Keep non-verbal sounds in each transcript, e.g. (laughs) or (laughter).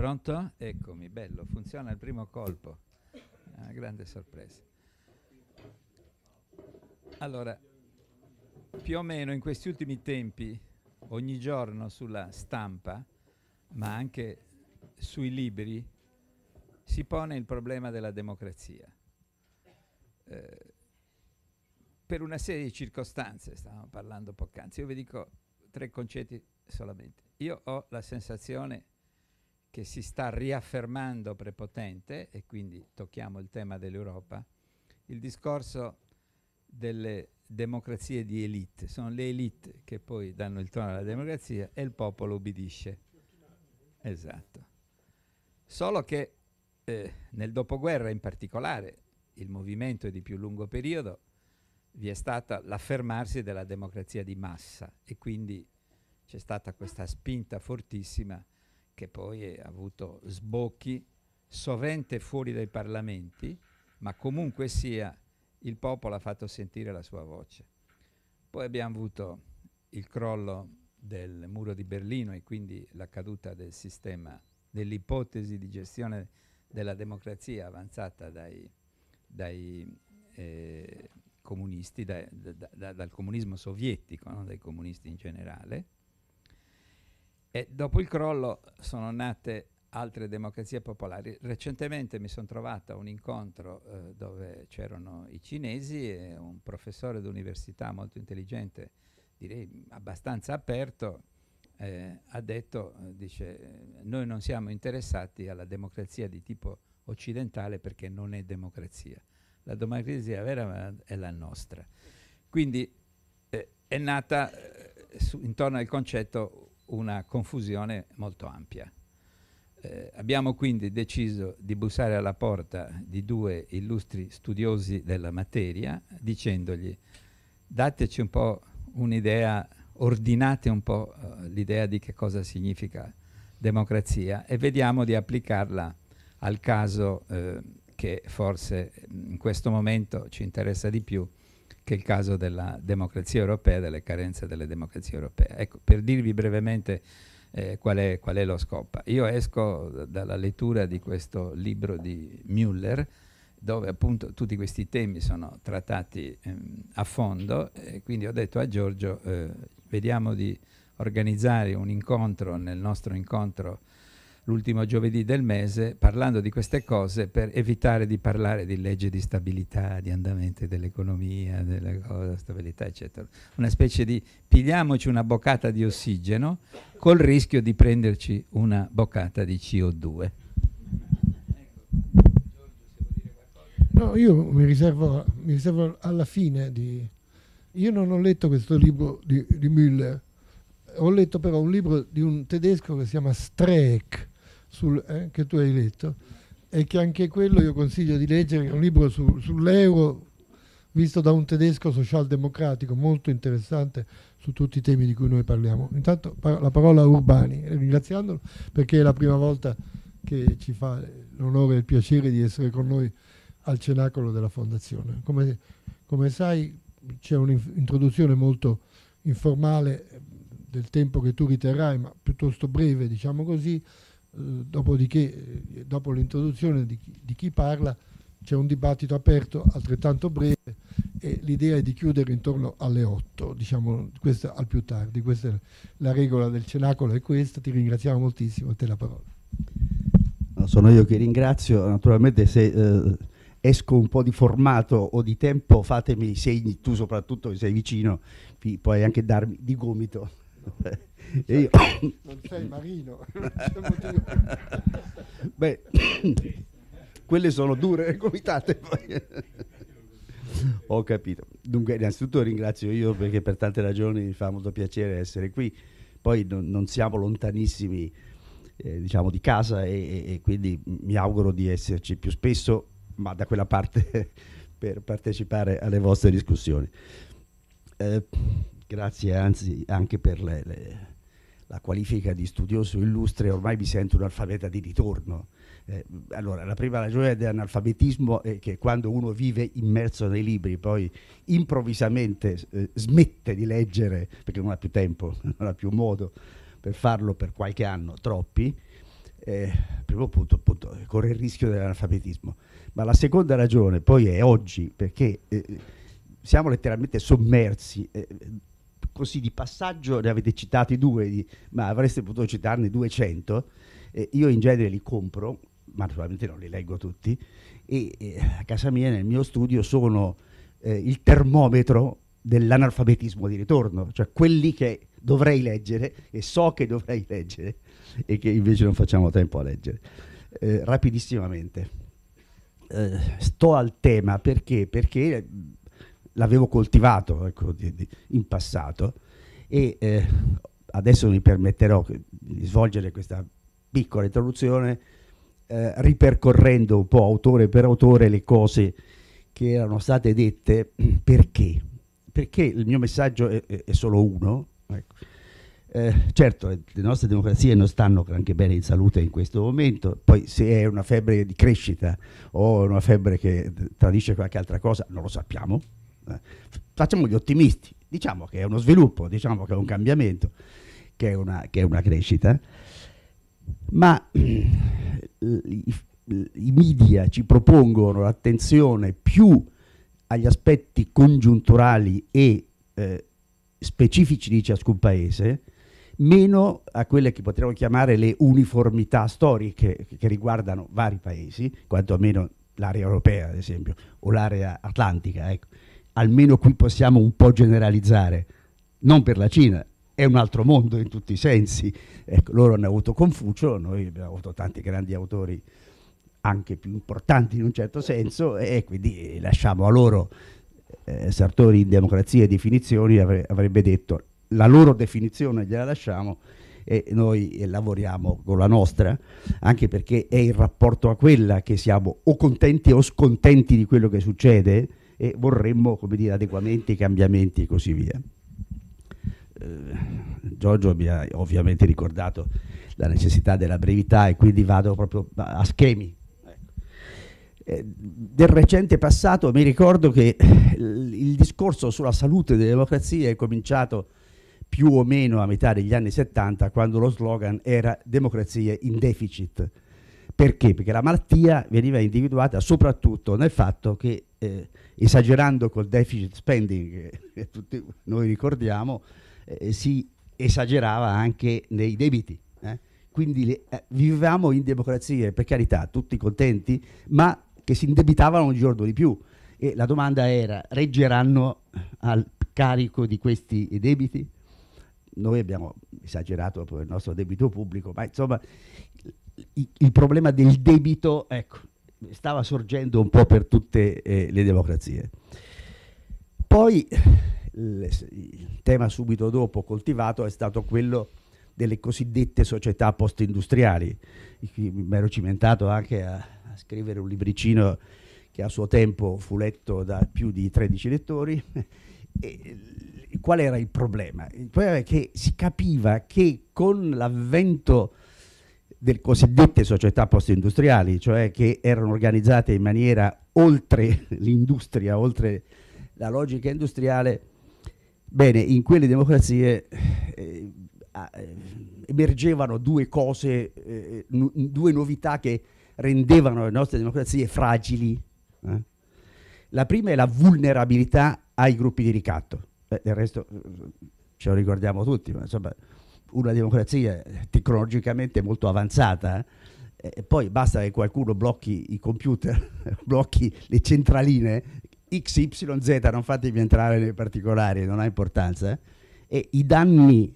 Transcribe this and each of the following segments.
Pronto? Eccomi, bello, funziona il primo colpo. Una grande sorpresa. Allora, più o meno in questi ultimi tempi, ogni giorno sulla stampa, ma anche sui libri, si pone il problema della democrazia. Eh, per una serie di circostanze, stavamo parlando poc'anzi, io vi dico tre concetti solamente. Io ho la sensazione che che si sta riaffermando prepotente, e quindi tocchiamo il tema dell'Europa, il discorso delle democrazie di elite. Sono le elite che poi danno il tono alla democrazia e il popolo ubbidisce. Esatto. Solo che eh, nel dopoguerra in particolare, il movimento è di più lungo periodo, vi è stata l'affermarsi della democrazia di massa e quindi c'è stata questa spinta fortissima che poi ha avuto sbocchi sovente fuori dai parlamenti, ma comunque sia il popolo ha fatto sentire la sua voce. Poi abbiamo avuto il crollo del muro di Berlino e quindi la caduta del sistema, dell'ipotesi di gestione della democrazia avanzata dai, dai eh, comunisti, da, da, da, dal comunismo sovietico, non dai comunisti in generale. E dopo il crollo sono nate altre democrazie popolari. Recentemente mi sono trovato a un incontro eh, dove c'erano i cinesi e un professore d'università molto intelligente, direi abbastanza aperto, eh, ha detto, eh, dice, noi non siamo interessati alla democrazia di tipo occidentale perché non è democrazia. La democrazia vera è la nostra. Quindi eh, è nata eh, su, intorno al concetto una confusione molto ampia. Eh, abbiamo quindi deciso di bussare alla porta di due illustri studiosi della materia dicendogli dateci un po' un'idea, ordinate un po' eh, l'idea di che cosa significa democrazia e vediamo di applicarla al caso eh, che forse mm, in questo momento ci interessa di più, che è il caso della democrazia europea, delle carenze delle democrazie europee. Ecco, per dirvi brevemente eh, qual, è, qual, è, lo scopo. Io esco dalla lettura di questo libro di Müller, dove appunto tutti questi temi sono trattati ehm, a fondo e quindi ho detto a Giorgio eh, vediamo di organizzare un incontro nel nostro incontro l'ultimo giovedì del mese parlando di queste cose per evitare di parlare di legge di stabilità, di andamento dell'economia, della cosa, stabilità, eccetera. Una specie di pigliamoci una boccata di ossigeno col rischio di prenderci una boccata di CO2. Ecco, no, io mi riservo, mi riservo alla fine di... Io non ho letto questo libro di, di Müller, ho letto però un libro di un tedesco che si chiama Streck, sul, eh, che tu hai letto e che anche quello io consiglio di leggere, un libro su, sull'euro visto da un tedesco socialdemocratico molto interessante su tutti i temi di cui noi parliamo. Intanto par la parola a Urbani, eh, ringraziandolo perché è la prima volta che ci fa l'onore e il piacere di essere con noi al cenacolo della Fondazione. Come, come sai c'è un'introduzione molto informale del tempo che tu riterrai, ma piuttosto breve, diciamo così, eh, dopodiché, eh, dopo l'introduzione di, di chi parla, c'è un dibattito aperto altrettanto breve e l'idea è di chiudere intorno alle 8, diciamo questa, al più tardi. Questa è la regola del cenacolo è questa, ti ringraziamo moltissimo, a te la parola. Sono io che ringrazio, naturalmente se eh, esco un po' di formato o di tempo fatemi segni, tu soprattutto che sei vicino, puoi anche darmi di gomito. No. E io... Certo. (coughs) Non sei marino. (laughs) Beh, (coughs) quelle sono dure (laughs) comitate. Ho capito. Dunque, innanzitutto ringrazio io perché per tante ragioni mi fa molto piacere essere qui. Poi no, non siamo lontanissimi, eh, diciamo, di casa e, e, quindi mi auguro di esserci più spesso, ma da quella parte (laughs) per partecipare alle vostre discussioni. Eh, grazie anzi anche per le, le la qualifica di studioso illustre ormai mi sento un alfabeta di ritorno. Eh, allora, la prima ragione dell'analfabetismo è che quando uno vive immerso nei libri, poi improvvisamente eh, smette di leggere perché non ha più tempo, (laughs) non ha più modo per farlo per qualche anno, troppi, eh, primo punto appunto corre il rischio dell'analfabetismo. Ma la seconda ragione poi è oggi, perché eh, siamo letteralmente sommersi eh, così di passaggio ne avete citati due, di, ma avreste potuto citarne 200. Eh, io in genere li compro, ma naturalmente non li leggo tutti, e eh, a casa mia nel mio studio sono eh, il termometro dell'analfabetismo di ritorno, cioè quelli che dovrei leggere e so che dovrei leggere e che invece non facciamo tempo a leggere. Eh, rapidissimamente, eh, sto al tema perché? Perché l'avevo coltivato ecco, di, di, in passato e eh, adesso mi permetterò di svolgere questa piccola introduzione eh, ripercorrendo un po' autore per autore le cose che erano state dette (clears throat) perché perché il mio messaggio è, è solo uno ecco. eh, certo le nostre democrazie non stanno anche bene in salute in questo momento poi se è una febbre di crescita o una febbre che tradisce qualche altra cosa non lo sappiamo eh, facciamo gli ottimisti, diciamo che è uno sviluppo, diciamo che è un cambiamento, che è una, che è una crescita, eh. ma eh, i, i media ci propongono l'attenzione più agli aspetti congiunturali e eh, specifici di ciascun paese, meno a quelle che potremmo chiamare le uniformità storiche che riguardano vari paesi, quantomeno l'area europea ad esempio o l'area atlantica. Ecco almeno qui possiamo un po' generalizzare, non per la Cina, è un altro mondo in tutti i sensi. Ecco, loro hanno avuto Confucio, noi abbiamo avuto tanti grandi autori anche più importanti in un certo senso e quindi lasciamo a loro eh, Sartori in democrazia e definizioni avrebbe detto la loro definizione gliela lasciamo e noi lavoriamo con la nostra, anche perché è in rapporto a quella che siamo o contenti o scontenti di quello che succede, e vorremmo come dire, adeguamenti, cambiamenti e così via. Eh, Giorgio mi ha ovviamente ricordato la necessità della brevità e quindi vado proprio a schemi. Eh, del recente passato mi ricordo che il discorso sulla salute delle democrazie è cominciato più o meno a metà degli anni 70 quando lo slogan era democrazie in deficit. Perché? Perché la malattia veniva individuata soprattutto nel fatto che eh, esagerando col deficit spending, che tutti noi ricordiamo, eh, eh, si esagerava anche nei debiti. Eh? Quindi le, eh, vivevamo in democrazia, per carità, tutti contenti, ma che si indebitavano un giorno di più. E la domanda era, reggeranno al carico di questi debiti? Noi abbiamo esagerato il nostro debito pubblico, ma insomma il, il problema del debito, ecco, stava sorgendo un po' per tutte eh, le democrazie. Poi il tema subito dopo coltivato è stato quello delle cosiddette società post-industriali. Mi ero cimentato anche a, a, scrivere un libricino che a suo tempo fu letto da più di 13 lettori. E, qual era il problema? Il problema è che si capiva che con l'avvento delle cosiddette società post-industriali, cioè che erano organizzate in maniera oltre (laughs) l'industria, oltre la logica industriale, bene, in quelle democrazie eh, eh, emergevano due cose, eh, due novità che rendevano le nostre democrazie fragili. Eh. La prima è la vulnerabilità ai gruppi di ricatto, Beh, del resto eh, ce lo ricordiamo tutti, ma insomma una democrazia eh, tecnologicamente molto avanzata, eh, poi basta che qualcuno blocchi i computer, (laughs) blocchi le centraline, XYZ, non fatemi entrare nei particolari, non ha importanza, eh, e i danni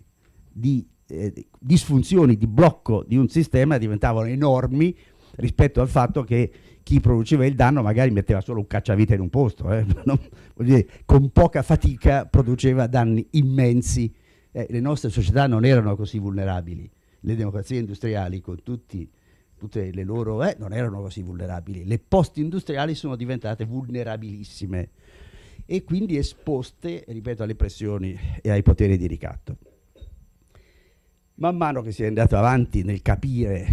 di eh, disfunzioni, di blocco di un sistema diventavano enormi rispetto al fatto che chi produceva il danno magari metteva solo un cacciavite in un posto, eh, (laughs) non, dire, con poca fatica produceva danni immensi eh, le nostre società non erano così vulnerabili, le democrazie industriali con tutti, tutte le loro... Eh, non erano così vulnerabili, le post-industriali sono diventate vulnerabilissime e quindi esposte, ripeto, alle pressioni e ai poteri di ricatto. Man mano che si è andato avanti nel capire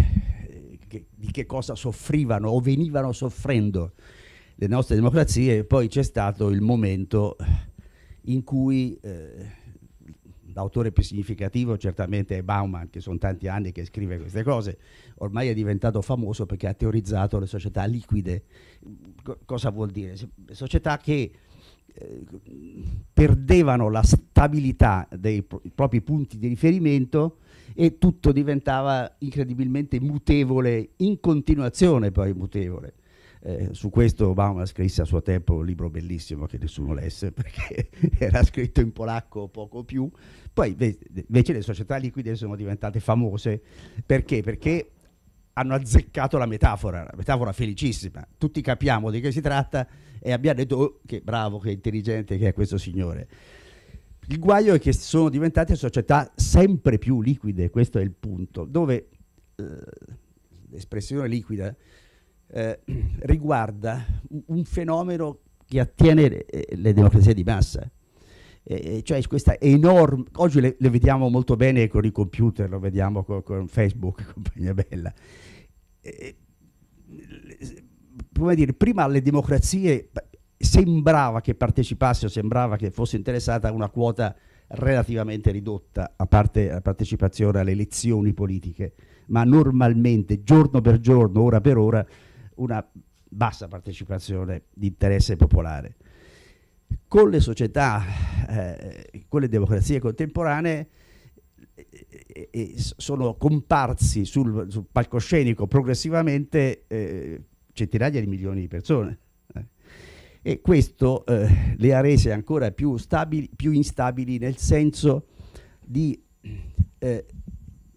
eh, che, di che cosa soffrivano o venivano soffrendo le nostre democrazie, poi c'è stato il momento in cui eh, l'autore più significativo certamente è Bauman, che sono tanti anni che scrive queste cose, ormai è diventato famoso perché ha teorizzato le società liquide. Co- cosa vuol dire? Se, società che eh, perdevano la stabilità dei pro- propri punti di riferimento e tutto diventava incredibilmente mutevole, in continuazione poi mutevole. Eh, su questo Obama scrisse a suo tempo un libro bellissimo che nessuno lesse (laughs) perché era scritto in polacco poco più. Poi invece le società liquide sono diventate famose perché? Perché hanno azzeccato la metafora, la metafora felicissima. Tutti capiamo di che si tratta e abbiamo detto oh, che bravo, che intelligente che è questo signore. Il guaio è che sono diventate società sempre più liquide, questo è il punto, dove eh, l'espressione liquida eh, (clears throat) riguarda un fenomeno che attiene eh, le democrazie di massa. Eh, eh cioè questa enorme, oggi le, le, vediamo molto bene con i computer, lo vediamo con, con Facebook (laughs) compagnia bella. Eh, eh, come dire, prima le democrazie sembrava che partecipasse o sembrava che fosse interessata una quota relativamente ridotta a parte la partecipazione alle elezioni politiche, ma normalmente giorno per giorno, ora per ora, una bassa partecipazione di interesse popolare. Con le società, eh, con le democrazie contemporanee, eh, eh, eh sono comparsi sul, sul palcoscenico progressivamente eh, centinaia di milioni di persone eh. e questo le ha rese ancora più, stabili, più instabili nel senso di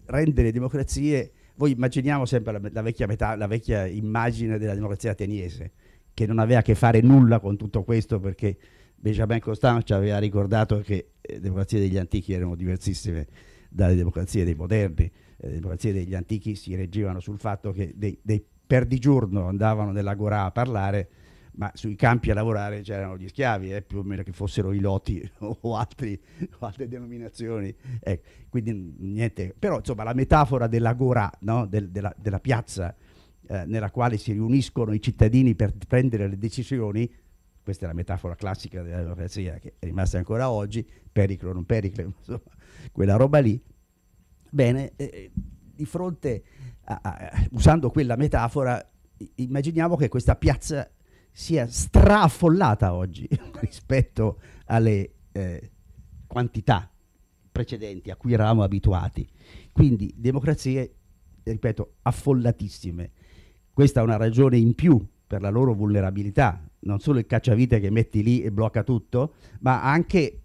rendere democrazie voi immaginiamo sempre la, la, vecchia, metà, la vecchia immagine della democrazia ateniese, che non aveva a che fare nulla con tutto questo perché Benjamin Constant ci aveva ricordato che le eh, democrazie degli antichi erano diversissime dalle democrazie dei moderni. Eh, le democrazie degli antichi si reggevano sul fatto che dei, dei perdigiorno andavano nell'agorà a parlare ma sui campi a lavorare c'erano gli schiavi, eh, più o meno che fossero i loti (laughs) o, altri, o altre denominazioni. Eh, quindi niente, però insomma la metafora dell'agora, no? Del, della, della, piazza eh, nella quale si riuniscono i cittadini per prendere le decisioni, questa è la metafora classica della democrazia che è rimasta ancora oggi, Pericle o non Pericle, (laughs) insomma, quella roba lì, bene, eh, di fronte, a, a, usando quella metafora, immaginiamo che questa piazza sia straaffollata oggi (laughs) rispetto alle eh, quantità precedenti a cui eravamo abituati. Quindi democrazie, ripeto, affollatissime. Questa è una ragione in più per la loro vulnerabilità, non solo il cacciavite che metti lì e blocca tutto, ma anche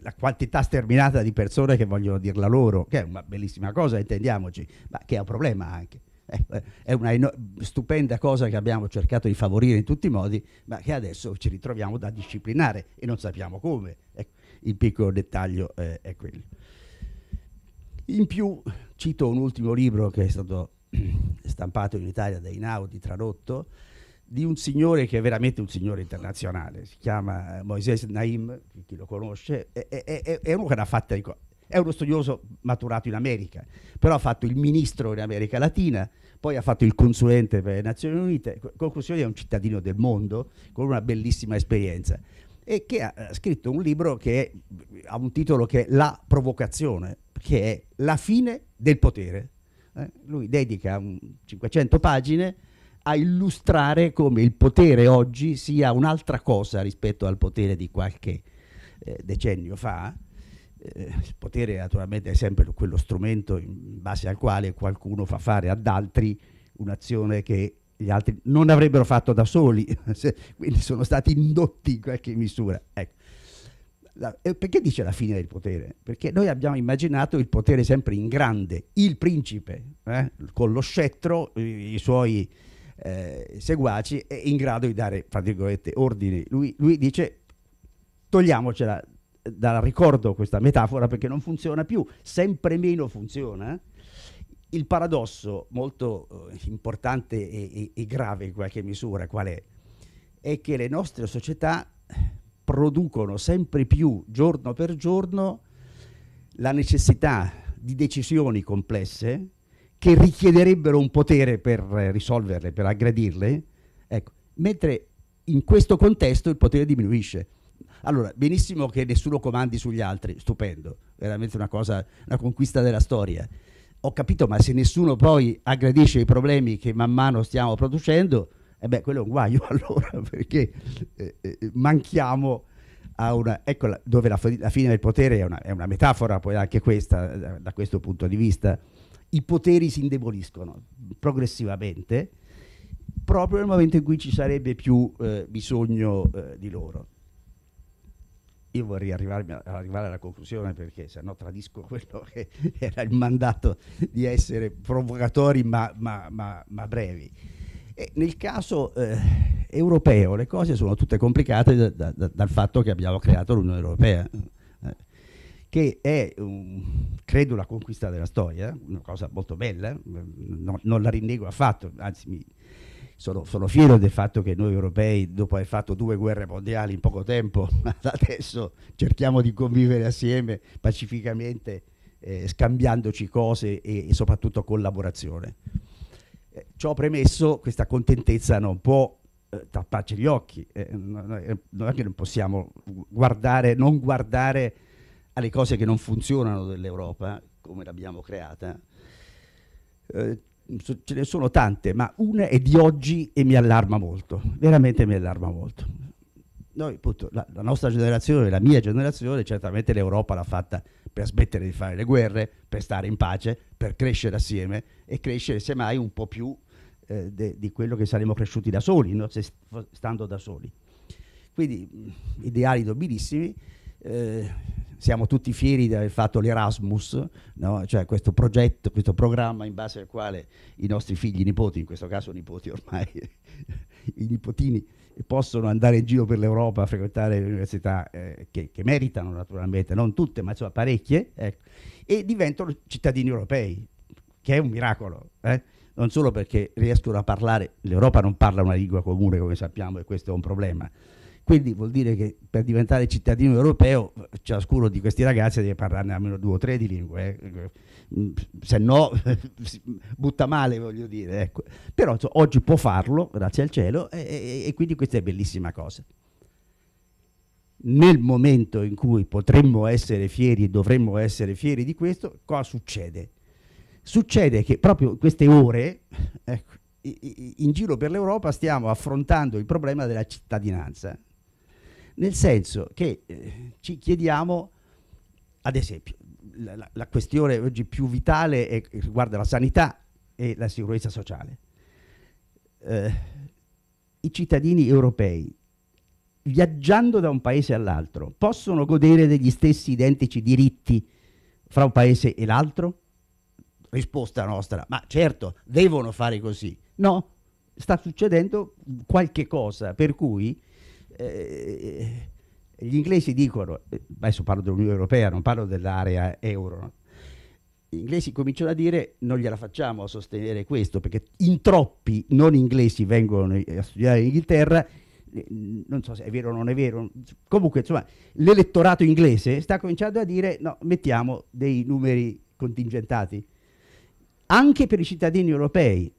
la quantità sterminata di persone che vogliono dirla loro, che è una bellissima cosa, intendiamoci, ma che è un problema anche. (laughs) è una stupenda cosa che abbiamo cercato di favorire in tutti i modi, ma che adesso ci ritroviamo da disciplinare e non sappiamo come. Ecco, il piccolo dettaglio eh, è quello. In più cito un ultimo libro che è stato (clears throat) stampato in Italia da Inaudi, tradotto, di un signore che è veramente un signore internazionale, si chiama eh, Moisés Naim, chi lo conosce, è, è, è, uno che ha fatto è uno studioso maturato in America, però ha fatto il ministro in America Latina, poi ha fatto il consulente per le Nazioni Unite. Conclusione è un cittadino del mondo con una bellissima esperienza e che ha scritto un libro che è, ha un titolo che è La provocazione, che è La fine del potere. Eh? Lui dedica 500 pagine a illustrare come il potere oggi sia un'altra cosa rispetto al potere di qualche eh, decennio fa eh, il potere naturalmente è sempre quello strumento in base al quale qualcuno fa fare ad altri un'azione che gli altri non avrebbero fatto da soli, (laughs) quindi sono stati indotti in qualche misura. Ecco. La, perché dice la fine del potere? Perché noi abbiamo immaginato il potere sempre in grande, il principe eh, con lo scettro, i, i suoi eh, seguaci, è in grado di dare, fra virgolette, ordini. Lui, lui dice togliamocela da ricordo questa metafora perché non funziona più, sempre meno funziona. Il paradosso molto eh, importante e, e, e grave in qualche misura qual è? È che le nostre società producono sempre più giorno per giorno la necessità di decisioni complesse che richiederebbero un potere per risolverle, per aggredirle, ecco. mentre in questo contesto il potere diminuisce allora, benissimo che nessuno comandi sugli altri, stupendo, veramente una cosa, una conquista della storia. Ho capito, ma se nessuno poi aggredisce i problemi che man mano stiamo producendo, e eh beh, quello è un guaio (laughs) allora, perché eh, eh, manchiamo a una... Ecco, la, dove la, la, fine del potere è una, è una, metafora, poi anche questa, da, da questo punto di vista. I poteri si indeboliscono progressivamente, proprio nel momento in cui ci sarebbe più eh, bisogno eh, di loro. Io vorrei arrivare alla conclusione perché se no tradisco quello (laughs) che era il mandato di essere provocatori ma, ma, ma, ma brevi. E nel caso eh, europeo le cose sono tutte complicate da, da, da, dal fatto che abbiamo creato l'Unione Europea eh, che è, um, credo, la conquista della storia, una cosa molto bella, eh, no, non la rinnego affatto, anzi mi, sono, sono, fiero del fatto che noi europei, dopo aver fatto due guerre mondiali in poco tempo, (laughs) adesso cerchiamo di convivere assieme pacificamente, eh, scambiandoci cose e, e soprattutto collaborazione. Eh, ciò premesso, questa contentezza non può eh, tapparci gli occhi, eh, eh, non è che non possiamo guardare, non guardare alle cose che non funzionano dell'Europa, come l'abbiamo creata. Eh, ce ne sono tante, ma una è di oggi e mi allarma molto, veramente mi allarma molto. Noi, appunto, la, la, nostra generazione, la mia generazione, certamente l'Europa l'ha fatta per smettere di fare le guerre, per stare in pace, per crescere assieme e crescere semmai un po' più eh, de, di quello che saremmo cresciuti da soli, no? Se stando da soli. Quindi mm, ideali nobilissimi, eh, siamo tutti fieri di aver fatto l'Erasmus, no? cioè questo progetto, questo programma in base al quale i nostri figli, nipoti, in questo caso nipoti ormai, (laughs) i nipotini possono andare in giro per l'Europa a frequentare le università eh, che, che, meritano naturalmente, non tutte ma insomma parecchie, ecco, e diventano cittadini europei, che è un miracolo. Eh? non solo perché riescono a parlare, l'Europa non parla una lingua comune come sappiamo e questo è un problema, quindi vuol dire che per diventare cittadino europeo ciascuno di questi ragazzi deve parlarne almeno due o tre di lingue, eh. Mm, se no (laughs) butta male voglio dire. Ecco. Però so, oggi può farlo, grazie al cielo, e, e, e quindi questa è bellissima cosa nel momento in cui potremmo essere fieri e dovremmo essere fieri di questo, cosa succede? Succede che proprio queste ore, ecco, in giro per l'Europa, stiamo affrontando il problema della cittadinanza, nel senso che eh, ci chiediamo, ad esempio, la, la, la, questione oggi più vitale è, riguarda la sanità e la sicurezza sociale. Eh, I cittadini europei, viaggiando da un paese all'altro, possono godere degli stessi identici diritti fra un paese e l'altro? Risposta nostra, ma certo, devono fare così. No, sta succedendo qualche cosa per cui eh, gli inglesi dicono, eh, adesso parlo dell'Unione Europea, non parlo dell'area euro, gli inglesi cominciano a dire non gliela facciamo a sostenere questo, perché in troppi non inglesi vengono a studiare in Inghilterra, eh, non so se è vero o non è vero, comunque insomma l'elettorato inglese sta cominciando a dire no, mettiamo dei numeri contingentati. Anche per i cittadini europei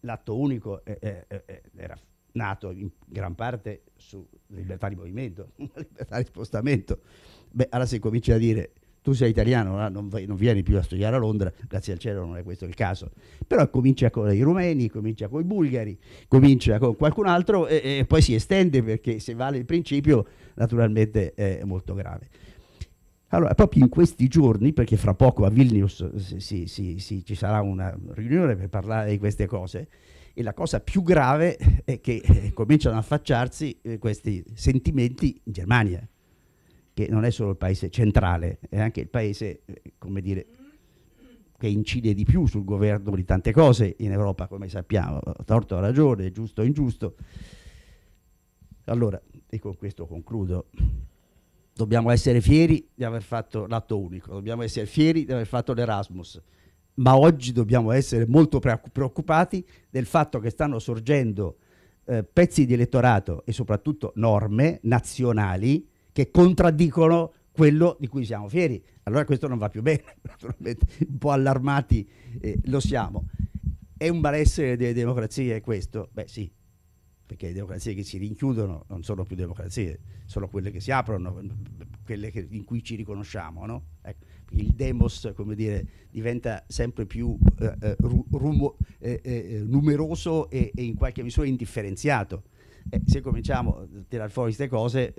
l'atto unico eh, eh, era nato in gran parte su libertà di movimento, (laughs) libertà di spostamento. Beh, allora se comincia a dire tu sei italiano, non, non, vieni più a studiare a Londra, grazie al cielo non è questo il caso, però comincia con i rumeni, comincia con i bulgari, comincia con qualcun altro e, e poi si estende perché se vale il principio naturalmente è molto grave. Allora, proprio in questi giorni, perché fra poco a Vilnius si, si, si, ci sarà una riunione per parlare di queste cose, e la cosa più grave (laughs) è che eh, cominciano ad affacciarsi eh, questi sentimenti in Germania, che non è solo il paese centrale, è anche il paese, eh, come dire, che incide di più sul governo di tante cose in Europa, come sappiamo, torto o ragione, giusto o ingiusto. Allora, e con questo concludo, dobbiamo essere fieri di aver fatto l'atto unico, dobbiamo essere fieri di aver fatto l'Erasmus, ma oggi dobbiamo essere molto preoccupati del fatto che stanno sorgendo eh, pezzi di elettorato e soprattutto norme nazionali che contraddicono quello di cui siamo fieri. Allora questo non va più bene, (laughs) naturalmente un po' allarmati eh, lo siamo. È un malessere delle democrazie questo? Beh sì, perché le democrazie che si rinchiudono non sono più democrazie, sono quelle che si aprono, quelle che, in cui ci riconosciamo. No? Ecco il demos come dire, diventa sempre più eh, eh rumo, eh, eh, eh, numeroso e, e, in qualche misura indifferenziato. se cominciamo a tirare fuori queste cose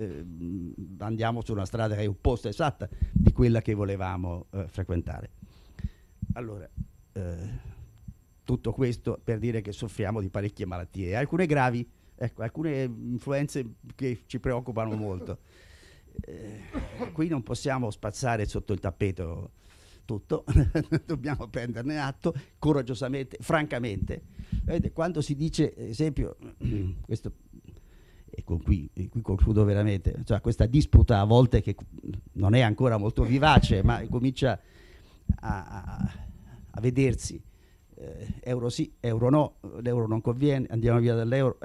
andiamo su una strada che è opposta esatta di quella che volevamo frequentare. Allora, tutto questo per dire che soffriamo di parecchie malattie, alcune gravi, ecco, alcune influenze che ci preoccupano molto. (laughs) Eh, qui non possiamo spazzare sotto il tappeto tutto, (laughs) dobbiamo prenderne atto coraggiosamente, francamente. Vedete, quando si dice, ad esempio, (clears throat) questo, e con qui, e qui concludo veramente, cioè questa disputa a volte che non è ancora molto vivace, ma comincia a, a, a vedersi. Eh, euro sì, euro no, l'euro non conviene, andiamo via dall'euro,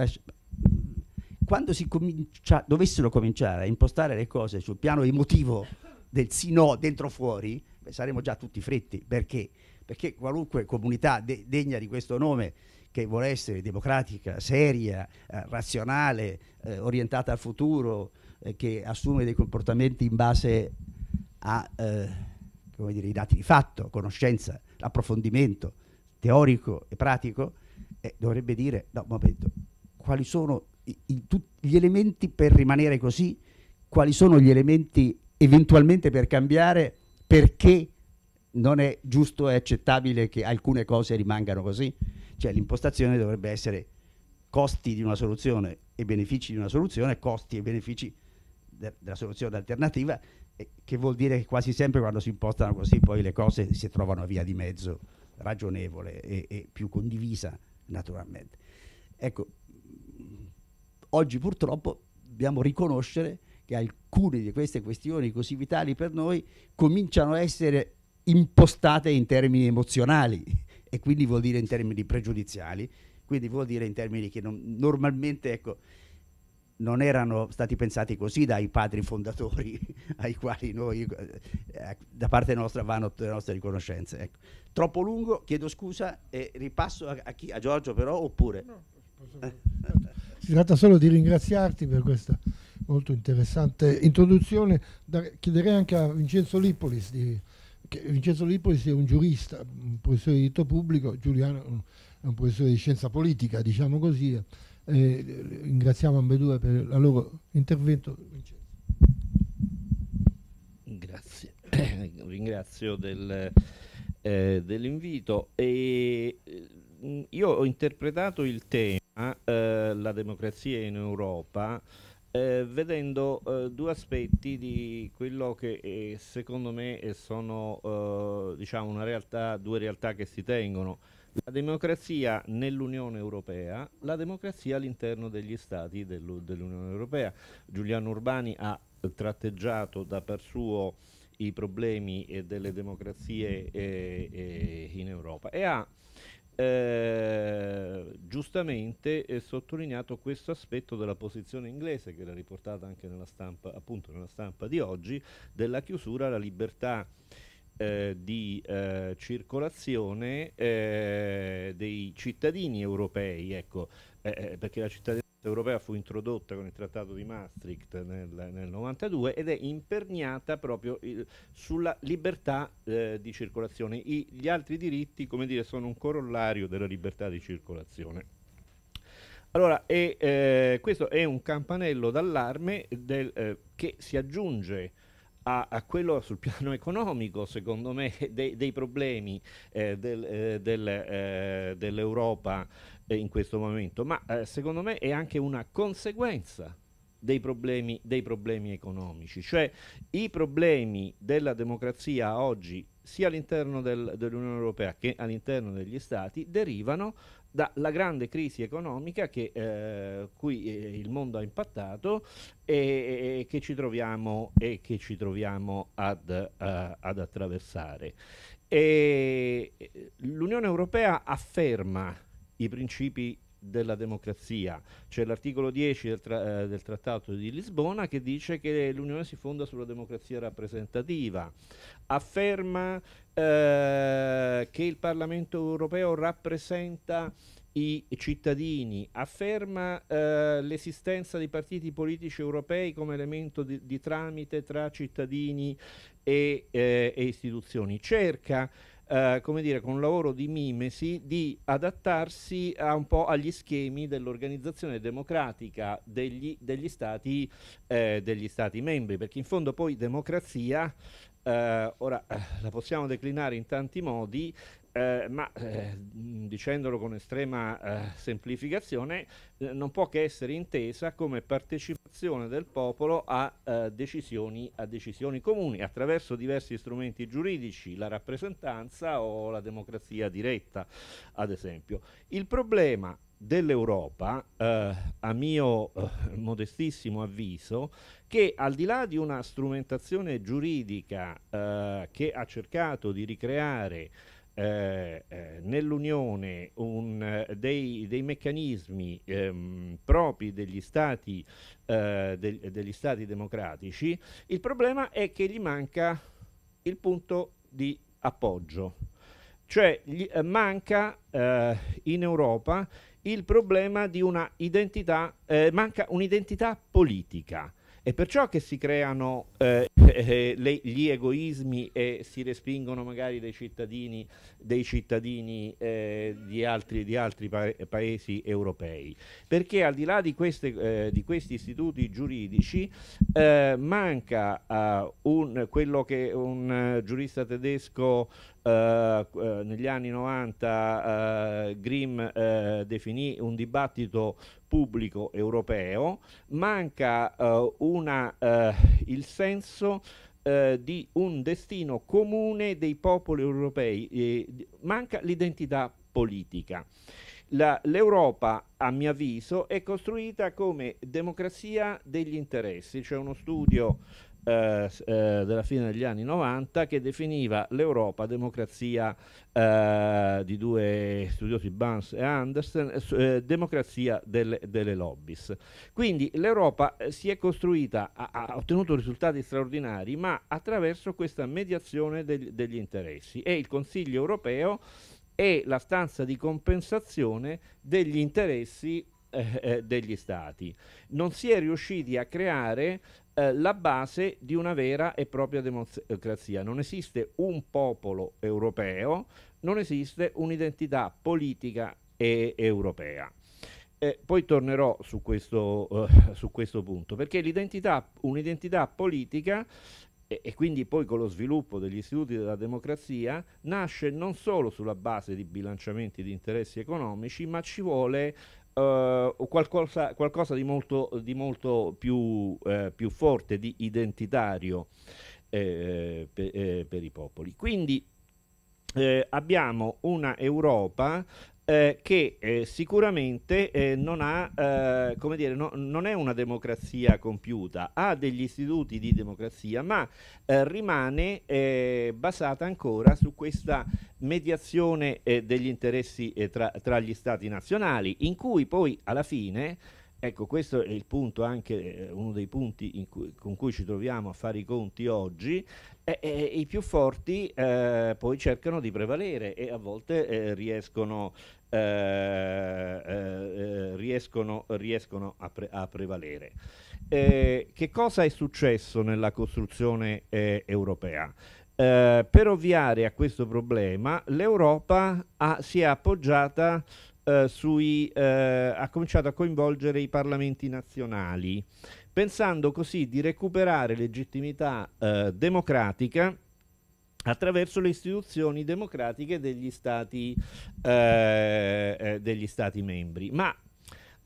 quando si comincia, dovessero cominciare a impostare le cose sul piano emotivo del sì no dentro fuori, beh, saremmo già tutti fritti. Perché? Perché qualunque comunità de degna di questo nome che vuole essere democratica, seria, eh, razionale, eh, orientata al futuro, eh, che assume dei comportamenti in base a eh, come dire, i dati di fatto, conoscenza, approfondimento teorico e pratico, eh, dovrebbe dire no, un momento, quali sono i, gli elementi per rimanere così, quali sono gli elementi eventualmente per cambiare, perché non è giusto e accettabile che alcune cose rimangano così? Cioè l'impostazione dovrebbe essere costi di una soluzione e benefici di una soluzione, costi e benefici de della soluzione alternativa, eh, che vuol dire che quasi sempre quando si impostano così poi le cose si trovano a via di mezzo ragionevole e, e più condivisa naturalmente. Ecco, Oggi purtroppo dobbiamo riconoscere che alcune di queste questioni così vitali per noi cominciano a essere impostate in termini emozionali (laughs) e quindi vuol dire in termini pregiudiziali, quindi vuol dire in termini che non, normalmente ecco, non erano stati pensati così dai padri fondatori (laughs) ai quali noi eh, ecco, da parte nostra vanno tutte le nostre riconoscenze. Ecco. Troppo lungo, chiedo scusa e ripasso a, a, chi, a Giorgio però oppure... No, posso... Eh. Si tratta solo di ringraziarti per questa molto interessante introduzione. Da, chiederei anche a Vincenzo Lippolis di, Vincenzo Lippolis è un giurista, un professore di diritto pubblico, Giuliano è un professore di scienza politica, diciamo così. Eh, ringraziamo ambedue per il loro intervento. Vincenzo. Grazie, (coughs) ringrazio del, eh, dell'invito. E, mm, io ho interpretato il tema eh, la democrazia in Europa eh, vedendo eh, due aspetti di quello che eh, secondo me eh, sono eh, diciamo realtà, due realtà che si tengono. La democrazia nell'Unione Europea, la democrazia all'interno degli stati dell'Unione Europea. Giuliano Urbani ha tratteggiato da per suo i problemi delle democrazie in Europa e ha eh, giustamente è sottolineato questo aspetto della posizione inglese che era riportata anche nella stampa, appunto nella stampa di oggi, della chiusura alla libertà eh, di eh, circolazione eh, dei cittadini europei, ecco, eh, perché la cittadinanza europea fu introdotta con il trattato di Maastricht nel, nel 92 ed è imperniata proprio il, sulla libertà eh, di circolazione. I, gli altri diritti, come dire, sono un corollario della libertà di circolazione. Allora, e, eh, questo è un campanello d'allarme eh, che si aggiunge a, a, quello sul piano (laughs) economico, secondo me, de, dei problemi eh, del, eh, del, eh, dell'Europa eh, in questo momento, ma eh, secondo me è anche una conseguenza dei problemi, dei problemi economici, cioè i problemi della democrazia oggi sia all'interno del, dell'Unione Europea che all'interno degli Stati derivano dalla grande crisi economica che, eh, cui eh, il mondo ha impattato e, e, che ci troviamo, e che ci troviamo ad, uh, ad attraversare. Eh, L'Unione Europea afferma i principi della democrazia. C'è l'articolo 10 del, tra, eh, del, Trattato di Lisbona che dice che l'Unione si fonda sulla democrazia rappresentativa, afferma eh, che il Parlamento europeo rappresenta i cittadini, afferma eh, l'esistenza di partiti politici europei come elemento di, di tramite tra cittadini e, eh, e istituzioni, cerca eh, come dire, con un lavoro di mimesi, di adattarsi un po' agli schemi dell'organizzazione democratica degli, degli, stati, eh, degli stati membri, perché in fondo poi democrazia Uh, ora eh, la possiamo declinare in tanti modi, eh, ma eh, dicendolo con estrema eh, semplificazione, eh, non può che essere intesa come partecipazione del popolo a, decisioni, a decisioni comuni attraverso diversi strumenti giuridici, la rappresentanza o la democrazia diretta, ad esempio. Il problema dell'Europa, eh, a mio eh, modestissimo avviso, che al di là di una strumentazione giuridica eh, che ha cercato di ricreare eh, eh, nell'Unione un, eh, dei, dei, meccanismi ehm, propri degli stati, eh, de, degli stati democratici, il problema è che gli manca il punto di appoggio. Cioè gli, eh, manca eh, in Europa il problema di una identità, manca un'identità politica è perciò che si creano eh, (laughs) eh, le, gli egoismi e si respingono magari dei cittadini, dei cittadini eh, di altri, di altri pa paesi europei. Perché al di là di, queste, eh, di questi istituti giuridici eh, manca eh, un, quello che un giurista tedesco eh, eh, negli anni 90 eh, Grimm definì un dibattito pubblico europeo, manca una, il senso di un destino comune dei popoli europei, manca l'identità politica. L'Europa, a mio avviso, è costruita come democrazia degli interessi, c'è cioè uno studio eh, eh, della fine degli anni 90 che definiva l'Europa democrazia eh, di due studiosi Barnes e Anderson, eh, eh, democrazia delle, delle lobbies. Quindi l'Europa eh, si è costruita, ha, ha, ottenuto risultati straordinari, ma attraverso questa mediazione degli, degli interessi e il Consiglio europeo è la stanza di compensazione degli interessi degli stati. Non si è riusciti a creare eh, la base di una vera e propria democrazia. Non esiste un popolo europeo, non esiste un'identità politica e europea. Eh, poi tornerò su questo, uh, su questo punto, perché un'identità politica e, e, quindi poi con lo sviluppo degli istituti della democrazia nasce non solo sulla base di bilanciamenti di interessi economici, ma ci vuole uh, qualcosa, qualcosa, di molto, di molto più, uh, più, forte, di identitario eh, per, eh, per i popoli. Quindi eh, abbiamo una Europa eh, che eh, sicuramente eh, non, ha, eh, come dire, no, non è una democrazia compiuta, ha degli istituti di democrazia, ma eh, rimane basata ancora su questa mediazione degli interessi tra, tra gli stati nazionali, in cui poi alla fine Ecco, questo è il punto, anche eh, uno dei punti cui, con cui ci troviamo a fare i conti oggi. E, e, I più forti eh, poi cercano di prevalere e a volte eh, riescono, eh, eh, eh riescono, riescono, a, pre a prevalere. che cosa è successo nella costruzione europea? per ovviare a questo problema l'Europa si è appoggiata eh, sui, eh, ha cominciato a coinvolgere i parlamenti nazionali, pensando così di recuperare legittimità eh, democratica attraverso le istituzioni democratiche degli stati, eh, degli stati membri. Ma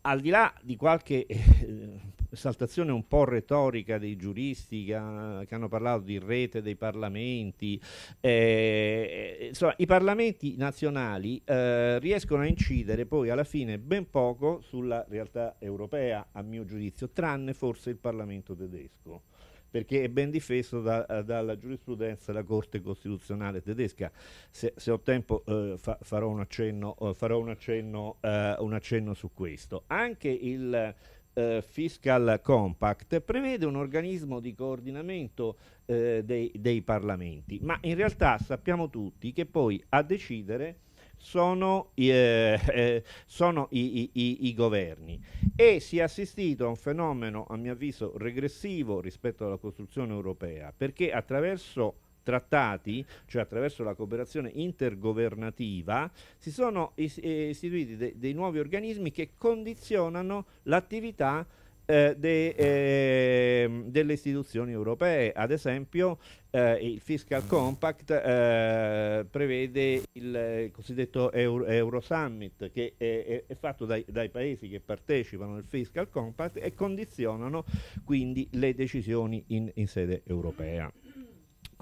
al di là di qualche eh, esaltazione un po' retorica dei giuristi che, ha, che hanno parlato di rete dei parlamenti. Eh, insomma, i parlamenti nazionali eh, riescono a incidere poi alla fine ben poco sulla realtà europea, a mio giudizio, tranne forse il Parlamento tedesco perché è ben difeso da, dalla giurisprudenza della Corte Costituzionale tedesca. Se, se ho tempo eh, fa, farò un accenno, farò un accenno, eh, un accenno, su questo. Anche il eh, Fiscal Compact prevede un organismo di coordinamento eh, dei, dei, parlamenti, ma in realtà sappiamo tutti che poi a decidere sono, eh, eh, sono i, i, i, governi e si è assistito a un fenomeno a mio avviso regressivo rispetto alla costruzione europea perché attraverso trattati, cioè attraverso la cooperazione intergovernativa, si sono eh, istituiti de dei nuovi organismi che condizionano l'attività eh, de, eh, delle istituzioni europee. Ad esempio, eh, il Fiscal Compact eh, prevede il cosiddetto Euro, Euro Summit, che è, è fatto dai, dai, paesi che partecipano al Fiscal Compact e condizionano quindi le decisioni in, in sede europea.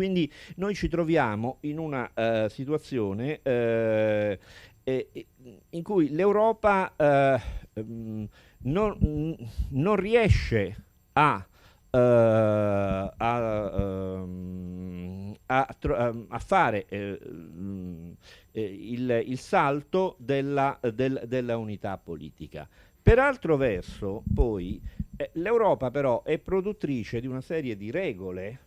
Quindi noi ci troviamo in una uh, situazione eh, in cui l'Europa eh, mm, non, mm, non, riesce a Uh, a, um, a, ehm, a, fare mm, eh, il, il, salto della, del, della, unità politica. Per altro verso, poi, eh, l'Europa però è produttrice di una serie di regole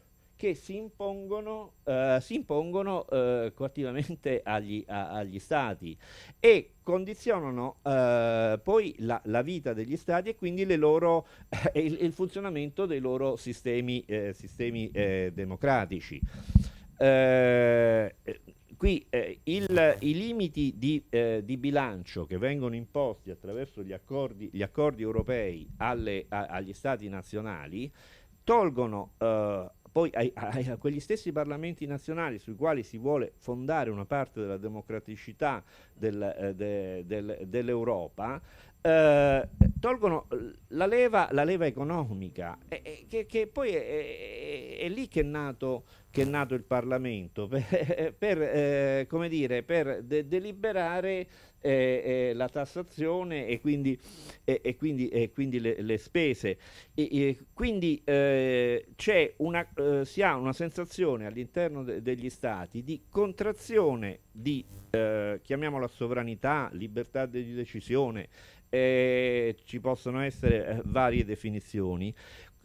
che si impongono, eh, si impongono eh, coattivamente (laughs) agli, a, agli, stati e condizionano eh, poi la, la, vita degli stati e quindi le loro, eh, il, il, funzionamento dei loro sistemi, eh, sistemi eh, democratici. Eh, Qui il, i limiti di, eh, di, bilancio che vengono imposti attraverso gli accordi, gli accordi europei alle, a, agli stati nazionali tolgono eh, poi ai, ai, a quegli stessi parlamenti nazionali sui quali si vuole fondare una parte della democraticità del, eh, de, del, dell'Europa, eh, tolgono la leva, la leva economica, eh, che, che, poi è, è, è, lì che è nato, che è nato il Parlamento, (laughs) per, per eh, come dire, per de deliberare eh, eh, la tassazione e quindi, eh, e quindi, quindi le, le, spese. E, quindi eh, c'è una, si ha una sensazione all'interno de degli stati di contrazione di, chiamiamola sovranità, libertà di decisione, eh, ci possono essere eh, varie definizioni,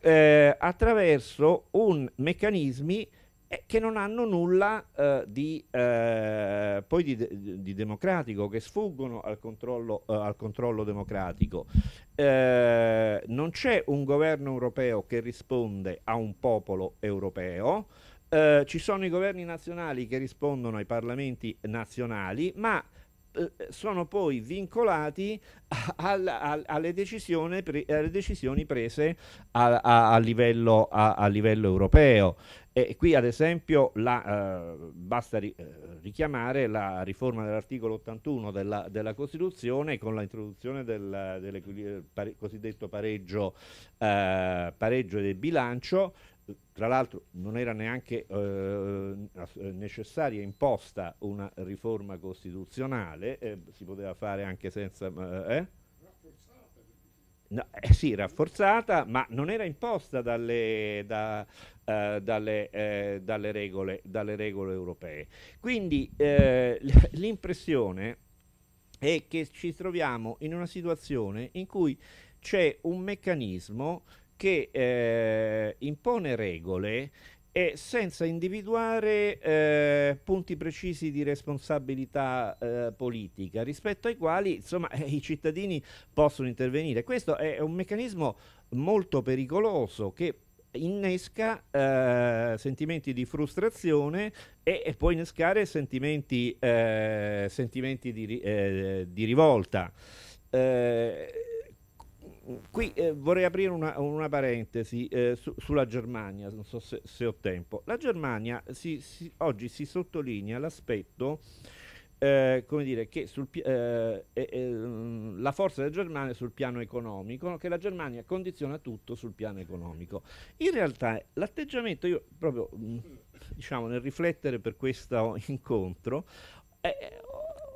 eh, attraverso un, meccanismi eh, che non hanno nulla eh, di, eh, di, di, democratico, che sfuggono al controllo, eh, al controllo democratico. Eh, non c'è un governo europeo che risponde a un popolo europeo, ci sono i governi nazionali che rispondono ai parlamenti nazionali, ma eh, sono poi vincolati (laughs) al, al, alle, decisioni alle, decisioni prese a, a, a, livello, a livello, europeo. E qui ad esempio la, eh, basta ri, eh, richiamare la riforma dell'articolo 81 della, della, Costituzione con l'introduzione del, del pare, cosiddetto pareggio, eh, pareggio del bilancio tra l'altro non era neanche eh, eh, necessaria imposta una riforma costituzionale, eh, si poteva fare anche senza... Eh? No, eh, sì, rafforzata, ma non era imposta dalle, da, eh, dalle, eh, dalle, regole, dalle regole, europee. Quindi eh, l'impressione è che ci troviamo in una situazione in cui c'è un meccanismo che eh, impone regole e senza individuare eh, punti precisi di responsabilità eh, politica rispetto ai quali insomma, (laughs) i cittadini possono intervenire. Questo è un meccanismo molto pericoloso che innesca eh, sentimenti di frustrazione e, e può innescare sentimenti, eh, sentimenti di, eh, di, rivolta. Eh, qui eh, vorrei aprire una, una parentesi eh, su, sulla Germania, non so se, se ho tempo. La Germania si, si, oggi si sottolinea l'aspetto, eh, come dire, che sul, eh, mm, la forza della Germania sul piano economico, che la Germania condiziona tutto sul piano economico. In realtà l'atteggiamento, io proprio mm, diciamo nel riflettere per questo incontro, eh, eh,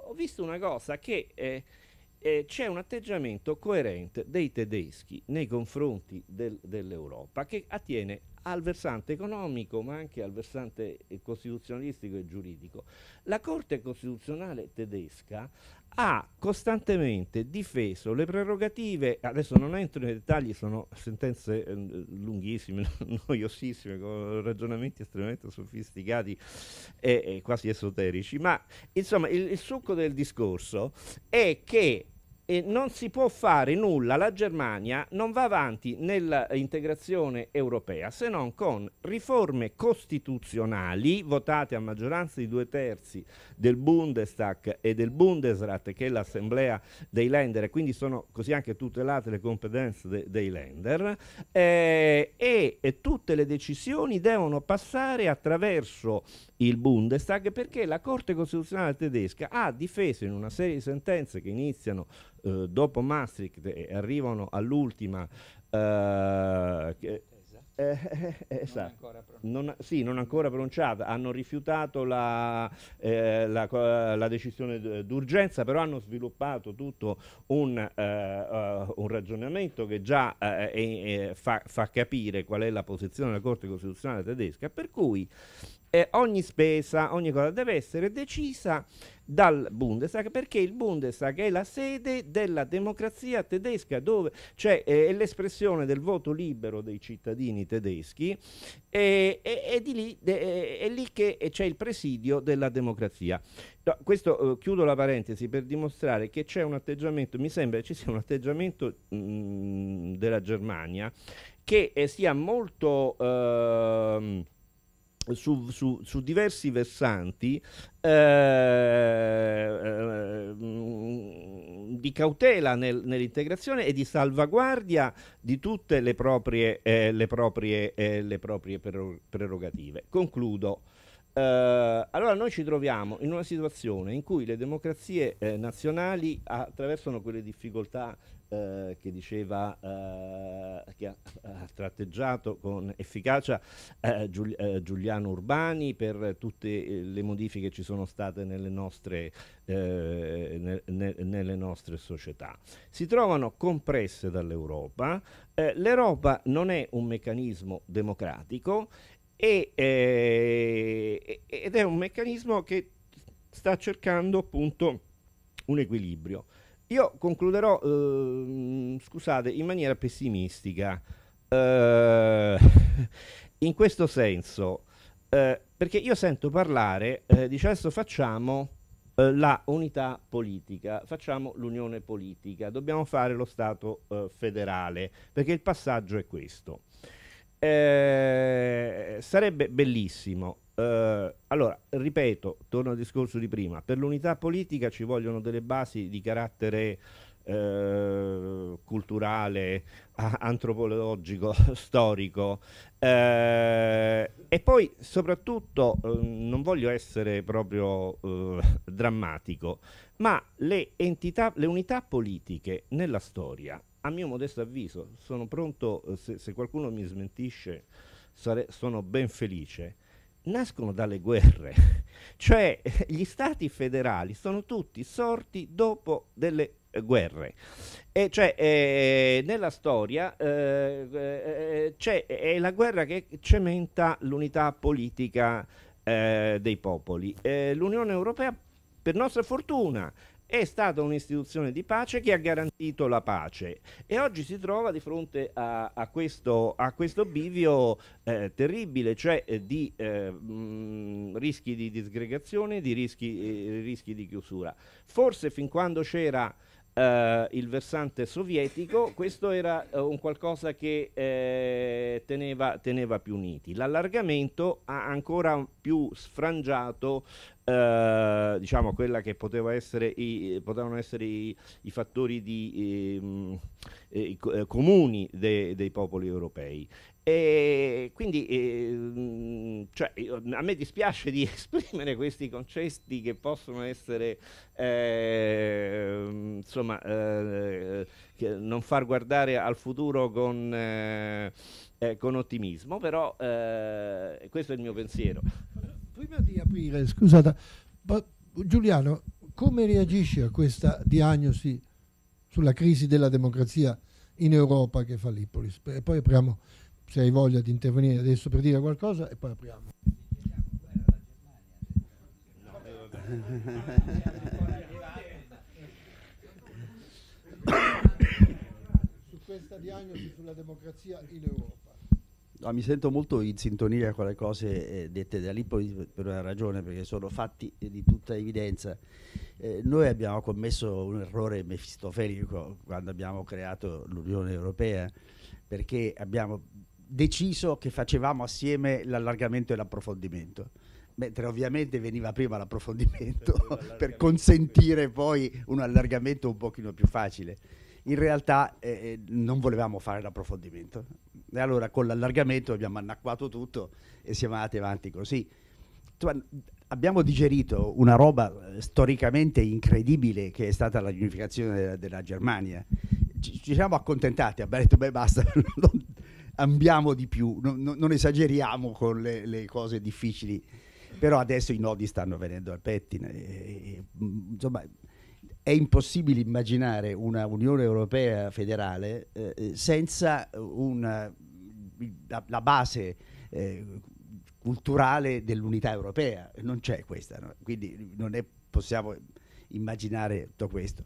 ho visto una cosa che eh, c'è un atteggiamento coerente dei tedeschi nei confronti del, dell'Europa che attiene al versante economico ma anche al versante eh, costituzionalistico e giuridico. La Corte Costituzionale tedesca ha costantemente difeso le prerogative, adesso non entro nei dettagli, sono sentenze eh, lunghissime, (laughs) noiosissime, con ragionamenti estremamente sofisticati e, e quasi esoterici, ma insomma il, il succo del discorso è che e non si può fare nulla, la Germania non va avanti nell'integrazione europea se non con riforme costituzionali votate a maggioranza di due terzi del Bundestag e del Bundesrat che è l'assemblea dei Länder e quindi sono così anche tutelate le competenze de dei Länder eh, e, e tutte le decisioni devono passare attraverso il Bundestag perché la Corte Costituzionale tedesca ha difeso in una serie di sentenze che iniziano eh, dopo Maastricht e arrivano all'ultima eh, eh, eh, (laughs) esatto. non, non, sì, non ancora pronunciata. Hanno rifiutato la, eh, la, la decisione d'urgenza, però hanno sviluppato tutto un, uh, un ragionamento che già fa, fa, capire qual è la posizione della Corte Costituzionale tedesca, per cui ogni spesa, ogni cosa deve essere decisa dal Bundestag perché il Bundestag è la sede della democrazia tedesca dove cioè eh, è l'espressione del voto libero dei cittadini tedeschi e, e, e di lì, de, è lì che c'è il presidio della democrazia. No, questo eh, chiudo la parentesi per dimostrare che c'è un atteggiamento, mi sembra che ci sia un atteggiamento mh, mm, della Germania che eh, sia molto... Ehm, su, su, su, diversi versanti eh, eh, di cautela nel, nell'integrazione e di salvaguardia di tutte le proprie, eh, le proprie, eh, le proprie prerogative. Concludo. Eh, allora noi ci troviamo in una situazione in cui le democrazie eh, nazionali attraversano quelle difficoltà eh, che diceva, eh, che ha, ha, tratteggiato con efficacia eh, Giul Giuliano Urbani per tutte le modifiche che ci sono state nelle nostre, ne ne nelle nostre società. Si trovano compresse dall'Europa, l'Europa non è un meccanismo democratico e, eh, ed è un meccanismo che sta cercando appunto un equilibrio. Io concluderò, eh, scusate, in maniera pessimistica, eh, (laughs) in questo senso, eh, perché io sento parlare eh, di adesso facciamo eh, la unità politica, facciamo l'unione politica, dobbiamo fare lo Stato federale, perché il passaggio è questo. Eh, sarebbe bellissimo. Eh, allora, ripeto, torno al discorso di prima, per l'unità politica ci vogliono delle basi di carattere eh, culturale, antropologico, (laughs) storico eh, e poi soprattutto eh, non voglio essere proprio drammatico, ma le, entità, le unità politiche nella storia a mio modesto avviso, sono pronto, eh, se, se qualcuno mi smentisce, sare, sono ben felice, nascono dalle guerre, (laughs) cioè (laughs) gli stati federali sono tutti sorti dopo delle eh, guerre. E cioè, eh, nella storia eh, eh, eh è la guerra che cementa l'unità politica dei popoli. L'Unione Europea, per nostra fortuna, è stata un'istituzione di pace che ha garantito la pace e oggi si trova di fronte a, a, questo, a questo, bivio eh, terribile, cioè eh, di eh, mh, mm, rischi di disgregazione, di rischi, eh, rischi di chiusura. Forse fin quando c'era... Uh, il versante sovietico, questo era uh, un qualcosa che eh, teneva, teneva, più uniti. L'allargamento ha ancora più sfrangiato eh, diciamo quella che poteva essere i, potevano essere i, i fattori di, ehm, eh, eh, comuni de, dei popoli europei. E quindi ehm, cioè, a me dispiace di (laughs) esprimere questi concetti che possono essere ehm, insomma eh, non far guardare al futuro con, eh, con ottimismo, però questo è il mio pensiero prima di aprire, scusate, Giuliano, come reagisci a questa diagnosi sulla crisi della democrazia in Europa che fa l'Ippolis? E poi apriamo, se hai voglia di intervenire adesso per dire qualcosa, e poi apriamo. su questa diagnosi sulla democrazia in Europa no, ah, mi sento molto in sintonia con le cose eh, dette da Lippoli per una ragione, perché sono fatti eh, di tutta evidenza. Eh, noi abbiamo commesso un errore mefistofelico quando abbiamo creato l'Unione Europea, perché abbiamo deciso che facevamo assieme l'allargamento e l'approfondimento mentre ovviamente veniva prima l'approfondimento (laughs) per consentire poi un allargamento un pochino più facile in realtà eh, eh, non volevamo fare l'approfondimento. E allora con l'allargamento abbiamo annacquato tutto e siamo andati avanti così. Abbiamo digerito una roba eh, storicamente incredibile che è stata la riunificazione della, della Germania. Ci, ci, siamo accontentati, abbiamo detto beh basta, (laughs) non ambiamo di più, non, non esageriamo con le, le cose difficili però adesso i nodi stanno venendo al pettine. E, e, mm, insomma, è impossibile immaginare una Unione Europea federale eh, eh, senza una, la, la, base eh, culturale dell'unità europea. Non c'è questa, no? quindi non è, possiamo immaginare tutto questo.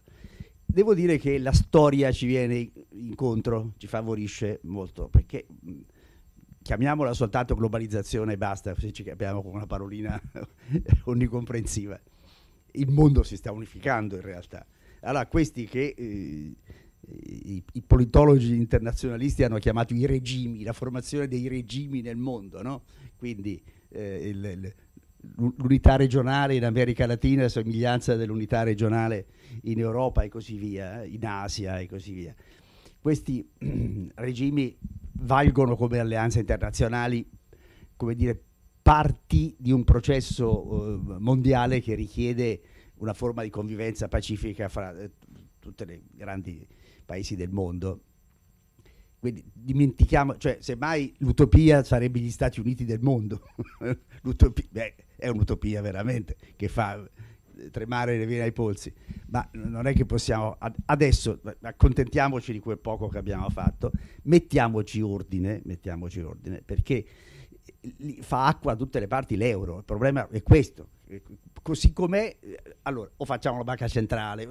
Devo dire che la storia ci viene incontro, ci favorisce molto, perché chiamiamola soltanto globalizzazione e basta, se ci capiamo con una parolina (laughs) onnicomprensiva il mondo si sta unificando in realtà. Allora, questi che eh, i, i, politologi internazionalisti hanno chiamato i regimi, la formazione dei regimi nel mondo, no? quindi eh, l'unità regionale in America Latina, la somiglianza dell'unità regionale in Europa e così via, eh, in Asia e così via. Questi (clears throat) regimi valgono come alleanze internazionali, come dire, parti di un processo eh, mondiale che richiede una forma di convivenza pacifica fra eh, tutti i grandi paesi del mondo. Quindi dimentichiamo, cioè semmai l'utopia sarebbe gli Stati Uniti del mondo, (laughs) beh, è un'utopia veramente che fa eh, tremare le vene ai polsi, ma non è che possiamo, adesso accontentiamoci di quel poco che abbiamo fatto, mettiamoci ordine, mettiamoci ordine perché fa acqua da tutte le parti l'euro, il problema è questo. Così com'è, eh, allora o facciamo la banca centrale,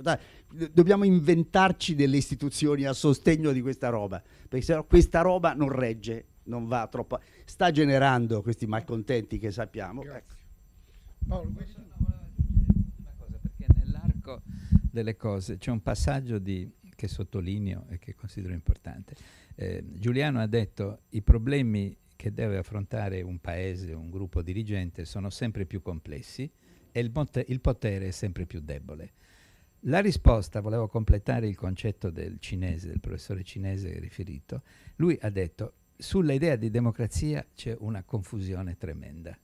dobbiamo inventarci delle istituzioni a sostegno di questa roba, perché sennò questa roba non regge, non va troppo, sta generando questi malcontenti che sappiamo. Ecco. Paolo, questo... perché nell'arco delle cose c'è un passaggio di, che sottolineo e che considero importante. Eh, Giuliano ha detto i problemi che deve affrontare un paese, un gruppo dirigente, sono sempre più complessi e il, il potere è sempre più debole. La risposta, volevo completare il concetto del cinese, del professore cinese riferito, lui ha detto sull'idea di democrazia c'è una confusione tremenda.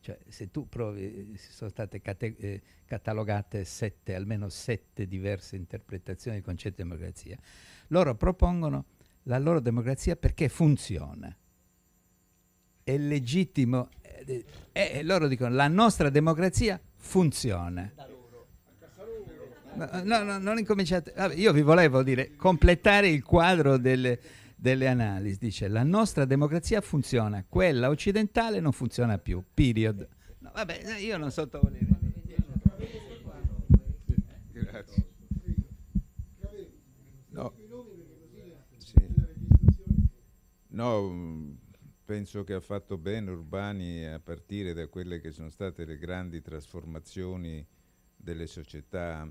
Cioè, se tu provi, sono state cate, eh, catalogate sette, almeno sette diverse interpretazioni del concetto di democrazia. Loro propongono la loro democrazia perché funziona è legittimo. E eh, eh, loro dicono la nostra democrazia funziona. No, no, non incominciate. Vabbè, io vi volevo dire, completare il quadro delle, delle analisi. Dice la nostra democrazia funziona, quella occidentale non funziona più. Period. No, vabbè, io non so togliere. Grazie. No. Sì. No, mm, penso che ha fatto bene Urbani a partire da quelle che sono state le grandi trasformazioni delle società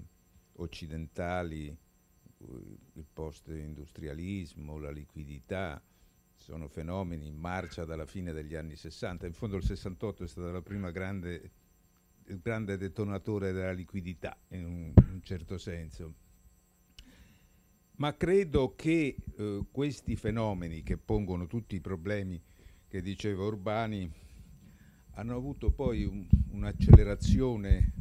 occidentali, eh, il post-industrialismo, la liquidità, sono fenomeni in marcia dalla fine degli anni 60. In fondo il 68 è stato la prima grande, il grande detonatore della liquidità, in un, in un certo senso. Ma credo che eh, questi fenomeni che pongono tutti i problemi che diceva Urbani, hanno avuto poi un'accelerazione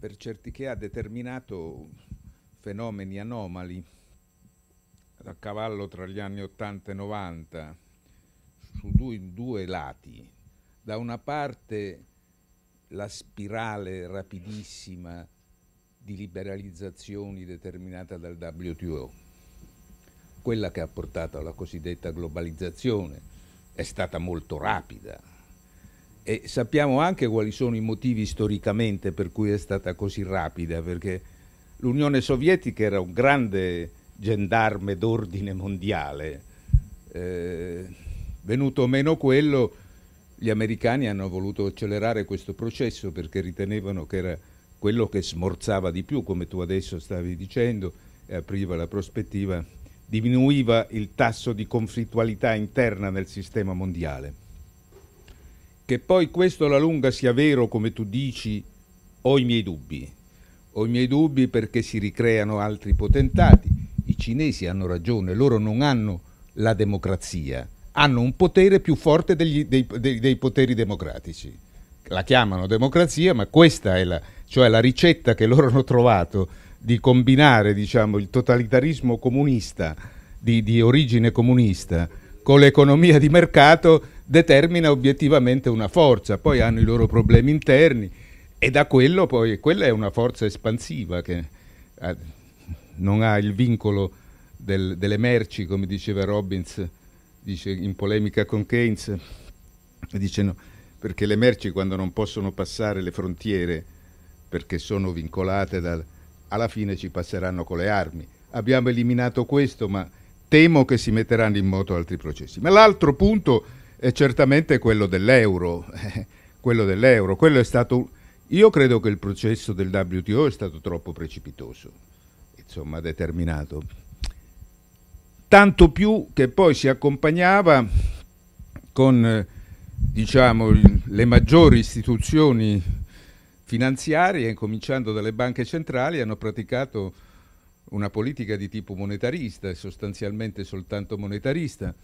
per certi che ha determinato fenomeni anomali a cavallo tra gli anni 80 e 90 su due, due lati. Da una parte la spirale rapidissima di liberalizzazioni determinata dal WTO, quella che ha portato alla cosiddetta globalizzazione, è stata molto rapida e sappiamo anche quali sono i motivi storicamente per cui è stata così rapida, perché l'Unione Sovietica era un grande gendarme d'ordine mondiale, eh, venuto meno quello, gli americani hanno voluto accelerare questo processo perché ritenevano che era quello che smorzava di più, come tu adesso stavi dicendo, e apriva la prospettiva diminuiva il tasso di conflittualità interna nel sistema mondiale. Che poi questo alla lunga sia vero, come tu dici, ho i miei dubbi. Ho i miei dubbi perché si ricreano altri potentati. I cinesi hanno ragione, loro non hanno la democrazia, hanno un potere più forte degli, dei, dei, dei poteri democratici. La chiamano democrazia, ma questa è la, cioè la ricetta che loro hanno trovato di combinare diciamo, il totalitarismo comunista di, di origine comunista con l'economia di mercato determina obiettivamente una forza, poi hanno i loro problemi interni e da quello poi quella è una forza espansiva che ha, eh, non ha il vincolo del, delle merci, come diceva Robbins, dice in polemica con Keynes, dice no, perché le merci quando non possono passare le frontiere perché sono vincolate dal, alla fine ci passeranno con le armi. Abbiamo eliminato questo, ma temo che si metteranno in moto altri processi. Ma l'altro punto è certamente quello dell'euro. (laughs) quello dell'euro, quello è stato... Io credo che il processo del WTO è stato troppo precipitoso, insomma determinato. Tanto più che poi si accompagnava con, eh, diciamo, le maggiori istituzioni finanziarie, incominciando dalle banche centrali, hanno praticato una politica di tipo monetarista e sostanzialmente soltanto monetarista.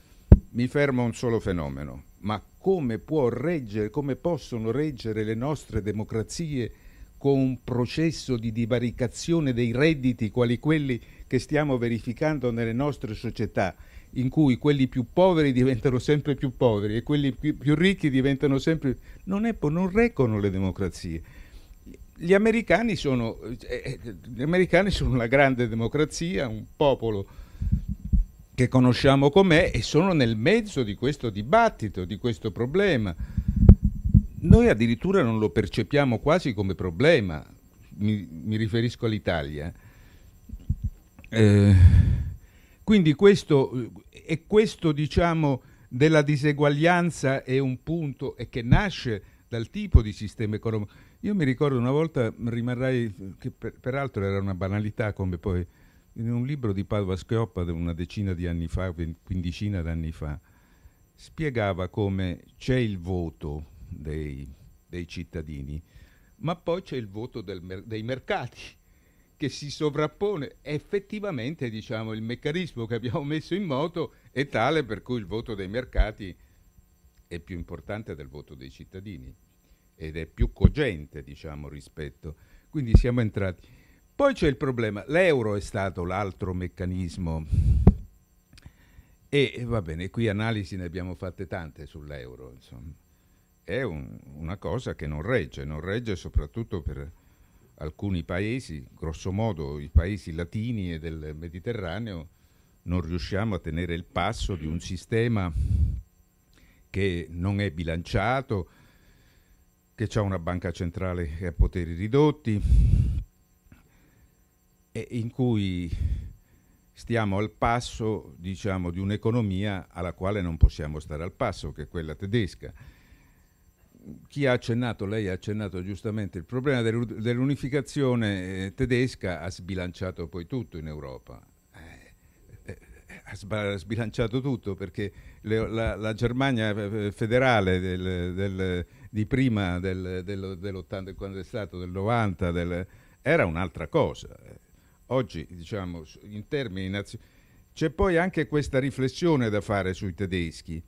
Mi fermo a un solo fenomeno, ma come, reggere, come possono reggere le nostre democrazie con un processo di divaricazione dei redditi quali quelli che stiamo verificando nelle nostre società, in cui quelli più poveri diventano sempre più poveri e quelli più, più ricchi diventano sempre... Non, è, non reggono le democrazie gli americani, sono, eh, eh gli americani sono una grande democrazia, un popolo che conosciamo com'è e sono nel mezzo di questo dibattito, di questo problema. Noi addirittura non lo percepiamo quasi come problema, mi, mi riferisco all'Italia. Eh, quindi questo, e questo diciamo della diseguaglianza è un punto e che nasce dal tipo di sistema economico io mi ricordo una volta rimarrai, che per, peraltro era una banalità, come poi in un libro di Padova Schioppa di una decina di anni fa, quindicina d'anni fa, spiegava come c'è il voto dei, dei cittadini, ma poi c'è il voto del, dei mercati che si sovrappone effettivamente diciamo, il meccanismo che abbiamo messo in moto è tale per cui il voto dei mercati è più importante del voto dei cittadini ed è più cogente diciamo, rispetto. Quindi siamo entrati. Poi c'è il problema, l'euro è stato l'altro meccanismo e va bene, qui analisi ne abbiamo fatte tante sull'euro, insomma. È un, una cosa che non regge, non regge soprattutto per alcuni paesi, grosso modo i paesi latini e del Mediterraneo, non riusciamo a tenere il passo di un sistema che non è bilanciato, che ha una banca centrale che ha poteri ridotti e in cui stiamo al passo diciamo, di un'economia alla quale non possiamo stare al passo, che è quella tedesca. Chi ha accennato, lei ha accennato giustamente, il problema dell'unificazione eh, tedesca ha sbilanciato poi tutto in Europa sbilanciato tutto perché le, la, la, Germania eh, eh, federale del, del, di prima del, dell'80, quando è stato del 90, era un'altra cosa. Oggi, diciamo, in termini nazionali... C'è poi anche questa riflessione da fare sui tedeschi.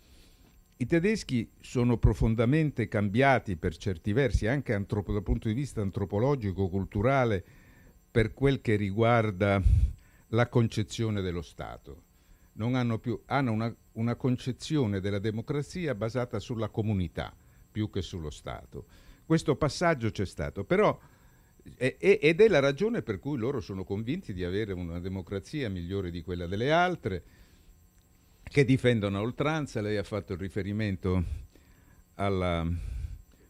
I tedeschi sono profondamente cambiati per certi versi, anche antropo, dal punto di vista antropologico, culturale, per quel che riguarda la concezione dello Stato non hanno più hanno una, una concezione della democrazia basata sulla comunità più che sullo Stato. Questo passaggio c'è stato, però ed è la ragione per cui loro sono convinti di avere una democrazia migliore di quella delle altre, che difendono a oltranza. Lei ha fatto riferimento alla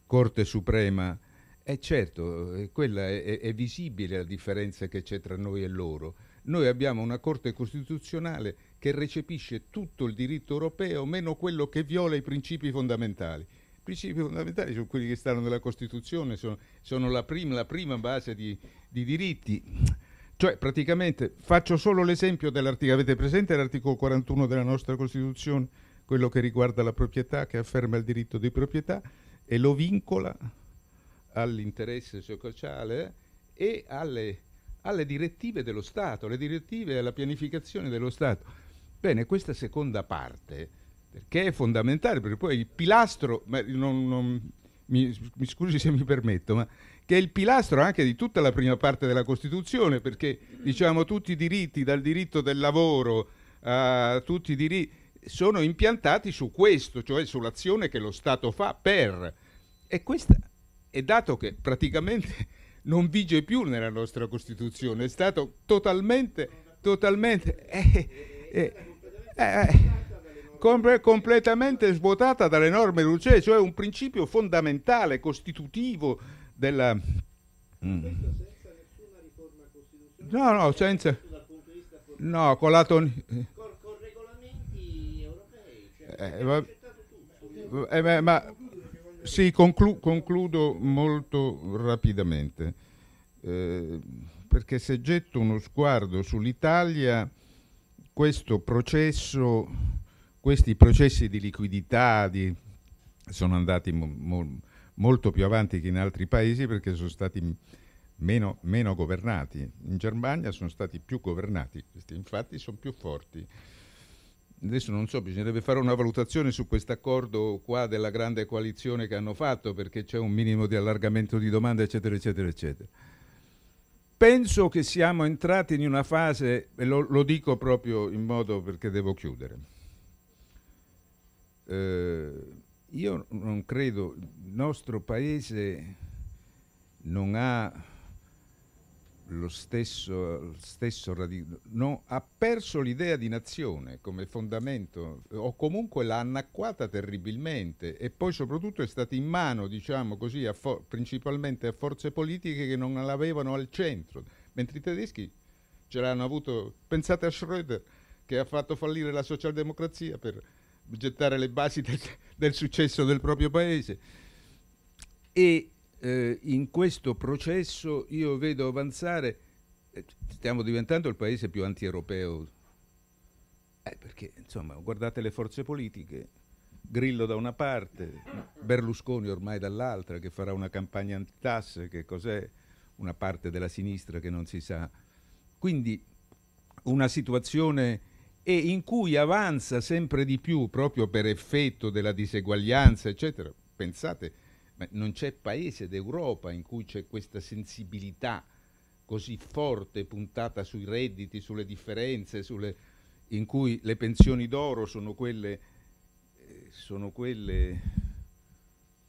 Corte Suprema. E eh, certo, eh, quella è, è visibile la differenza che c'è tra noi e loro. Noi abbiamo una Corte Costituzionale che recepisce tutto il diritto europeo meno quello che viola i principi fondamentali. I principi fondamentali sono quelli che stanno nella Costituzione, sono, sono la, prima, la, prima, base di, di diritti. Cioè, praticamente, faccio solo l'esempio dell'articolo, avete presente l'articolo 41 della nostra Costituzione, quello che riguarda la proprietà, che afferma il diritto di proprietà e lo vincola all'interesse sociale eh, e alle, alle direttive dello Stato, alle direttive e alla pianificazione dello Stato. Bene, questa seconda parte, perché è fondamentale, perché poi il pilastro, non, non, mi, mi scusi se mi permetto, ma che è il pilastro anche di tutta la prima parte della Costituzione, perché diciamo tutti i diritti, dal diritto del lavoro a tutti i diritti, sono impiantati su questo, cioè sull'azione che lo Stato fa per. E questa è dato che praticamente (laughs) non vige più nella nostra Costituzione, è stato totalmente, totalmente... Eh, eh, eh, eh completamente svuotata dalle norme europee, cioè un principio fondamentale, costitutivo della... Mm. No, no, senza... No, con la ton... Eh. Con, con regolamenti europei. Cioè, eh, va... Eh, ma... Sì, conclu... concludo molto rapidamente, eh, perché se getto uno sguardo sull'Italia questo processo, questi processi di liquidità di, sono andati mo, mo, molto più avanti che in altri paesi perché sono stati meno, meno governati. In Germania sono stati più governati, questi infatti sono più forti. Adesso non so, bisognerebbe fare una valutazione su quest'accordo qua della grande coalizione che hanno fatto perché c'è un minimo di allargamento di domanda, eccetera, eccetera, eccetera penso che siamo entrati in una fase, e lo, lo dico proprio in modo perché devo chiudere. Eh, io non credo, il nostro paese non ha lo stesso, stesso radicalismo, no, ha perso l'idea di nazione come fondamento o comunque l'ha anacquata terribilmente e poi soprattutto è stata in mano, diciamo così, a for- principalmente a forze politiche che non l'avevano al centro, mentre i tedeschi ce l'hanno avuto, pensate a Schröder che ha fatto fallire la socialdemocrazia per gettare le basi del, del successo del proprio paese. E eh, in questo processo io vedo avanzare, eh, stiamo diventando il paese più anti-europeo, eh, perché insomma guardate le forze politiche, Grillo da una parte, Berlusconi ormai dall'altra che farà una campagna antitasse, che cos'è una parte della sinistra che non si sa. Quindi una situazione e in cui avanza sempre di più proprio per effetto della diseguaglianza, eccetera. Pensate, non c'è paese d'Europa in cui c'è questa sensibilità così forte puntata sui redditi, sulle differenze, sulle, in cui le pensioni d'oro sono quelle, eh, sono quelle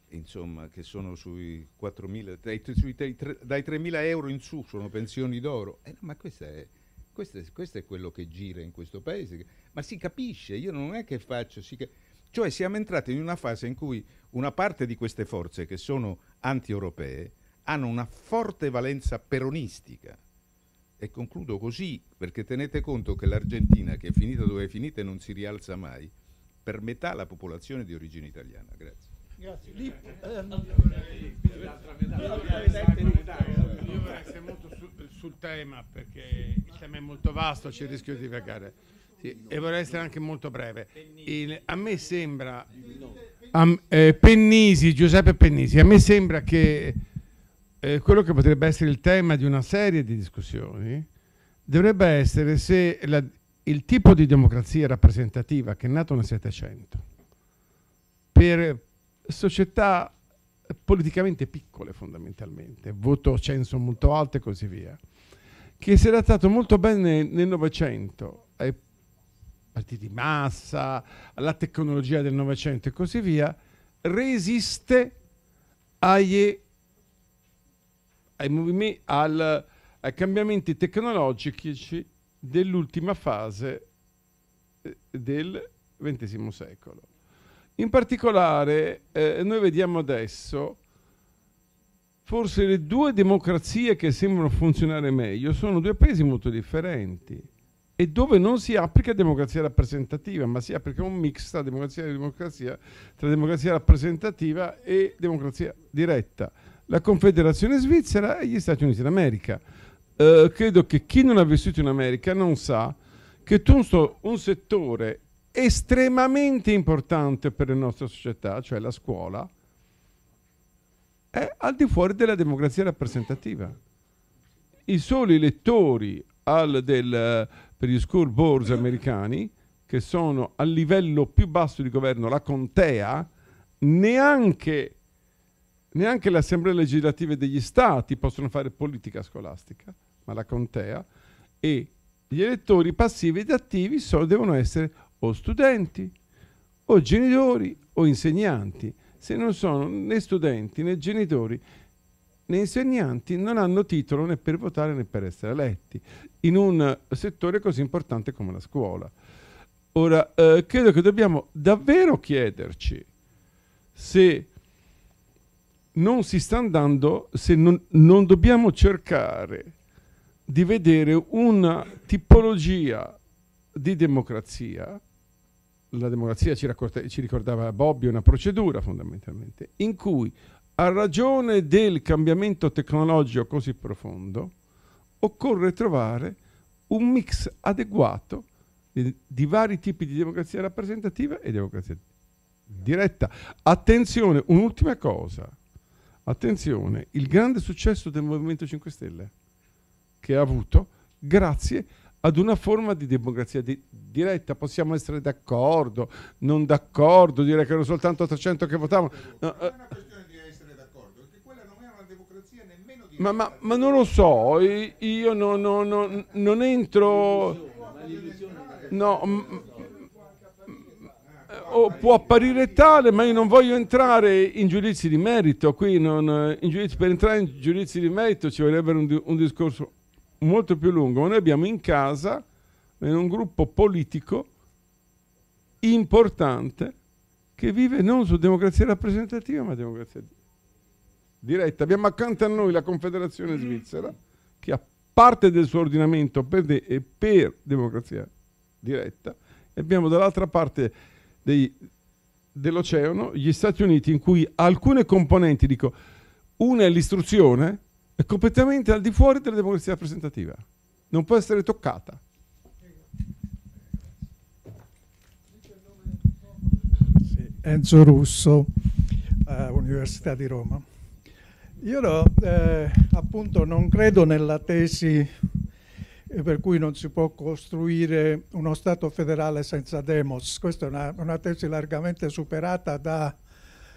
insomma, che sono sui 4.000, dai, sui, dai 3.000 euro in su sono pensioni d'oro. Eh, ma questo è, questo, è, questo è, quello che gira in questo paese. Ma si capisce, io non è che faccio... Si cap- cioè siamo entrati in una fase in cui una parte di queste forze che sono anti-europee hanno una forte valenza peronistica. E concludo così, perché tenete conto che l'Argentina, che è finita dove è finita e non si rialza mai, per metà la popolazione di origine italiana. Grazie. Grazie. Lì, ehm... Io vorrei essere molto sul, sul tema perché il tema è molto vasto, c'è il rischio di divagare. Sì, e vorrei essere anche molto breve. Il, a me sembra, a, eh, Pennisi, Giuseppe Pennisi, a me sembra che eh, quello che potrebbe essere il tema di una serie di discussioni dovrebbe essere se la, il tipo di democrazia rappresentativa che è nato nel Settecento per società politicamente piccole fondamentalmente, voto censo molto alto e così via, che si era adattato molto bene nel Novecento ai partiti di massa, alla tecnologia del Novecento e così via, resiste agli, ai, movimenti, al, ai cambiamenti tecnologici dell'ultima fase eh, del XX secolo. In particolare eh, noi vediamo adesso forse le due democrazie che sembrano funzionare meglio sono due paesi molto differenti e dove non si applica democrazia rappresentativa, ma si applica un mix tra democrazia e democrazia, tra democrazia rappresentativa e democrazia diretta. La Confederazione Svizzera e gli Stati Uniti d'America. Eh, credo che chi non ha vissuto in America non sa che tutto un settore estremamente importante per le nostre società, cioè la scuola, è al di fuori della democrazia rappresentativa. I soli lettori al del per gli school boards americani, che sono al livello più basso di governo, la contea, neanche, neanche le assemblee legislative degli stati possono fare politica scolastica, ma la contea, e gli elettori passivi ed attivi sono, devono essere o studenti, o genitori, o insegnanti. Se non sono né studenti, né genitori, né insegnanti non hanno titolo né per votare né per essere eletti in un settore così importante come la scuola. Ora, eh, credo che dobbiamo davvero chiederci se non si sta andando, se non, non dobbiamo cercare di vedere una tipologia di democrazia, la democrazia ci, ci ricordava Bobbio, una procedura fondamentalmente, in cui a ragione del cambiamento tecnologico così profondo, occorre trovare un mix adeguato di, di vari tipi di democrazia rappresentativa e democrazia diretta. Attenzione, un'ultima cosa. Attenzione, il grande successo del Movimento 5 Stelle che ha avuto grazie ad una forma di democrazia di diretta. Possiamo essere d'accordo, non d'accordo, dire che erano soltanto 300 che votavano. No, eh, ma, ma, ma, non lo so, io non, non, non, non entro... No, o può apparire tale, ma io non voglio entrare in giudizi di merito. Qui non, giudizi, per entrare in giudizi di merito ci vorrebbe un, un, discorso molto più lungo. Ma noi abbiamo in casa, in un gruppo politico importante, che vive non su democrazia rappresentativa, ma democrazia di diretta, abbiamo accanto a noi la Confederazione Svizzera che ha parte del suo ordinamento per de e per democrazia diretta e abbiamo dall'altra parte dell'oceano gli Stati Uniti in cui alcune componenti, dico, una è l'istruzione, è completamente al di fuori della democrazia rappresentativa, non può essere toccata. Enzo Russo, uh, Università di Roma. Io no, eh, appunto non credo nella tesi per cui non si può costruire uno Stato federale senza demos. Questa è una, una tesi largamente superata da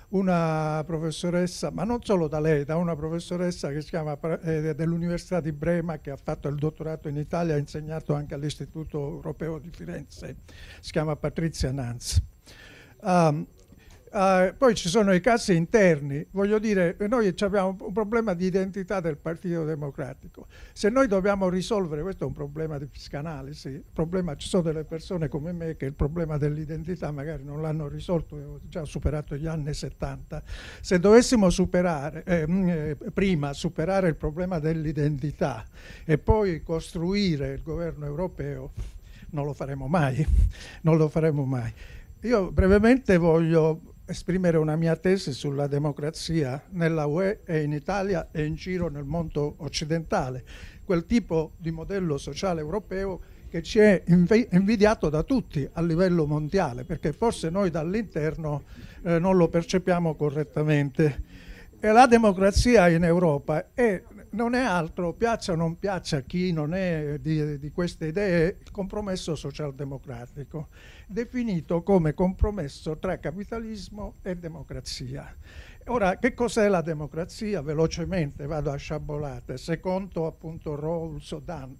una professoressa, ma non solo da lei, da una professoressa che si chiama eh, dell'Università di Brema che ha fatto il dottorato in Italia e ha insegnato anche all'Istituto Europeo di Firenze, si chiama Patrizia Nanz. Um, Uh, poi ci sono i casi interni, voglio dire, noi abbiamo un problema di identità del Partito Democratico. Se noi dobbiamo risolvere, questo è un problema di psicanalisi, problema, ci sono delle persone come me che il problema dell'identità magari non l'hanno risolto, ho già superato gli anni 70. Se dovessimo superare, eh, mm, eh, prima superare il problema dell'identità e poi costruire il governo europeo, non lo faremo mai, (laughs) non lo faremo mai. Io brevemente voglio esprimere una mia tesi sulla democrazia nella UE e in Italia e in giro nel mondo occidentale, quel tipo di modello sociale europeo che ci è invidiato da tutti a livello mondiale, perché forse noi dall'interno eh, non lo percepiamo correttamente. E la democrazia in Europa è non è altro, piaccia o non piaccia a chi non è di, di queste idee, il compromesso socialdemocratico, definito come compromesso tra capitalismo e democrazia. Ora, che cos'è la democrazia? Velocemente vado a sciabolate. Secondo appunto Rawls O'Dall,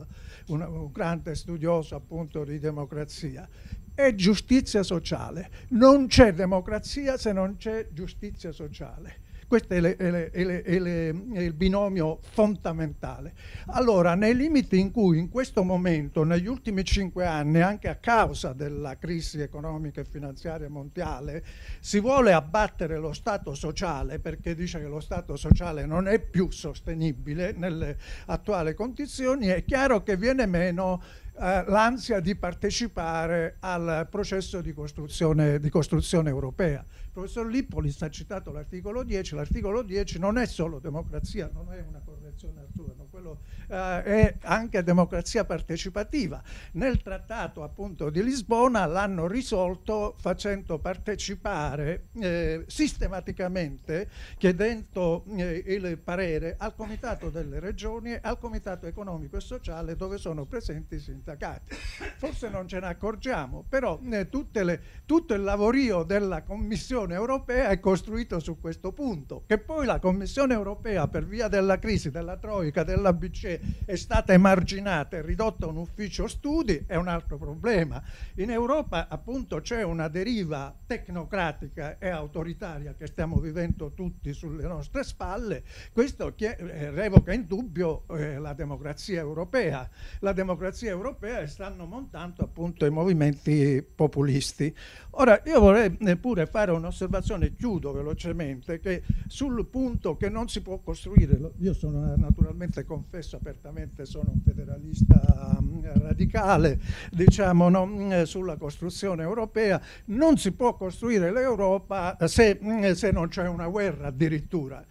eh, un, un grande studioso appunto di democrazia, è giustizia sociale. Non c'è democrazia se non c'è giustizia sociale questo è, le, è, le, è, le, è il binomio fondamentale. Allora, nei limiti in cui in questo momento, negli ultimi cinque anni, anche a causa della crisi economica e finanziaria mondiale, si vuole abbattere lo Stato sociale perché dice che lo Stato sociale non è più sostenibile nelle attuali condizioni, è chiaro che viene meno eh, l'ansia di partecipare al processo di costruzione, di costruzione europea. Il professor Lippoli ha citato l'articolo 10, l'articolo 10 non è solo democrazia, non è una selezione a turno, quello eh, è anche democrazia partecipativa. Nel trattato appunto di Lisbona l'hanno risolto facendo partecipare eh, sistematicamente, chiedendo eh, il parere al Comitato delle Regioni, al Comitato Economico e Sociale dove sono presenti i sindacati. Forse non ce ne accorgiamo, però eh, le, tutto il lavorio della Commissione europea è costruito su questo punto, che poi la Commissione europea per via della crisi della della Troica, della BCE, è stata emarginata e ridotta a un ufficio studi, è un altro problema. In Europa appunto c'è una deriva tecnocratica e autoritaria che stiamo vivendo tutti sulle nostre spalle, questo eh, revoca in dubbio eh, la democrazia europea. La democrazia europea stanno montando appunto i movimenti populisti. Ora io vorrei neppure eh, fare un'osservazione, chiudo velocemente, che sul punto che non si può costruire, io sono naturalmente confesso apertamente sono un federalista mm, radicale, diciamo, no? Mm, sulla costruzione europea, non si può costruire l'Europa se, mm, se non c'è una guerra addirittura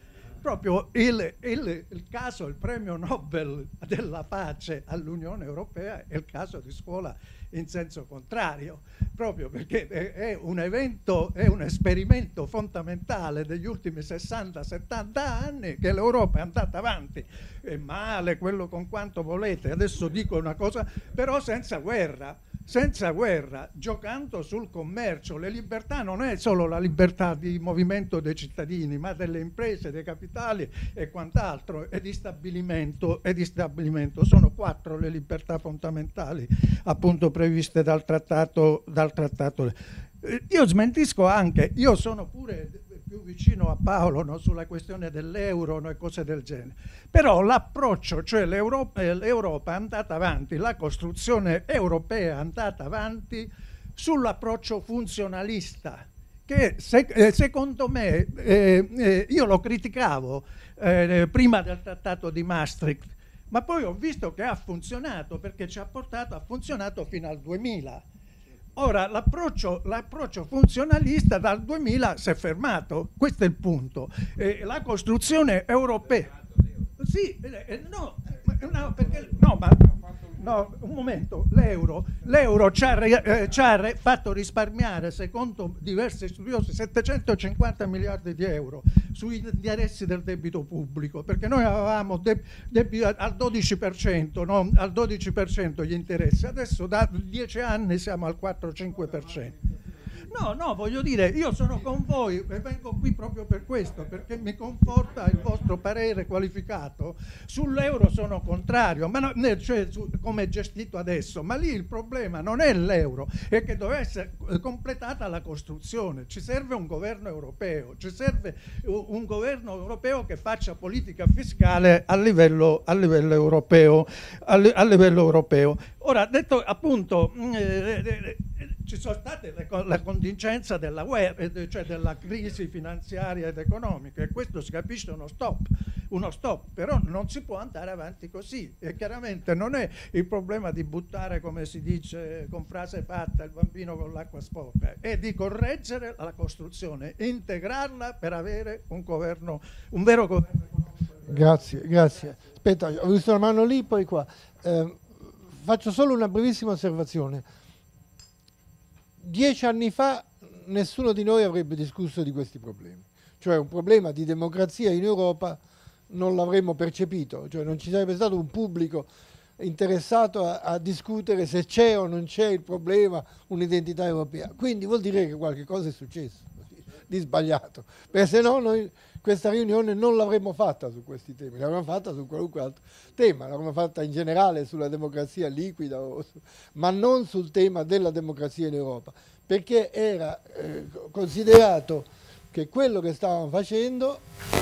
proprio il, il, il caso, il premio Nobel della pace all'Unione Europea è il caso di scuola in senso contrario, proprio perché è un evento, è un esperimento fondamentale degli ultimi 60-70 anni che l'Europa è andata avanti, è male quello con quanto volete, adesso dico una cosa, però senza guerra senza guerra, giocando sul commercio. Le libertà non è solo la libertà di movimento dei cittadini, ma delle imprese, dei capitali e quant'altro, e di stabilimento. E di stabilimento. Sono quattro le libertà fondamentali appunto previste dal trattato. Dal trattato. Eh, io smentisco anche, io sono pure più vicino a Paolo no? sulla questione dell'euro no? e cose del genere. Però l'approccio, cioè l'Europa, eh, è andata avanti, la costruzione europea è andata avanti sull'approccio funzionalista che se, eh, secondo me, eh, eh, io lo criticavo eh, prima del trattato di Maastricht, ma poi ho visto che ha funzionato perché ci ha portato, ha funzionato fino al 2000 Ora l'approccio, l'approccio, funzionalista dal 2000 si è fermato, questo è il punto. Eh, la costruzione europea... Sì, eh, eh no, no, perché, no, ma No, un momento, l'euro, l'euro ci ha, eh, ci ha, fatto risparmiare, secondo diversi studiosi, 750 miliardi di euro sui interessi del debito pubblico, perché noi avevamo de, de, al, 12%, no? al 12% gli interessi, adesso da 10 anni siamo al 4-5%. No, no, voglio dire, io sono con voi e vengo qui proprio per questo, perché mi conforta il vostro parere qualificato. Sull'euro sono contrario, ma no, cioè, su, come è gestito adesso, ma lì il problema non è l'euro, è che deve essere completata la costruzione. Ci serve un governo europeo, ci serve un governo europeo che faccia politica fiscale a livello, a livello europeo. A, a livello europeo. Ora, detto appunto... Mm, eh, eh, eh ci sono state le, la contingenza della guerra, eh, cioè della crisi finanziaria ed economica e questo si capisce uno stop, uno stop, però non si può andare avanti così e chiaramente non è il problema di buttare come si dice con frase fatta il bambino con l'acqua sporca, è di correggere la costruzione, integrarla per avere un governo, un vero governo economico. Grazie, grazie. Aspetta, ho visto la mano lì, poi qua. Eh, faccio solo una brevissima osservazione dieci anni fa nessuno di noi avrebbe discusso di questi problemi, cioè un problema di democrazia in Europa non l'avremmo percepito, cioè non ci sarebbe stato un pubblico interessato a, a discutere se c'è o non c'è il problema un'identità europea. Quindi vuol dire che qualche cosa è successo di sbagliato, perché se no noi questa riunione non l'avremmo fatta su questi temi, l'avremmo fatta su qualunque altro tema, l'avremmo fatta in generale sulla democrazia liquida, ma non sul tema della democrazia in Europa, perché era eh, considerato che quello che stavamo facendo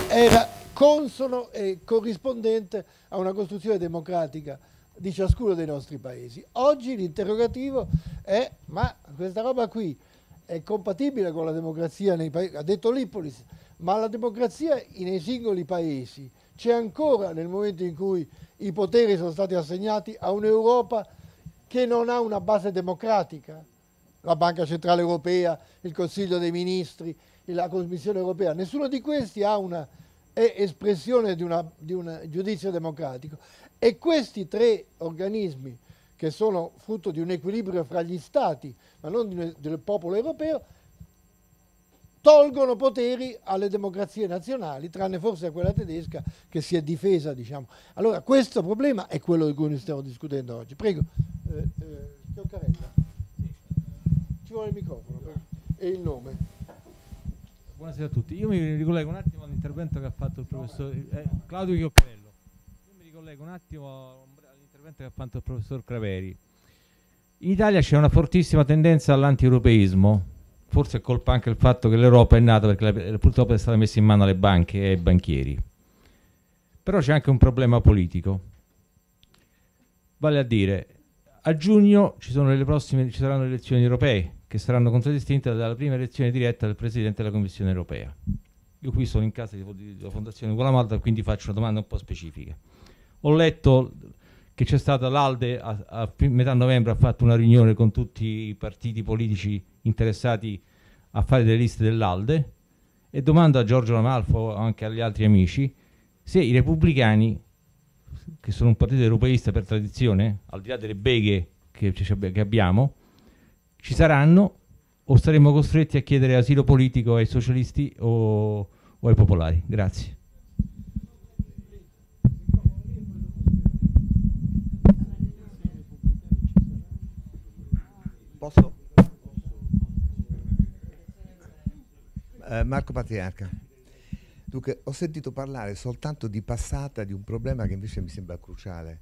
era consono e corrispondente a una costruzione democratica di ciascuno dei nostri paesi. Oggi l'interrogativo è ma questa roba qui è compatibile con la democrazia nei paesi, ha detto Lippolis, ma la democrazia nei singoli paesi c'è ancora nel momento in cui i poteri sono stati assegnati a un'Europa che non ha una base democratica. La Banca Centrale Europea, il Consiglio dei Ministri, la Commissione Europea, nessuno di questi una, espressione di, una, di un giudizio democratico. E questi tre organismi, che sono frutto di un equilibrio fra gli Stati, ma non del popolo europeo, tolgono poteri alle democrazie nazionali, tranne forse a quella tedesca che si è difesa. Diciamo. Allora questo problema è quello di cui noi stiamo discutendo oggi. Prego, eh, eh, Chioccarella, ci vuole il microfono e il nome. Buonasera a tutti, io mi ricollego un attimo all'intervento che ha fatto il professor eh, Claudio Chioccarello, io mi ricollego un attimo all'intervento che ha fatto il professor Craveri. In Italia c'è una fortissima tendenza all'anti-europeismo, forse è colpa anche il fatto che l'Europa è nata perché la, purtroppo è stata messa in mano alle banche e ai banchieri. Però c'è anche un problema politico. Vale a dire, a giugno ci, prossime, ci saranno le elezioni europee che saranno contraddistinte dalla prima elezione diretta del Presidente della Commissione europea. Io qui sono in casa della Fondazione Gualamalta, quindi faccio una domanda un po' specifica. Ho letto che c'è stata l'Alde a, a, metà novembre ha fatto una riunione con tutti i partiti politici interessati a fare delle liste dell'Alde e domando a Giorgio Lamalfo anche agli altri amici se i repubblicani che sono un partito europeista per tradizione al di là delle beghe che, che abbiamo ci saranno o saremo costretti a chiedere asilo politico ai socialisti o, o ai popolari grazie Eh, Marco Patriarca. Dunque, ho sentito parlare soltanto di passata di un problema che invece mi sembra cruciale,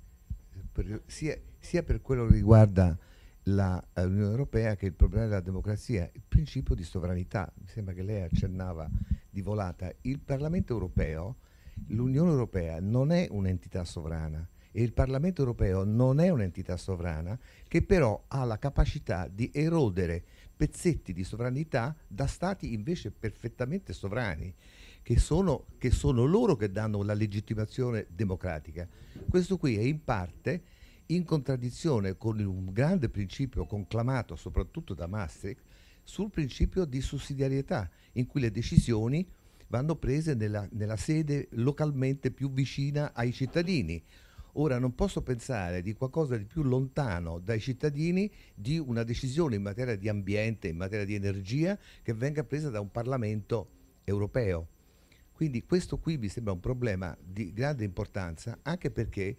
per, sia, sia, per quello che riguarda l'Unione eh, Europea che il problema della democrazia, il principio di sovranità. Mi sembra che lei accennava di volata. Il Parlamento europeo, l'Unione Europea non è un'entità sovrana e il Parlamento europeo non è un'entità sovrana che però ha la capacità di erodere pezzetti di sovranità da stati invece perfettamente sovrani, che sono, che sono loro che danno la legittimazione democratica. Questo qui è in parte in contraddizione con un grande principio conclamato soprattutto da Maastricht sul principio di sussidiarietà, in cui le decisioni vanno prese nella, nella, sede localmente più vicina ai cittadini. Ora non posso pensare di qualcosa di più lontano dai cittadini di una decisione in materia di ambiente, in materia di energia, che venga presa da un Parlamento europeo. Quindi questo qui mi sembra un problema di grande importanza, anche perché,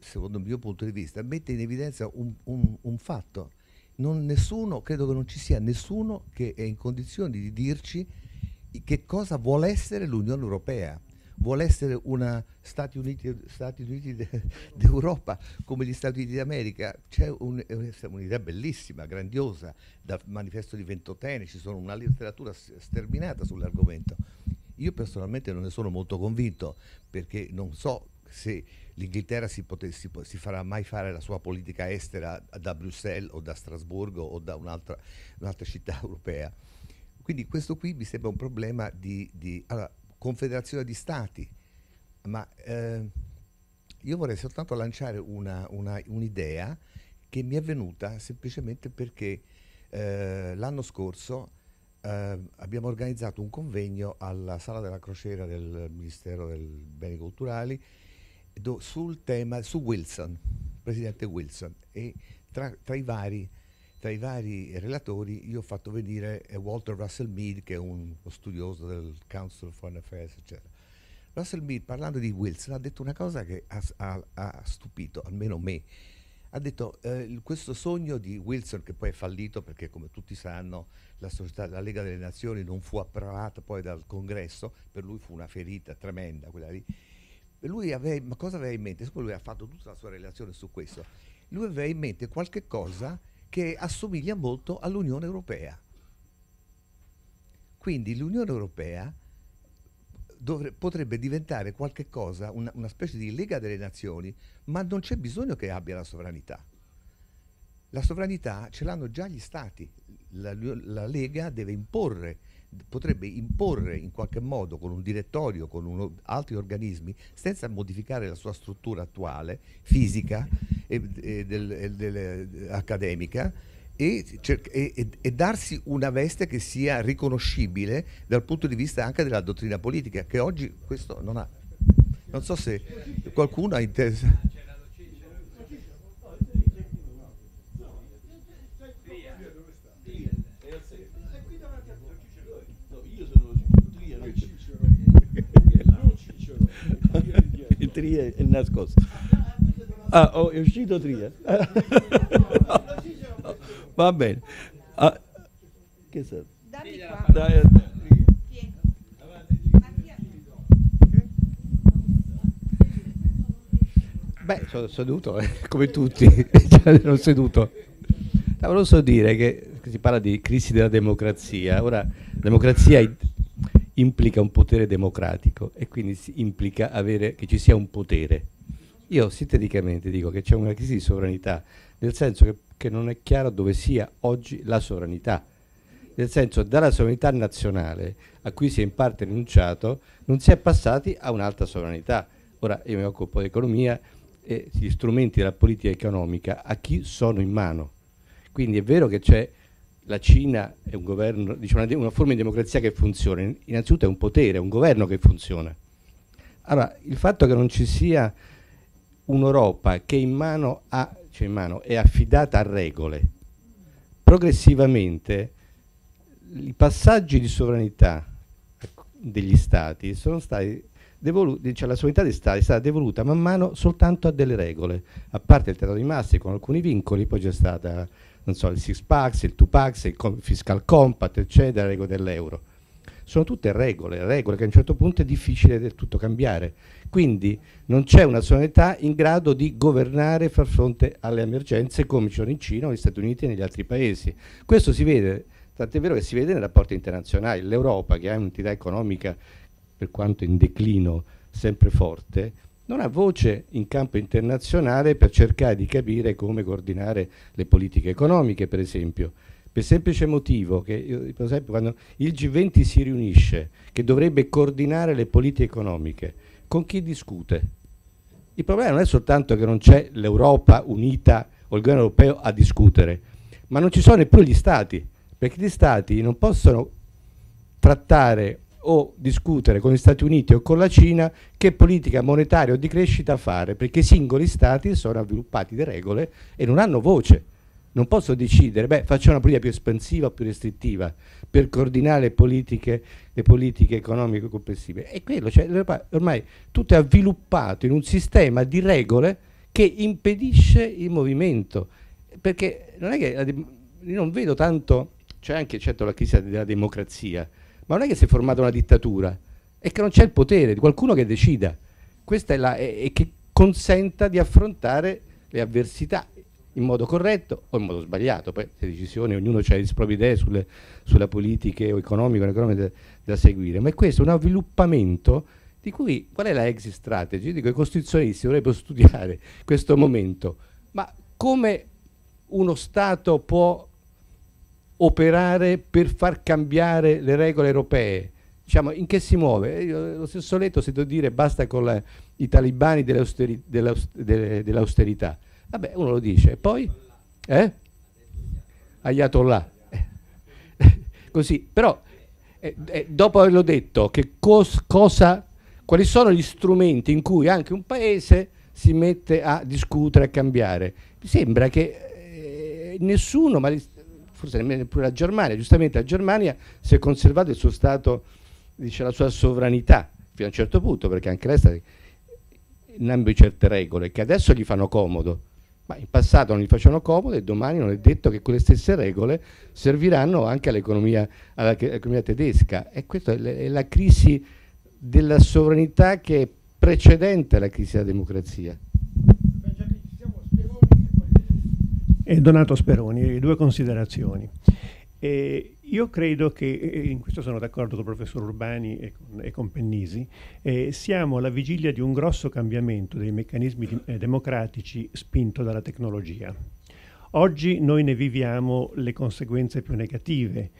secondo il mio punto di vista, mette in evidenza un, un, un fatto. Non, nessuno, credo che non ci sia nessuno che è in condizioni di dirci che cosa vuole essere l'Unione Europea vuole essere una Stati Uniti, Stati Uniti (laughs) d'Europa come gli Stati Uniti d'America. C'è un, un'idea bellissima, grandiosa, dal manifesto di Ventotene, ci sono una letteratura sterminata sull'argomento. Io personalmente non ne sono molto convinto perché non so se l'Inghilterra si, potessi, si, farà mai fare la sua politica estera da Bruxelles o da Strasburgo o da un'altra, un'altra città (laughs) europea. Quindi questo qui mi sembra un problema di... di allora, confederazione di stati, ma eh, io vorrei soltanto lanciare un'idea che mi è venuta semplicemente perché eh, l'anno scorso eh, abbiamo organizzato un convegno alla Sala della Crociera del Ministero dei Beni Culturali do, sul tema, su Wilson, Presidente Wilson, e tra, tra i vari tra i vari relatori io ho fatto venire eh, Walter Russell Mead, che è uno studioso del Council of Foreign Affairs, eccetera. Russell Mead, parlando di Wilson, ha detto una cosa che ha, ha, ha stupito, almeno me. Ha detto eh, questo sogno di Wilson, che poi è fallito perché, come tutti sanno, la, società, la Lega delle Nazioni non fu approvata poi dal congresso, per lui fu una ferita tremenda quella lì. Lui aveva, ma cosa aveva in mente? Siccome lui ha fatto tutta la sua relazione su questo, lui aveva in mente qualche cosa che assomiglia molto all'Unione Europea. Quindi l'Unione Europea dovre, potrebbe diventare qualche cosa, una, una specie di Lega delle Nazioni, ma non c'è bisogno che abbia la sovranità. La sovranità ce l'hanno già gli Stati, la, la Lega deve imporre potrebbe imporre in qualche modo con un direttorio, con uno, altri organismi, senza modificare la sua struttura attuale, fisica e, e, del, e del, eh, accademica, e, e, darsi una veste che sia riconoscibile dal punto di vista anche della dottrina politica, che oggi questo non ha. Non so se qualcuno ha interesse. tria è nascosto. Ah, oh, è uscito tria. (laughs) no, no, va bene. Ah, che serve? Dammi qua. Dai, Beh, sono seduto, eh, come tutti, (laughs) cioè, sono seduto. Ma volevo solo dire che si parla di crisi della democrazia. Ora, la democrazia implica un potere democratico e quindi implica avere, che ci sia un potere. Io sinteticamente dico che c'è una crisi di sovranità, nel senso che, che non è chiaro dove sia oggi la sovranità nel senso dalla sovranità nazionale a cui si è in parte rinunciato non si è passati a un'altra sovranità. Ora io mi occupo di economia e gli strumenti della politica economica a chi sono in mano. Quindi è vero che c'è la Cina è un governo, diciamo, una, una, forma di democrazia che funziona, innanzitutto è un potere, è un governo che funziona. Allora, il fatto che non ci sia un'Europa che in mano, ha, cioè in mano è affidata a regole, progressivamente i passaggi di sovranità degli stati sono stati devoluti, cioè la sovranità degli stati è stata devoluta man mano soltanto a delle regole, a parte il trattato di Massi con alcuni vincoli, poi c'è stata non so, il six packs, il two packs, il fiscal compact, eccetera, le regole dell'euro. Sono tutte regole, regole che a un certo punto è difficile del tutto cambiare. Quindi non c'è una sovranità in grado di governare e far fronte alle emergenze come ci sono in Cina, negli Stati Uniti e negli altri paesi. Questo si vede, tant'è vero che si vede nei rapporti internazionali. L'Europa, che ha un'entità economica per quanto in declino sempre forte, non ha voce in campo internazionale per cercare di capire come coordinare le politiche economiche, per esempio. Per semplice motivo che, per esempio, quando il G20 si riunisce, che dovrebbe coordinare le politiche economiche, con chi discute? Il problema non è soltanto che non c'è l'Europa unita o il governo europeo a discutere, ma non ci sono neppure gli Stati, perché gli Stati non possono trattare o discutere con gli Stati Uniti o con la Cina che politica monetaria o di crescita fare, perché i singoli Stati sono avviluppati di regole e non hanno voce. Non posso decidere, beh, facciamo una politica più espansiva o più restrittiva per coordinare le politiche, le politiche economiche complessive. E quello, cioè, ormai tutto è avviluppato in un sistema di regole che impedisce il movimento. Perché non è che, io non vedo tanto, c'è cioè anche certo la crisi della democrazia, ma non è che si è formata una dittatura, è che non c'è il potere di qualcuno che decida la, e, e, che consenta di affrontare le avversità in modo corretto o in modo sbagliato. Poi le decisioni, ognuno ha le proprie idee sulle, sulla politica o economica, economica da, da, seguire, ma è questo un avviluppamento di cui qual è la exit strategy? Dico, i costituzionalisti dovrebbero studiare (laughs) questo momento, ma come uno Stato può operare per far cambiare le regole europee? Diciamo, in che si muove? Eh, io, lo stesso Letto ho sentito dire basta con la, i talibani dell'austerità. Dell dell Vabbè, uno lo dice. E poi? Eh? Ayatollah. Eh. (laughs) Così, però eh, eh, dopo averlo detto, cos, cosa, quali sono gli strumenti in cui anche un paese si mette a discutere, a cambiare? Mi sembra che eh, nessuno, ma forse nemmeno pure la Germania, giustamente la Germania si è conservato il suo stato, dice, la sua sovranità fino a un certo punto, perché anche lei in ambito certe regole che adesso gli fanno comodo, ma in passato non gli facevano comodo e domani non è detto che quelle stesse regole serviranno anche all'economia, all tedesca. E questa è la crisi della sovranità che è precedente alla crisi della democrazia. e Donato Speroni, due considerazioni. Eh, io credo che, in questo sono d'accordo con il professor Urbani e con, e con Pennisi, eh, siamo alla vigilia di un grosso cambiamento dei meccanismi di, eh, democratici spinto dalla tecnologia. Oggi noi ne viviamo le conseguenze più negative.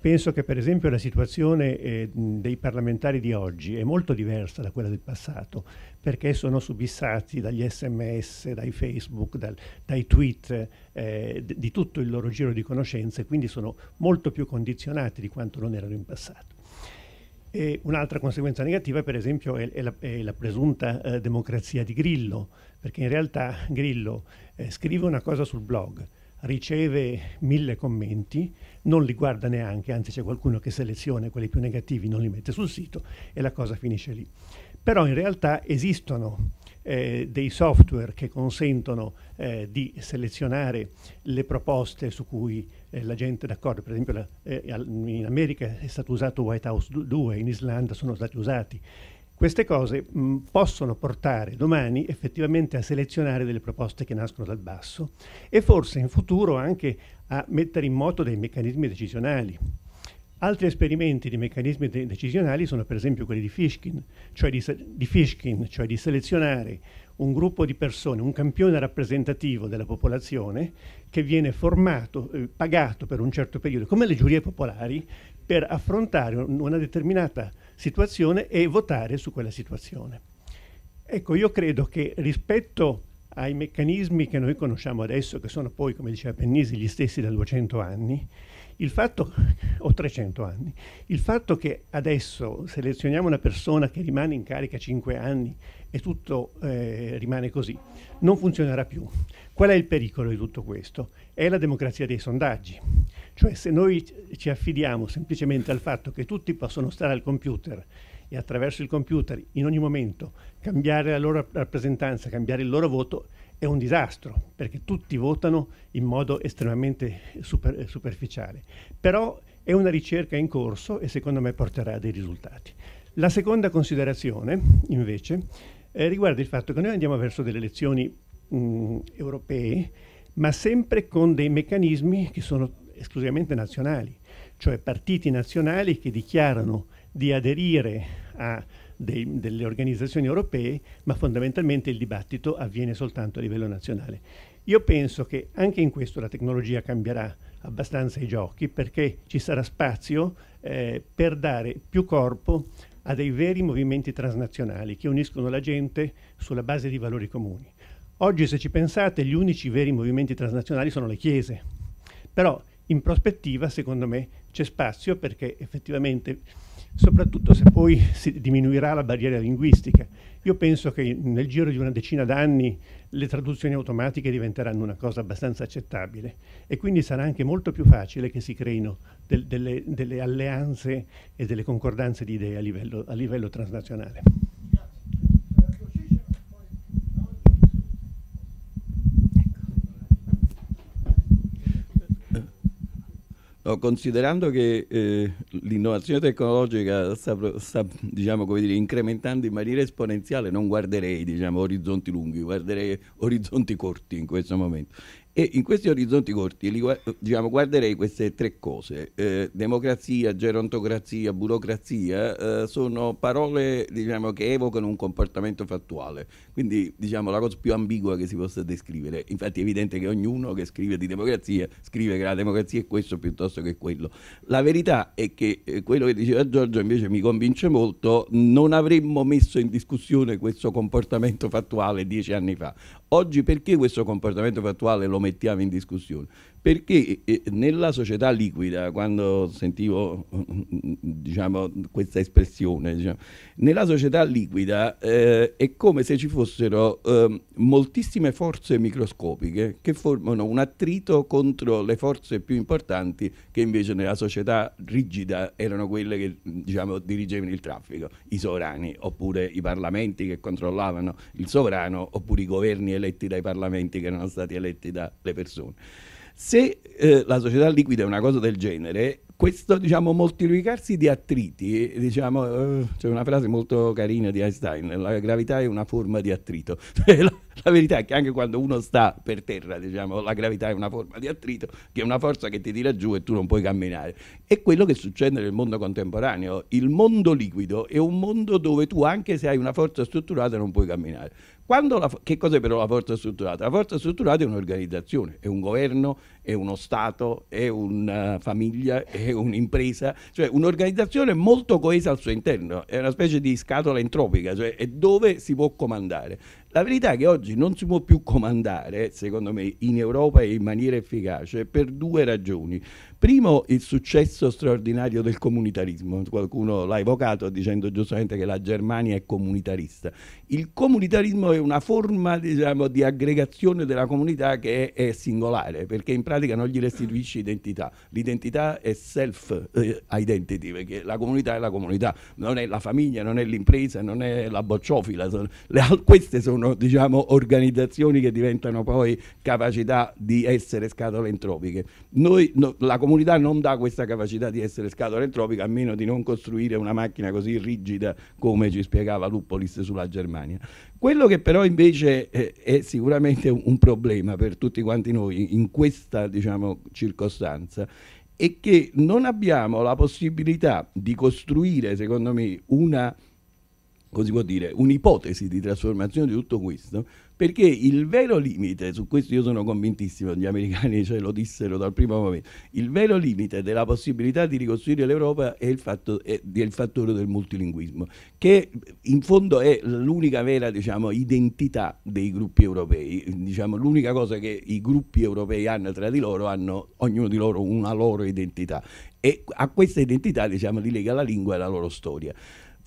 Penso che per esempio la situazione eh, dei parlamentari di oggi è molto diversa da quella del passato perché sono subissati dagli sms, dai facebook, dal, dai tweet, eh, di tutto il loro giro di conoscenze, quindi sono molto più condizionati di quanto non erano in passato. E un'altra conseguenza negativa, per esempio, è, è, la, è la, presunta eh, democrazia di Grillo, perché in realtà Grillo eh, scrive una cosa sul blog, riceve mille commenti, non li guarda neanche, anzi c'è qualcuno che seleziona quelli più negativi, non li mette sul sito e la cosa finisce lì però in realtà esistono eh, dei software che consentono eh, di selezionare le proposte su cui eh, la gente è d'accordo. Per esempio la, eh, in America è stato usato White House 2, in Islanda sono stati usati. Queste cose mh, possono portare domani effettivamente a selezionare delle proposte che nascono dal basso e forse in futuro anche a mettere in moto dei meccanismi decisionali. Altri esperimenti di meccanismi de decisionali sono per esempio quelli di Fishkin, cioè di, di Fishkin, cioè di selezionare un gruppo di persone, un campione rappresentativo della popolazione che viene formato, eh, pagato per un certo periodo, come le giurie popolari, per affrontare una determinata situazione e votare su quella situazione. Ecco, io credo che rispetto ai meccanismi che noi conosciamo adesso, che sono poi, come diceva Pennisi, gli stessi da 200 anni, il fatto, (laughs) o 300 anni, il fatto che adesso selezioniamo una persona che rimane in carica 5 anni e tutto eh, rimane così, non funzionerà più. Qual è il pericolo di tutto questo? È la democrazia dei sondaggi. Cioè se noi ci affidiamo semplicemente al fatto che tutti possono stare al computer e attraverso il computer in ogni momento cambiare la loro rappresentanza, cambiare il loro voto, è un disastro perché tutti votano in modo estremamente super, superficiale. Però è una ricerca in corso e secondo me porterà dei risultati. La seconda considerazione, invece, eh, riguarda il fatto che noi andiamo verso delle elezioni mh, mm, europee, ma sempre con dei meccanismi che sono esclusivamente nazionali, cioè partiti nazionali che dichiarano di aderire a dei, delle organizzazioni europee, ma fondamentalmente il dibattito avviene soltanto a livello nazionale. Io penso che anche in questo la tecnologia cambierà abbastanza i giochi perché ci sarà spazio eh, per dare più corpo a dei veri movimenti transnazionali che uniscono la gente sulla base di valori comuni. Oggi, se ci pensate, gli unici veri movimenti transnazionali sono le chiese, però in prospettiva, secondo me, c'è spazio perché effettivamente soprattutto se poi si diminuirà la barriera linguistica. Io penso che nel giro di una decina d'anni le traduzioni automatiche diventeranno una cosa abbastanza accettabile e quindi sarà anche molto più facile che si creino del, delle, delle, alleanze e delle concordanze di idee a livello, a livello transnazionale. No, considerando che eh, l'innovazione tecnologica sta, sta diciamo, dire, incrementando in maniera esponenziale, non guarderei diciamo, orizzonti lunghi, guarderei (laughs) orizzonti corti in questo momento. E in questi orizzonti corti li, diciamo, guarderei queste tre cose. Eh, democrazia, gerontocrazia, burocrazia eh, sono parole diciamo, che evocano un comportamento fattuale, quindi diciamo, la cosa più ambigua che si possa descrivere. Infatti è evidente che ognuno che scrive di democrazia scrive che la democrazia è questo piuttosto che quello. La verità è che eh, quello che diceva Giorgio invece mi convince molto, non avremmo messo in discussione questo comportamento fattuale dieci anni fa. Oggi perché questo comportamento fattuale lo mettiamo in discussione? perché eh, eh, nella società liquida, quando sentivo (laughs) diciamo, questa espressione, diciamo, nella società liquida eh, è come se ci fossero eh, moltissime forze microscopiche che formano un attrito contro le forze più importanti che invece nella società rigida erano quelle che diciamo, dirigevano il traffico, i sovrani oppure i parlamenti che controllavano il sovrano oppure i governi eletti dai parlamenti che erano stati eletti dalle persone. Se eh, la società liquida è una cosa del genere questo diciamo, moltiplicarsi di attriti, diciamo, eh, c'è una frase molto carina di Einstein, la gravità è una forma di attrito. (laughs) Cioè, la, la, verità è che anche quando uno sta per terra, diciamo, la gravità è una forma di attrito, che è una forza che ti tira giù e tu non puoi camminare. È quello che succede nel mondo contemporaneo. Il mondo liquido è un mondo dove tu anche se hai una forza strutturata non puoi camminare. La, che cos'è però la forza strutturata? La forza strutturata è un'organizzazione, è un governo, è uno Stato, è una eh, famiglia, è un'impresa, cioè un'organizzazione molto coesa al suo interno, è una specie di scatola entropica, cioè è dove si può comandare. La verità è che oggi non si può più comandare, secondo me, in Europa e in maniera efficace per due ragioni. Primo, il successo straordinario del comunitarismo. Qualcuno l'ha evocato dicendo giustamente che la Germania è comunitarista. Il comunitarismo è una forma diciamo, di aggregazione della comunità che è, è, singolare, perché in pratica non gli restituisce identità. L'identità è self-identity, eh, perché la comunità è la comunità, non è la famiglia, non è l'impresa, non è la bocciofila. Sono, le, queste sono sono diciamo, organizzazioni che diventano poi capacità di essere scatole entropiche. Noi, no, la comunità non dà questa capacità di essere scatole entropiche a meno di non costruire una macchina così rigida come ci spiegava Luppolis sulla Germania. Quello che però invece eh, è sicuramente un, un, problema per tutti quanti noi in questa diciamo, circostanza è che non abbiamo la possibilità di costruire, secondo me, una così può dire, un'ipotesi di trasformazione di tutto questo, perché il vero limite, su questo io sono convintissimo, gli americani ce lo dissero dal primo momento, il vero limite della possibilità di ricostruire l'Europa è il, fatto, è, è il fattore del multilinguismo, che in fondo è l'unica vera diciamo, identità dei gruppi europei, diciamo, l'unica cosa che i gruppi europei hanno tra di loro, hanno ognuno di loro una loro identità e a questa identità diciamo, li lega la lingua e la loro storia.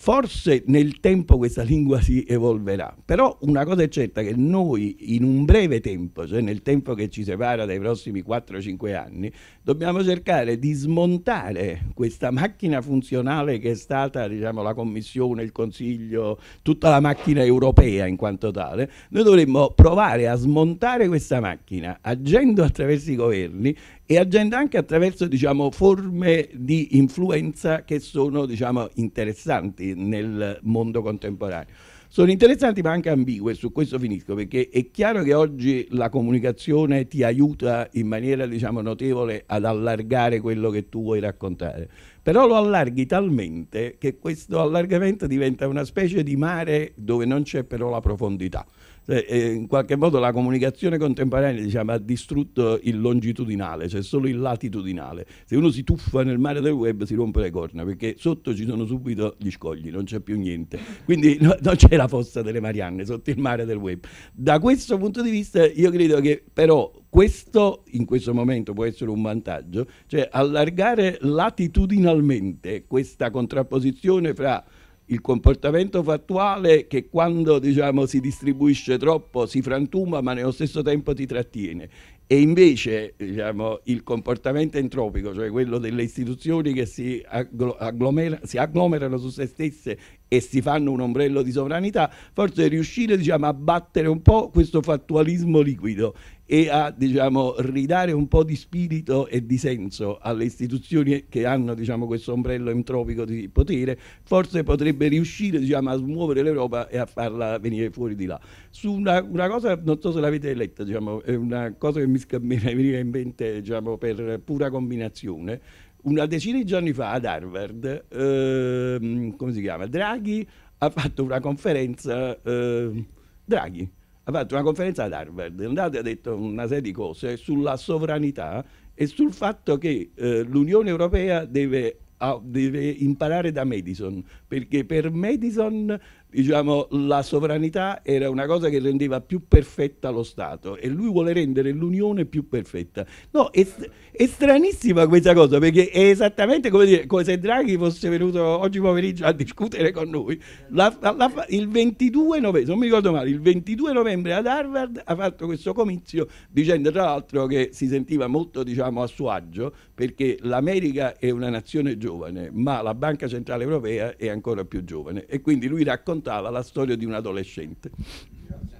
Forse nel tempo questa lingua si evolverà, però una cosa è certa che noi in un breve tempo, cioè nel tempo che ci separa dai prossimi 4-5 anni, dobbiamo cercare di smontare questa macchina funzionale che è stata diciamo, la Commissione, il Consiglio, tutta la macchina europea in quanto tale. Noi dovremmo provare a smontare questa macchina agendo attraverso i governi e agendo anche attraverso diciamo, forme di influenza che sono diciamo, interessanti nel mondo contemporaneo. Sono interessanti ma anche ambigue, su questo finisco, perché è chiaro che oggi la comunicazione ti aiuta in maniera diciamo, notevole ad allargare quello che tu vuoi raccontare, però lo allarghi talmente che questo allargamento diventa una specie di mare dove non c'è però la profondità. Cioè, eh, in qualche modo la comunicazione contemporanea diciamo, ha distrutto il longitudinale, cioè solo il latitudinale. Se uno si tuffa nel mare del web si rompe le corna perché sotto ci sono subito gli scogli, non c'è più niente. Quindi (laughs) no, non c'è la fossa delle Marianne sotto il mare del web. Da questo punto di vista io credo che però questo in questo momento può essere un vantaggio, cioè allargare latitudinalmente questa contrapposizione fra il comportamento fattuale che quando diciamo, si distribuisce troppo si frantuma ma nello stesso tempo ti trattiene e invece diciamo, il comportamento entropico, cioè quello delle istituzioni che si, agglomera, si, agglomerano su se stesse e si fanno un ombrello di sovranità, forse riuscire diciamo, a battere un po' questo fattualismo liquido e a diciamo, ridare un po' di spirito e di senso alle istituzioni che hanno diciamo, questo ombrello entropico di potere, forse potrebbe riuscire diciamo, a smuovere l'Europa e a farla venire fuori di là. Su una, una cosa, non so se l'avete letta, diciamo, è una cosa che mi, mi veniva in mente diciamo, per pura combinazione, una decina di giorni fa ad Harvard, ehm, come si chiama, Draghi ha fatto una conferenza, ehm, Draghi, ha fatto una conferenza ad Harvard, è andato e ha detto una serie di cose sulla sovranità e sul fatto che eh, l'Unione Europea deve, deve imparare da Madison, perché per Madison diciamo, la sovranità era una cosa che rendeva più perfetta lo Stato e lui vuole rendere l'Unione più perfetta. No, è, è, stranissima questa cosa perché è esattamente come, dire, come se Draghi fosse venuto oggi pomeriggio a discutere con noi. La, la, il 22 novembre, non mi ricordo male, il 22 novembre ad Harvard ha fatto questo comizio dicendo tra l'altro che si sentiva molto diciamo, a suo agio perché l'America è una nazione giovane ma la Banca Centrale Europea è ancora più giovane e quindi lui racconta raccontava la storia di un adolescente.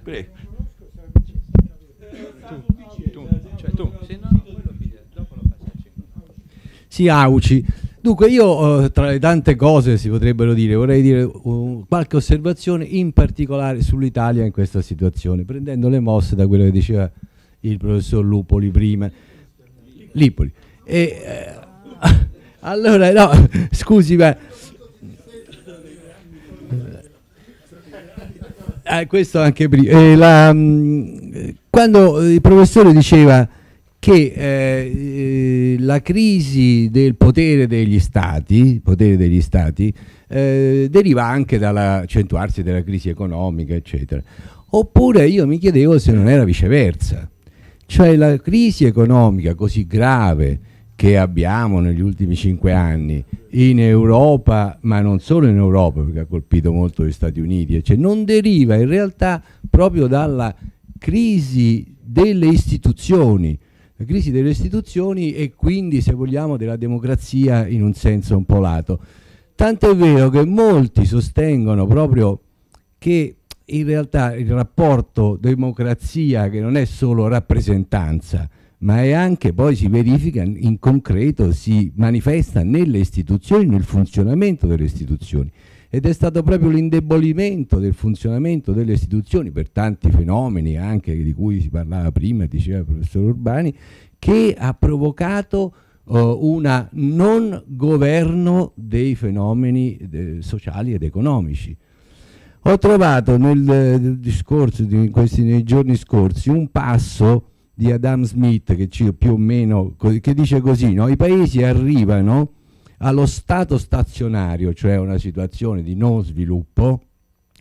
Prego. Tu, se no quello dopo lo faccio. Sì, Auci. Dunque io eh, tra le tante cose si potrebbero dire, vorrei dire uh, qualche osservazione in particolare sull'Italia in questa situazione, prendendo le mosse da quello che diceva il professor Lupoli prima. Lipoli. E, eh, (laughs) allora, no, (laughs) scusi, ma eh, questo anche prima. Eh, la, mm, quando il professore diceva che eh, eh, la crisi del potere degli stati, potere degli stati eh, deriva anche dall'accentuarsi della crisi economica, eccetera. Oppure io mi chiedevo se non era viceversa. Cioè la crisi economica così grave che abbiamo negli ultimi cinque anni in Europa, ma non solo in Europa perché ha colpito molto gli Stati Uniti, cioè non deriva in realtà proprio dalla crisi delle istituzioni, la crisi delle istituzioni e quindi se vogliamo della democrazia in un senso un po' lato. Tant'è vero che molti sostengono proprio che in realtà il rapporto democrazia che non è solo rappresentanza, ma è anche poi si verifica in concreto, si manifesta nelle istituzioni, nel funzionamento delle istituzioni. Ed è stato proprio l'indebolimento del funzionamento delle istituzioni per tanti fenomeni, anche di cui si parlava prima, diceva il professor Urbani, che ha provocato eh, un non governo dei fenomeni eh, sociali ed economici. Ho trovato nel, nel eh, discorso di questi, nei giorni scorsi un passo di Adam Smith che, ci, più o meno, che dice così, no? i paesi arrivano allo stato stazionario, cioè una situazione di non sviluppo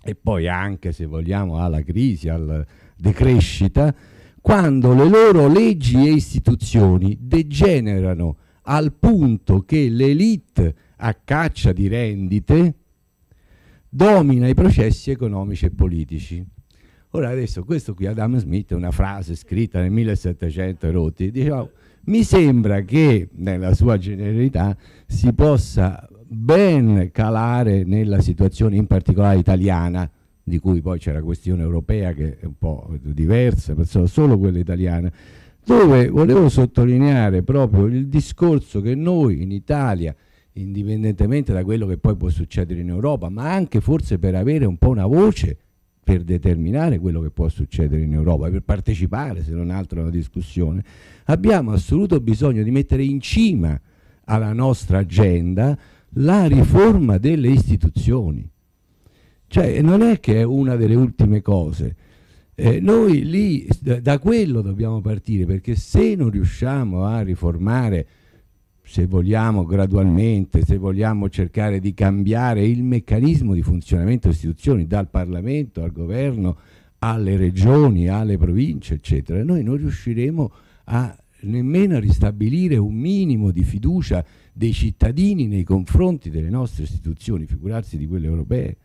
e poi anche se vogliamo alla crisi, alla decrescita, quando le loro leggi e istituzioni degenerano al punto che l'elite a caccia di rendite domina i processi economici e politici. Ora adesso questo qui Adam Smith è una frase scritta nel 1700 rotti, diceva oh, mi sembra che nella sua generalità si possa ben calare nella situazione in particolare italiana di cui poi c'è la questione europea che è un po' diversa, ma solo quella italiana, dove volevo sottolineare proprio il discorso che noi in Italia, indipendentemente da quello che poi può succedere in Europa, ma anche forse per avere un po' una voce per determinare quello che può succedere in Europa, per partecipare se non altro alla discussione, abbiamo assoluto bisogno di mettere in cima alla nostra agenda la riforma delle istituzioni. Cioè non è che è una delle ultime cose, eh, noi lì da quello dobbiamo partire perché se non riusciamo a riformare se vogliamo gradualmente, se vogliamo cercare di cambiare il meccanismo di funzionamento delle istituzioni dal Parlamento al governo alle regioni, alle province, eccetera, noi non riusciremo a nemmeno a ristabilire un minimo di fiducia dei cittadini nei confronti delle nostre istituzioni, figurarsi di quelle europee.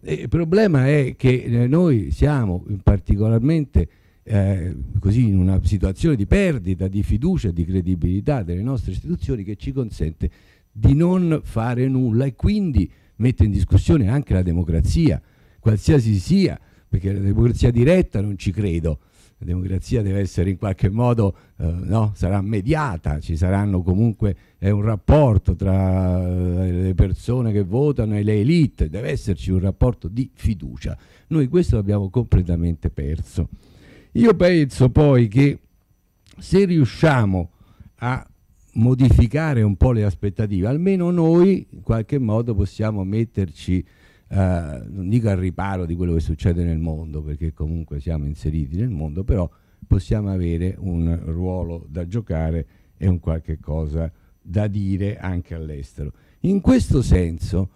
E il problema è che eh, noi siamo particolarmente eh, così in una situazione di perdita di fiducia e di credibilità delle nostre istituzioni che ci consente di non fare nulla e quindi mette in discussione anche la democrazia, qualsiasi sia, perché la democrazia diretta non ci credo. La democrazia deve essere in qualche modo, eh, no, sarà mediata, ci saranno comunque, è un rapporto tra eh, le persone che votano e le elite, deve esserci un rapporto di fiducia. Noi questo l'abbiamo completamente perso. Io penso poi che se riusciamo a modificare un po' le aspettative, almeno noi in qualche modo possiamo metterci, eh, non dico al riparo di quello che succede nel mondo, perché comunque siamo inseriti nel mondo, però possiamo avere un ruolo da giocare e un qualche cosa da dire anche all'estero. In questo senso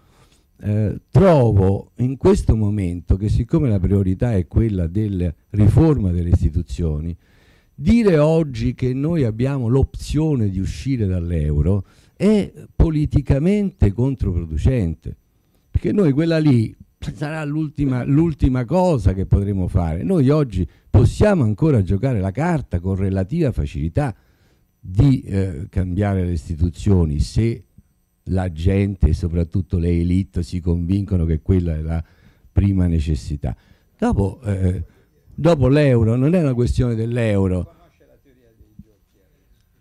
eh, trovo in questo momento che siccome la priorità è quella della riforma delle istituzioni, dire oggi che noi abbiamo l'opzione di uscire dall'euro è politicamente controproducente, perché noi quella lì sarà l'ultima cosa che potremo fare. Noi oggi possiamo ancora giocare la carta con relativa facilità di eh, cambiare le istituzioni se la gente e soprattutto le elite si convincono che quella è la prima necessità. Dopo, eh, dopo l'euro, non è una questione dell'euro.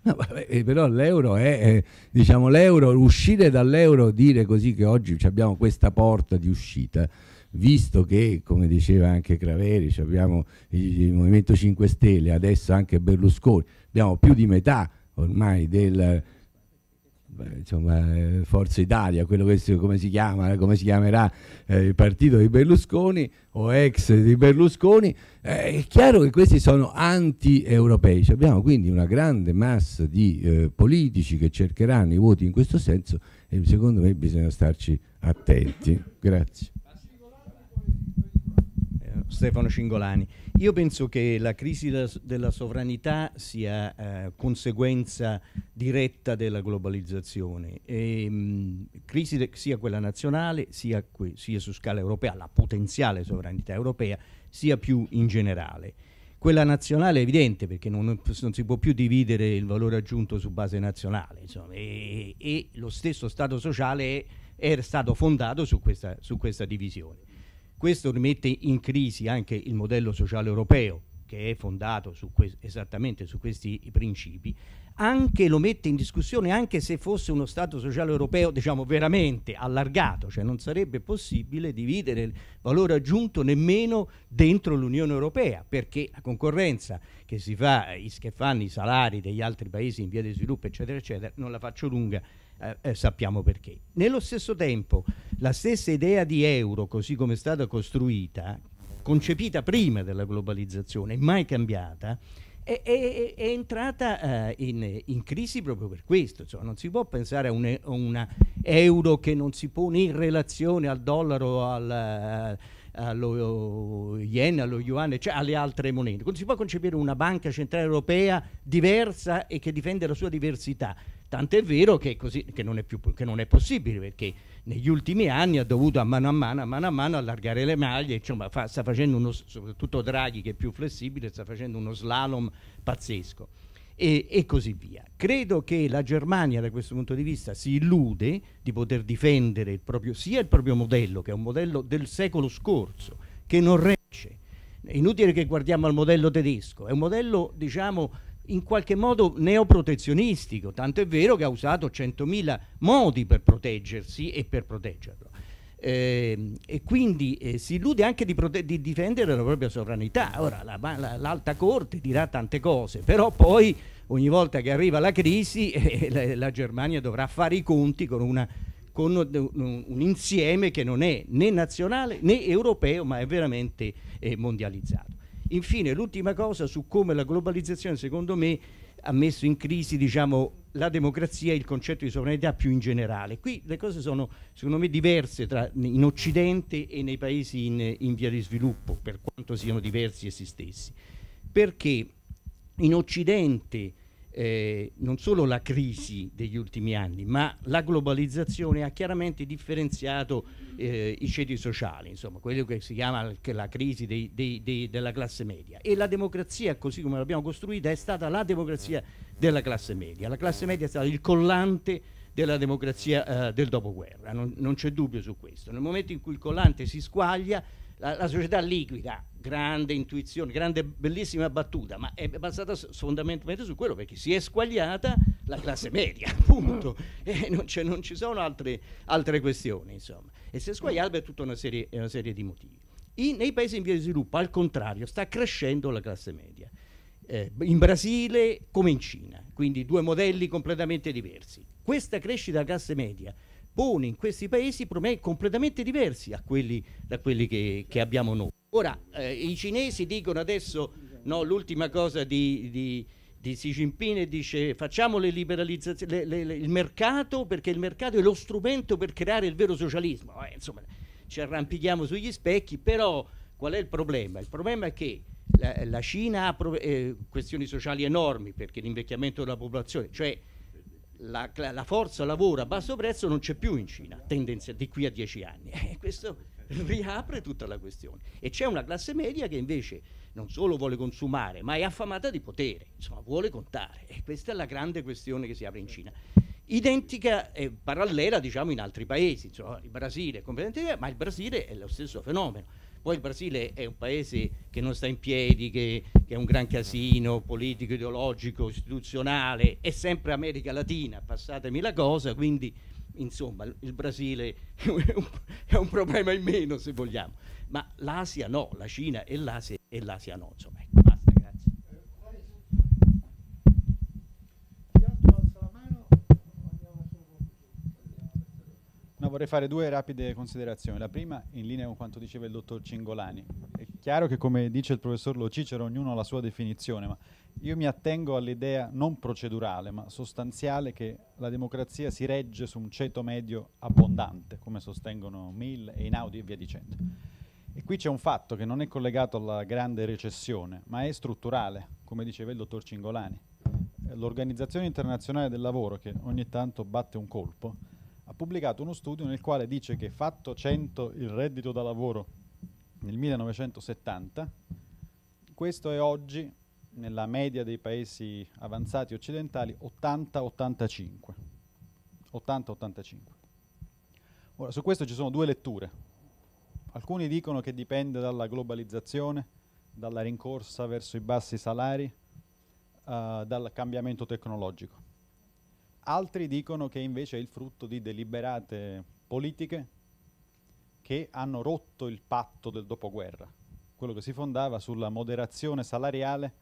No, eh, però l'euro è, eh, diciamo, l'euro, uscire dall'euro, dire così che oggi abbiamo questa porta di uscita, visto che, come diceva anche Craveri, abbiamo il Movimento 5 Stelle, adesso anche Berlusconi, abbiamo più di metà ormai del insomma, eh, Forza Italia, quello che si, come si chiama, eh, come si chiamerà eh, il partito di Berlusconi o ex di Berlusconi, eh, è chiaro che questi sono anti-europei. Cioè, abbiamo quindi una grande massa di eh, politici che cercheranno i voti in questo senso e secondo me bisogna starci attenti. Grazie. Stefano Cingolani. Io penso che la crisi della sovranità sia eh, conseguenza diretta della globalizzazione, e, ehm, mh, crisi sia quella nazionale sia, sia su scala europea, la potenziale sovranità europea, sia più in generale. Quella nazionale è evidente perché non, non, si può più dividere il valore aggiunto su base nazionale insomma, e, e, lo stesso Stato sociale è, è stato fondato su questa, su questa divisione. Questo rimette in crisi anche il modello sociale europeo, che è fondato su esattamente su questi principi, anche lo mette in discussione anche se fosse uno Stato sociale europeo diciamo veramente allargato, cioè non sarebbe possibile dividere il valore aggiunto nemmeno dentro l'Unione Europea, perché la concorrenza che si fa, che fanno i salari degli altri paesi in via di sviluppo eccetera eccetera, non la faccio lunga, eh, eh, sappiamo perché. Nello stesso tempo la stessa idea di euro, così come è stata costruita, concepita prima della globalizzazione, mai cambiata, è, è, è entrata eh, in, in, crisi proprio per questo. Insomma, non si può pensare a un a una euro che non si pone in relazione al dollaro o al eh, allo yen, allo yuan, cioè alle altre monete. Non si può concepire una banca centrale europea diversa e che difende la sua diversità. Tant'è vero che, così, che, non più, che, non è possibile perché negli ultimi anni ha dovuto a mano a mano, a mano a mano allargare le maglie, insomma, fa, sta facendo uno, soprattutto Draghi che è più flessibile, sta facendo uno slalom pazzesco e, e così via. Credo che la Germania da questo punto di vista si illude di poter difendere il proprio, sia il proprio modello, che è un modello del secolo scorso, che non regge. È inutile che guardiamo al modello tedesco, è un modello, diciamo, in qualche modo neoprotezionistico, tanto è vero che ha usato 100.000 modi per proteggersi e per proteggerlo eh, e quindi eh, si illude anche di, di, difendere la propria sovranità. Ora l'alta la, la, corte dirà tante cose, però poi ogni volta che arriva la crisi (laughs) eh, la, la, Germania dovrà fare i conti con, una, con un, un, insieme che non è né nazionale né europeo, ma è veramente eh, mondializzato. Infine, l'ultima cosa su come la globalizzazione, secondo me, ha messo in crisi diciamo, la democrazia e il concetto di sovranità più in generale. Qui le cose sono secondo me diverse tra, in Occidente e nei paesi in, in via di sviluppo, per quanto siano diversi essi stessi. Perché in Occidente eh, non solo la crisi degli ultimi anni, ma la globalizzazione ha chiaramente differenziato eh, i ceti sociali, insomma, quello che si chiama la crisi dei, dei, dei, della classe media. E la democrazia, così come l'abbiamo costruita, è stata la democrazia della classe media. La classe media è stata il collante della democrazia eh, del dopoguerra, non, non c'è dubbio su questo. Nel momento in cui il collante si squaglia, la, la società liquida, grande intuizione, grande, bellissima battuta, ma è basata fondamentalmente su quello perché si è squagliata la classe media, (laughs) appunto, mm. E eh, non, non ci sono altre, altre, questioni, insomma. E si è squagliata per tutta una serie, una serie di motivi. I, nei paesi in via di sviluppo, al contrario, sta crescendo la classe media. Eh, in Brasile come in Cina, quindi due modelli completamente diversi. Questa crescita della classe media pone in questi paesi problemi completamente diversi da quelli, da quelli che, che, abbiamo noi. Ora, eh, i cinesi dicono adesso, no, l'ultima cosa di, di di Xi Jinping dice facciamo le liberalizzazioni, le, le, le, il mercato perché il mercato è lo strumento per creare il vero socialismo. Eh, insomma, ci arrampichiamo sugli specchi, però qual è il problema? Il problema è che la, la Cina ha eh, questioni sociali enormi perché l'invecchiamento della popolazione, cioè la, la, forza lavoro a basso prezzo non c'è più in Cina, tendenza di qui a dieci anni. E questo riapre tutta la questione. E c'è una classe media che invece non solo vuole consumare, ma è affamata di potere, insomma vuole contare. E questa è la grande questione che si apre in certo. Cina. Identica e parallela diciamo in altri paesi, insomma, il Brasile è completamente diverso, ma il Brasile è lo stesso fenomeno poi il Brasile è un paese che non sta in piedi, che, che è un gran casino politico, ideologico, istituzionale, è sempre America Latina, passatemi la cosa, quindi insomma il Brasile è un problema in meno se vogliamo, ma l'Asia no, la Cina e l'Asia, e l'Asia no. Insomma. Ecco. No, vorrei fare due rapide considerazioni. La prima, in linea con quanto diceva il dottor Cingolani. È chiaro che, come dice il professor Lo Cicero, ognuno ha la sua definizione, ma io mi attengo all'idea non procedurale, ma sostanziale che la democrazia si regge su un ceto medio abbondante, come sostengono Mill e Inaudi e via dicendo. E qui c'è un fatto che non è collegato alla grande recessione, ma è strutturale, come diceva il dottor Cingolani. L'Organizzazione Internazionale del Lavoro, che ogni tanto batte un colpo, ha pubblicato uno studio nel quale dice che fatto 100 il reddito da lavoro nel 1970, questo è oggi nella media dei paesi avanzati occidentali 80-85. 80-85. Ora, su questo ci sono due letture. Alcuni dicono che dipende dalla globalizzazione, dalla rincorsa verso i bassi salari, uh, dal cambiamento tecnologico. Altri dicono che invece è il frutto di deliberate politiche che hanno rotto il patto del dopoguerra, quello che si fondava sulla moderazione salariale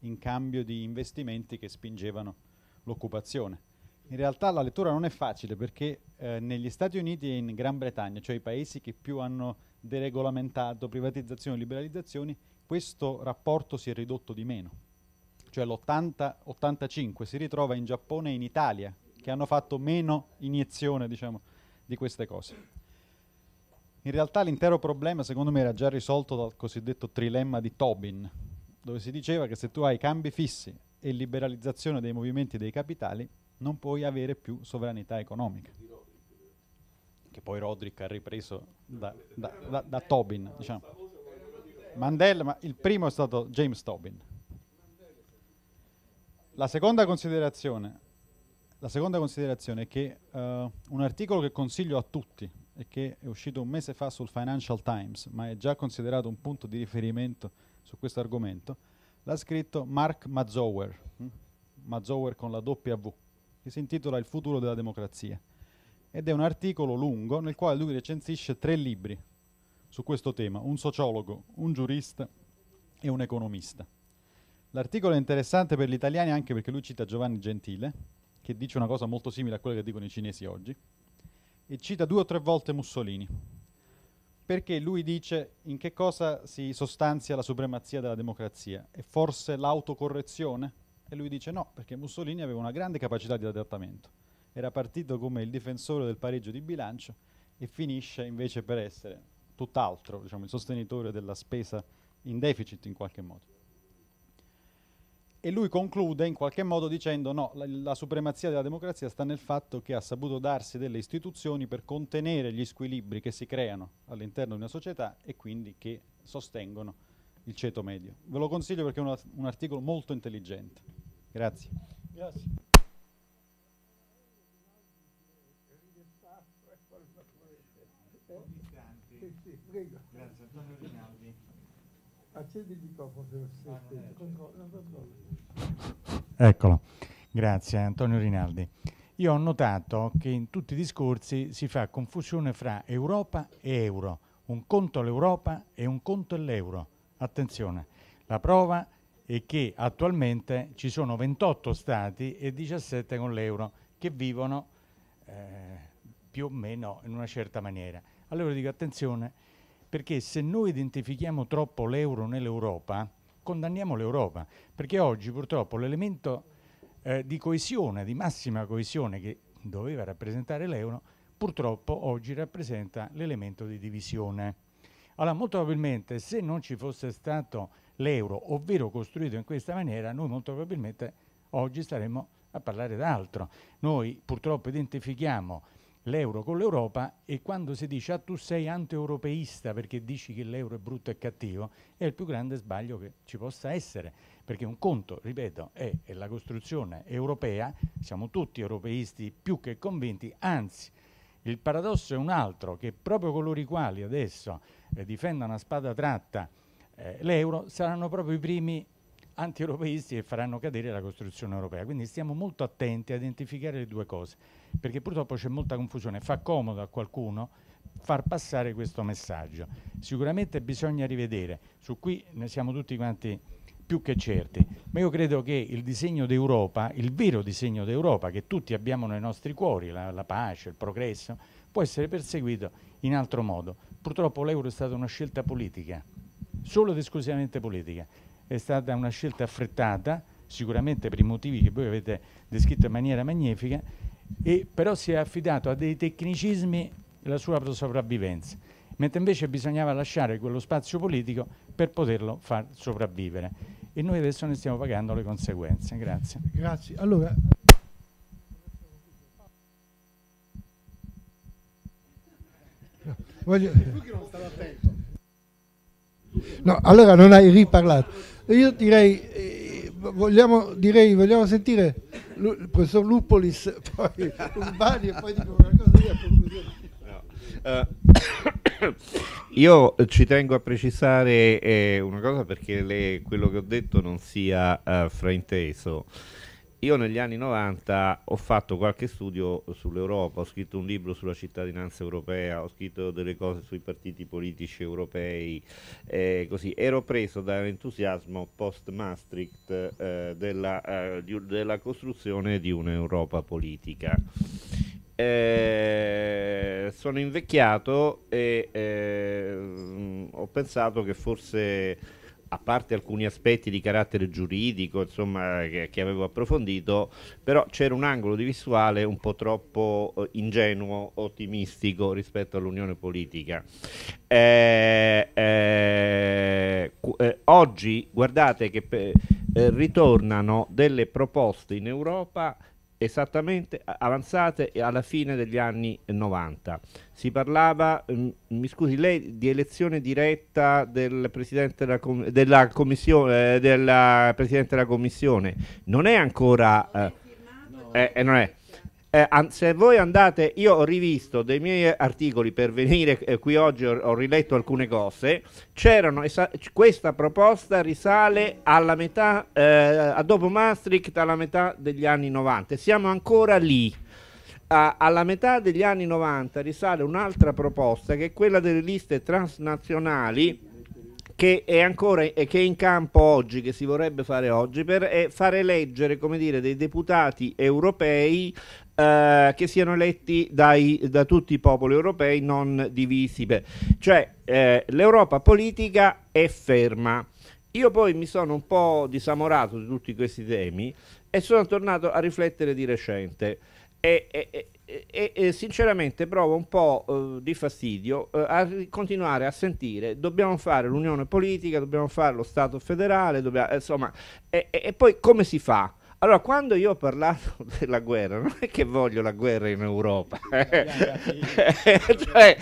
in cambio di investimenti che spingevano l'occupazione. In realtà la lettura non è facile perché eh, negli Stati Uniti e in Gran Bretagna, cioè i paesi che più hanno deregolamentato privatizzazioni e liberalizzazioni, questo rapporto si è ridotto di meno cioè l'80-85, si ritrova in Giappone e in Italia, che hanno fatto meno iniezione diciamo, di queste cose. In realtà l'intero problema secondo me era già risolto dal cosiddetto trilemma di Tobin, dove si diceva che se tu hai cambi fissi e liberalizzazione dei movimenti dei capitali, non puoi avere più sovranità economica. Che poi Roderick ha ripreso da, da, da, da Tobin. Diciamo. Mandela, ma il primo è stato James Tobin. La seconda considerazione, la seconda considerazione è che uh, un articolo che consiglio a tutti e che è uscito un mese fa sul Financial Times, ma è già considerato un punto di riferimento su questo argomento, l'ha scritto Mark Mazower, hm? Mazower con la W, che si intitola Il futuro della democrazia. Ed è un articolo lungo nel quale lui recensisce tre libri su questo tema, un sociologo, un giurista e un economista. L'articolo è interessante per gli italiani anche perché lui cita Giovanni Gentile, che dice una cosa molto simile a quella che dicono i cinesi oggi, e cita due o tre volte Mussolini, perché lui dice in che cosa si sostanzia la supremazia della democrazia, è forse l'autocorrezione? E lui dice no, perché Mussolini aveva una grande capacità di adattamento, era partito come il difensore del pareggio di bilancio e finisce invece per essere tutt'altro, diciamo, il sostenitore della spesa in deficit in qualche modo e lui conclude in qualche modo dicendo no, la, la, supremazia della democrazia sta nel fatto che ha saputo darsi delle istituzioni per contenere gli squilibri che si creano all'interno di una società e quindi che sostengono il ceto medio. Ve lo consiglio perché è un, un articolo molto intelligente. Grazie. Grazie. Accendi il microfono se ah, Eccolo. Grazie Antonio Rinaldi. Io ho notato che in tutti i discorsi si fa confusione fra Europa e euro. Un conto all'Europa e un conto all'euro. Attenzione, la prova è che attualmente ci sono 28 stati e 17 con l'euro che vivono eh, più o meno in una certa maniera. Allora dico attenzione perché se noi identifichiamo troppo l'euro nell'Europa, condanniamo l'Europa, perché oggi purtroppo l'elemento eh, di coesione, di massima coesione che doveva rappresentare l'euro, purtroppo oggi rappresenta l'elemento di divisione. Allora, molto probabilmente se non ci fosse stato l'euro, ovvero costruito in questa maniera, noi molto probabilmente oggi staremmo a parlare d'altro. Noi purtroppo identifichiamo l'euro con l'Europa e quando si dice ah tu sei anti-europeista perché dici che l'euro è brutto e cattivo è il più grande sbaglio che ci possa essere perché un conto, ripeto, è, è la costruzione europea, siamo tutti europeisti più che convinti, anzi il paradosso è un altro, che proprio coloro i quali adesso eh, difendono a spada tratta eh, l'euro saranno proprio i primi anti-europeisti che faranno cadere la costruzione europea, quindi stiamo molto attenti a identificare le due cose perché purtroppo c'è molta confusione, fa comodo a qualcuno far passare questo messaggio. Sicuramente bisogna rivedere, su cui ne siamo tutti quanti più che certi, ma io credo che il disegno d'Europa, il vero disegno d'Europa che tutti abbiamo nei nostri cuori, la, la pace, il progresso, può essere perseguito in altro modo. Purtroppo l'euro è stata una scelta politica, solo ed esclusivamente politica, è stata una scelta affrettata, sicuramente per i motivi che voi avete descritto in maniera magnifica, e però si è affidato a dei tecnicismi la sua sopravvivenza, mentre invece bisognava lasciare quello spazio politico per poterlo far sopravvivere. E noi adesso ne stiamo pagando le conseguenze. Grazie. Grazie. Allora... Voglio... No, allora non hai riparlato. Io direi eh, vogliamo, direi, vogliamo sentire il professor Lupolis, poi Urbani e poi dico una cosa io a conclusione. Uh, (coughs) io ci tengo a precisare eh, una cosa perché le, quello che ho detto non sia uh, frainteso. Io negli anni 90 ho fatto qualche studio sull'Europa, ho scritto un libro sulla cittadinanza europea, ho scritto delle cose sui partiti politici europei, eh, così. Ero preso dall'entusiasmo post-Maastricht eh, della, eh, di, della, costruzione di un'Europa politica. Eh, sono invecchiato e eh, mm, ho pensato che forse a parte alcuni aspetti di carattere giuridico insomma, che, che, avevo approfondito, però c'era un angolo di visuale un po' troppo eh, ingenuo, ottimistico rispetto all'unione politica. Eh, eh, eh oggi guardate che eh, ritornano delle proposte in Europa esattamente avanzate alla fine degli anni 90. Si parlava, mm, mi scusi lei, di elezione diretta del Presidente della, com della Commissione, eh, della Presidente della Commissione. Non è ancora... Eh, eh, eh, non è eh, se voi andate, io ho rivisto dei miei articoli per venire eh, qui oggi, ho, ho, riletto alcune cose, c'erano, questa proposta risale alla metà, eh, a dopo Maastricht, alla metà degli anni 90, siamo ancora lì. alla metà degli anni 90 risale un'altra proposta che è quella delle liste transnazionali che è ancora che è in campo oggi, che si vorrebbe fare oggi, per eh, fare eleggere dire, dei deputati europei eh, che siano eletti dai, da tutti i popoli europei non divisi. Cioè eh, l'Europa politica è ferma. Io poi mi sono un po' disamorato di tutti questi temi e sono tornato a riflettere di recente. E, e, e, e, sinceramente provo un po' eh, di fastidio eh, a continuare a sentire dobbiamo fare l'unione politica, dobbiamo fare lo Stato federale, dobbiamo, insomma, e, poi come si fa? Allora, quando io ho parlato (laughs) della guerra, non è che voglio la guerra in Europa, eh, eh, eh, (laughs) cioè,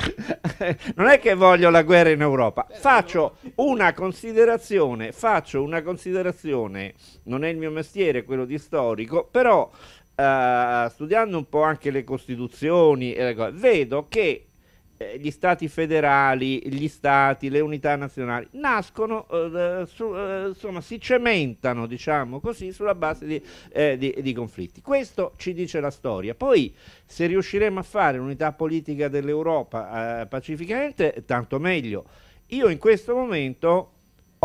non è che voglio la guerra in Europa, faccio una considerazione, faccio una considerazione, non è il mio mestiere quello di storico, però uh, studiando un po' anche le costituzioni, e le cose, vedo che eh, gli stati federali, gli stati, le unità nazionali, nascono, eh, su, eh, insomma, si cementano, diciamo così, sulla base di, eh, di, di, conflitti. Questo ci dice la storia. Poi, se riusciremo a fare un'unità politica dell'Europa eh, pacificamente, tanto meglio. Io in questo momento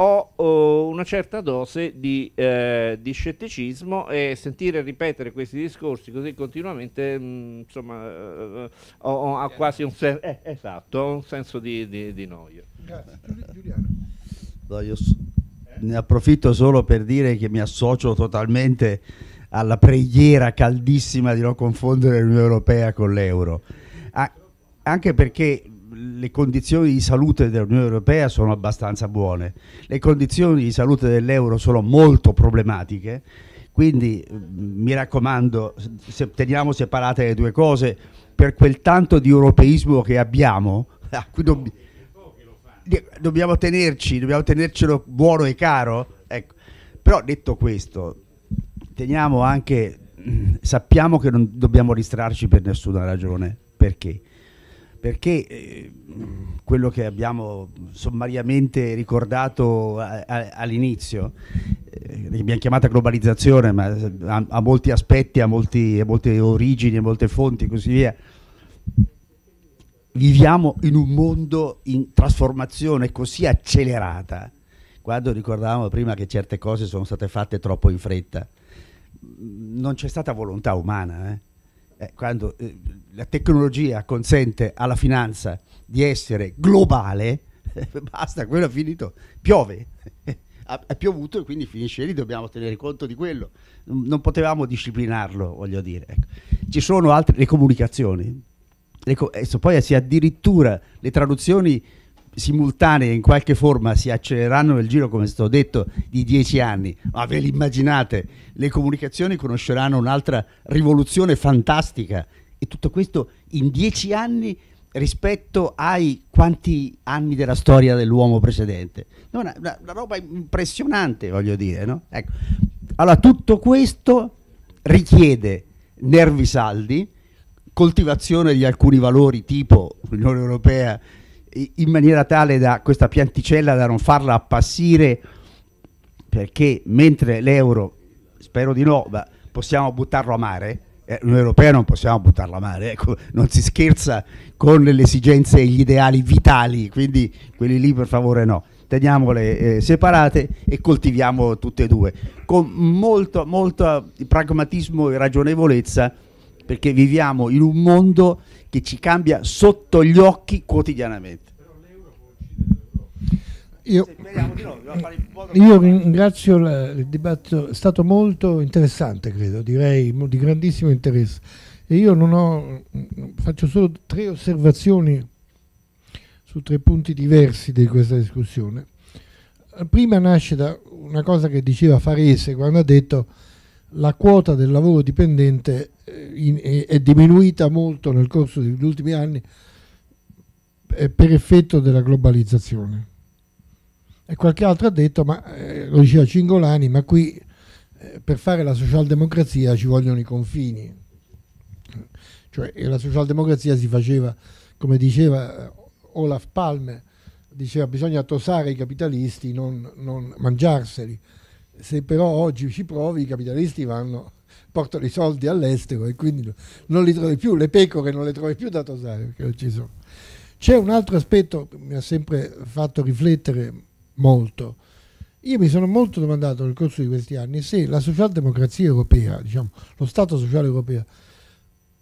ho oh, una certa dose di, eh, di, scetticismo e sentire ripetere questi discorsi così continuamente, mh, mm, insomma, eh, ho, ho, ha quasi un, sen eh, esatto, un senso di, di, di, noia. Grazie. Giuliano. No, io ne approfitto solo per dire che mi associo totalmente alla preghiera caldissima di non confondere l'Unione Europea con l'euro. anche perché le condizioni di salute dell'Unione Europea sono abbastanza buone, le condizioni di salute dell'euro sono molto problematiche, quindi mi raccomando, se teniamo separate le due cose, per quel tanto di europeismo che abbiamo, (laughs) a cui dobb dobbiamo tenerci, dobbiamo tenercelo buono e caro, ecco. però detto questo, teniamo anche, sappiamo che non dobbiamo ristrarci per nessuna ragione, perché? perché eh, quello che abbiamo sommariamente ricordato all'inizio, eh, l'abbiamo chiamata globalizzazione, ma ha, eh, molti aspetti, ha, molti, ha molte origini, ha molte fonti e così via. Viviamo in un mondo in trasformazione così accelerata, quando ricordavamo prima che certe cose sono state fatte troppo in fretta, non c'è stata volontà umana. Eh? Eh, quando eh, la tecnologia consente alla finanza di essere globale, (laughs) basta, quello è finito, piove, è (laughs) piovuto e quindi finisce lì, dobbiamo tenere conto di quello, non potevamo disciplinarlo, voglio dire. Ecco. Ci sono altre le comunicazioni, le co- poi si addirittura le traduzioni simultanee in qualche forma si accelereranno nel giro, come sto detto, di dieci anni, ma ve li immaginate, le comunicazioni conosceranno un'altra rivoluzione fantastica e tutto questo in dieci anni rispetto ai quanti anni della storia dell'uomo precedente. Una, una, una roba impressionante, voglio dire. No? Ecco. Allora, tutto questo richiede nervi saldi, coltivazione di alcuni valori tipo l'Unione Europea in maniera tale da questa pianticella da non farla appassire perché mentre l'euro, spero di no, ma possiamo buttarlo a mare, eh, l'Unione Europea non possiamo buttarla a mare, ecco, non si scherza con le esigenze e gli ideali vitali, quindi quelli lì per favore no, teniamole eh, separate e coltiviamo tutte e due, con molto, molto pragmatismo e ragionevolezza perché viviamo in un mondo che ci cambia sotto gli occhi quotidianamente. Io, io, ringrazio il dibattito, è stato molto interessante, credo, direi di grandissimo interesse. E io non ho, faccio solo tre osservazioni su tre punti diversi di questa discussione. La Prima nasce da una cosa che diceva Farese quando ha detto la quota del lavoro dipendente eh, è diminuita molto nel corso degli ultimi anni eh, per effetto della globalizzazione. E qualche altro ha detto, ma eh, lo diceva Cingolani, ma qui per fare la socialdemocrazia ci vogliono i confini. Cioè la socialdemocrazia si faceva, come diceva Olaf Palme, diceva bisogna tosare i capitalisti, non, non mangiarseli se però oggi ci provi i capitalisti vanno, portano i soldi all'estero e quindi non li trovi più, le pecore non le trovi più da tosare perché non ci sono. C'è un altro aspetto che mi ha sempre fatto riflettere molto. Io mi sono molto domandato nel corso di questi anni se la socialdemocrazia europea, diciamo, lo Stato sociale europeo,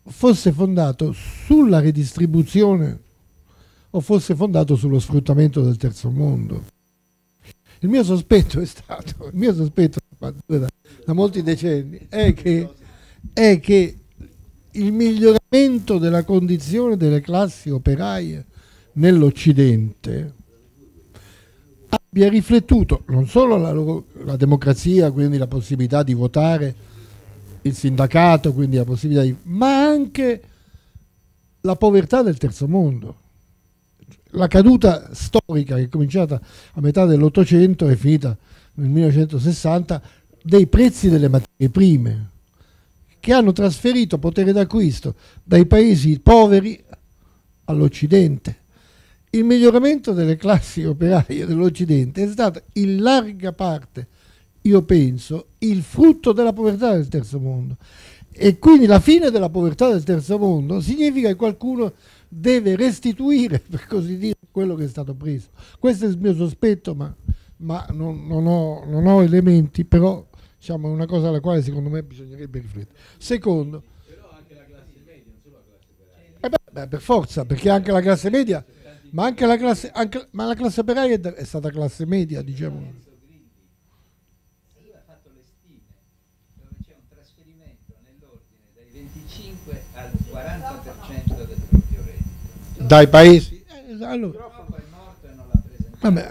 fosse fondato sulla redistribuzione o fosse fondato sullo sfruttamento del terzo mondo. Il mio sospetto è stato, il mio sospetto da, da molti decenni, è che, è che il miglioramento della condizione delle classi operaie nell'Occidente abbia riflettuto non solo la, loro, la, democrazia, quindi la possibilità di votare il sindacato, quindi la possibilità di, ma anche la povertà del terzo mondo la caduta storica che è cominciata a metà dell'Ottocento e finita nel 1960 dei prezzi delle materie prime che hanno trasferito potere d'acquisto dai paesi poveri all'Occidente. Il miglioramento delle classi operaie dell'Occidente è stato in larga parte, io penso, il frutto della povertà del terzo mondo. E quindi la fine della povertà del terzo mondo significa che qualcuno deve restituire, per così dire, quello che è stato preso. Questo è il mio sospetto, ma, ma non, non, ho, non, ho, elementi, però diciamo, è una cosa alla quale secondo me bisognerebbe riflettere. Secondo... Però anche la classe media, non solo la classe operaia. Eh beh, beh, per forza, perché anche la classe media, ma anche la classe, anche, ma la classe operaia è, è stata classe media, diciamo. dai paesi. Eh, allora. Vabbè.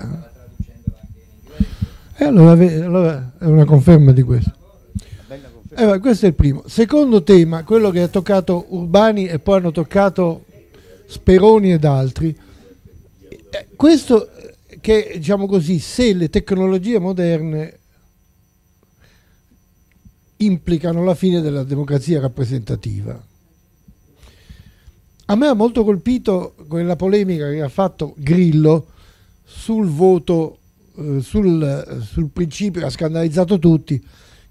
Eh, allora, allora, è una conferma di questo. Eh, questo è il primo. Secondo tema, quello che ha toccato Urbani e poi hanno toccato Speroni ed altri. Eh, questo eh, che, diciamo così, se le tecnologie moderne implicano la fine della democrazia rappresentativa a me ha molto colpito quella polemica che ha fatto Grillo sul voto, eh, sul, sul, principio, ha scandalizzato tutti,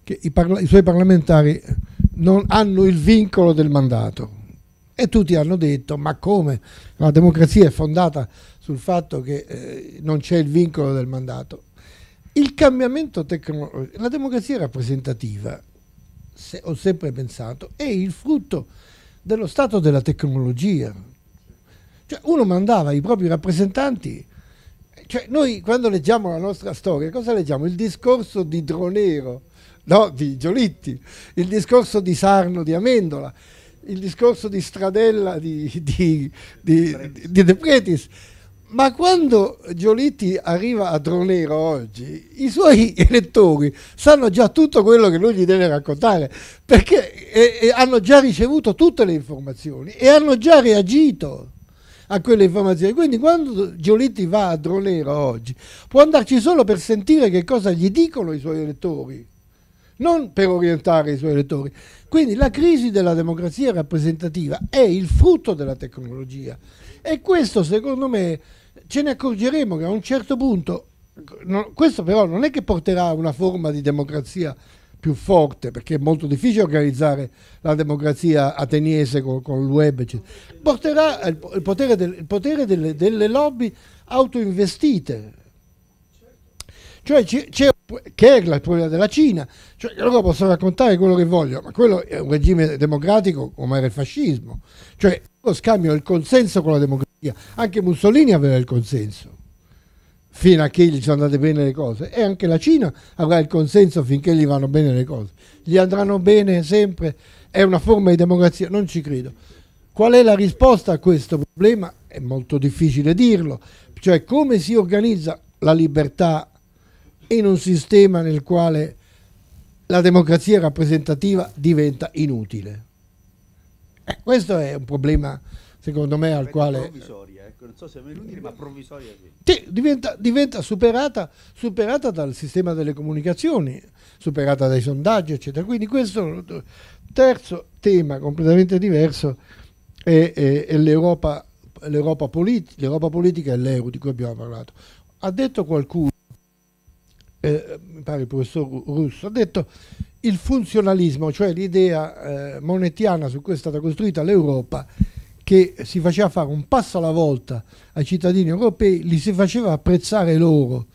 che i, parla- i, suoi parlamentari non hanno il vincolo del mandato. E tutti hanno detto, ma come? La democrazia è fondata sul fatto che eh, non c'è il vincolo del mandato. Il cambiamento tecnologico, la democrazia rappresentativa, se, ho sempre pensato, è il frutto dello stato della tecnologia. Cioè, uno mandava i propri rappresentanti. Cioè, noi quando leggiamo la nostra storia, cosa leggiamo? Il discorso di Dronero, no, di Giolitti, il discorso di Sarno, di Amendola, il discorso di Stradella, di, di, di, di De Pretis ma quando Giolitti arriva a Tronero oggi, i suoi (laughs) elettori sanno già tutto quello che lui gli deve raccontare, perché eh, eh, hanno già ricevuto tutte le informazioni e hanno già reagito a quelle informazioni. Quindi quando Giolitti va a Dronero oggi, può andarci solo per sentire che cosa gli dicono i suoi elettori, non per orientare i suoi elettori. Quindi la crisi della democrazia rappresentativa è il frutto della tecnologia e questo secondo me ce ne accorgeremo che a un certo punto, no, questo però non è che porterà a una forma di democrazia più forte, perché è molto difficile organizzare la democrazia ateniese con, con il web, eccetera. porterà il, il potere, del, il potere delle, delle, lobby autoinvestite. Cioè c'è che è il problema della Cina, cioè loro possono raccontare quello che vogliono, ma quello è un regime democratico come era il fascismo, cioè loro scambiano il consenso con la democrazia, anche Mussolini aveva il consenso fino a che gli sono andate bene le cose e anche la Cina avrà il consenso finché gli vanno bene le cose, gli andranno bene sempre, è una forma di democrazia, non ci credo. Qual è la risposta a questo problema? È molto difficile dirlo, cioè come si organizza la libertà in un sistema nel quale la democrazia rappresentativa diventa inutile. Eh, questo è un problema, secondo me, al quale... Provvisoria, ecco, non so se è inutile, ma provvisoria sì. sì diventa, diventa superata, superata, dal sistema delle comunicazioni, superata dai sondaggi, eccetera. Quindi questo terzo tema completamente diverso è, è, è l'Europa, politi politica e l'euro di cui abbiamo parlato. Ha detto qualcuno eh, mi pare il professor Russo, ha detto il funzionalismo, cioè l'idea eh, monetiana su cui è stata costruita l'Europa, che si faceva fare un passo alla volta ai cittadini europei, li si faceva apprezzare loro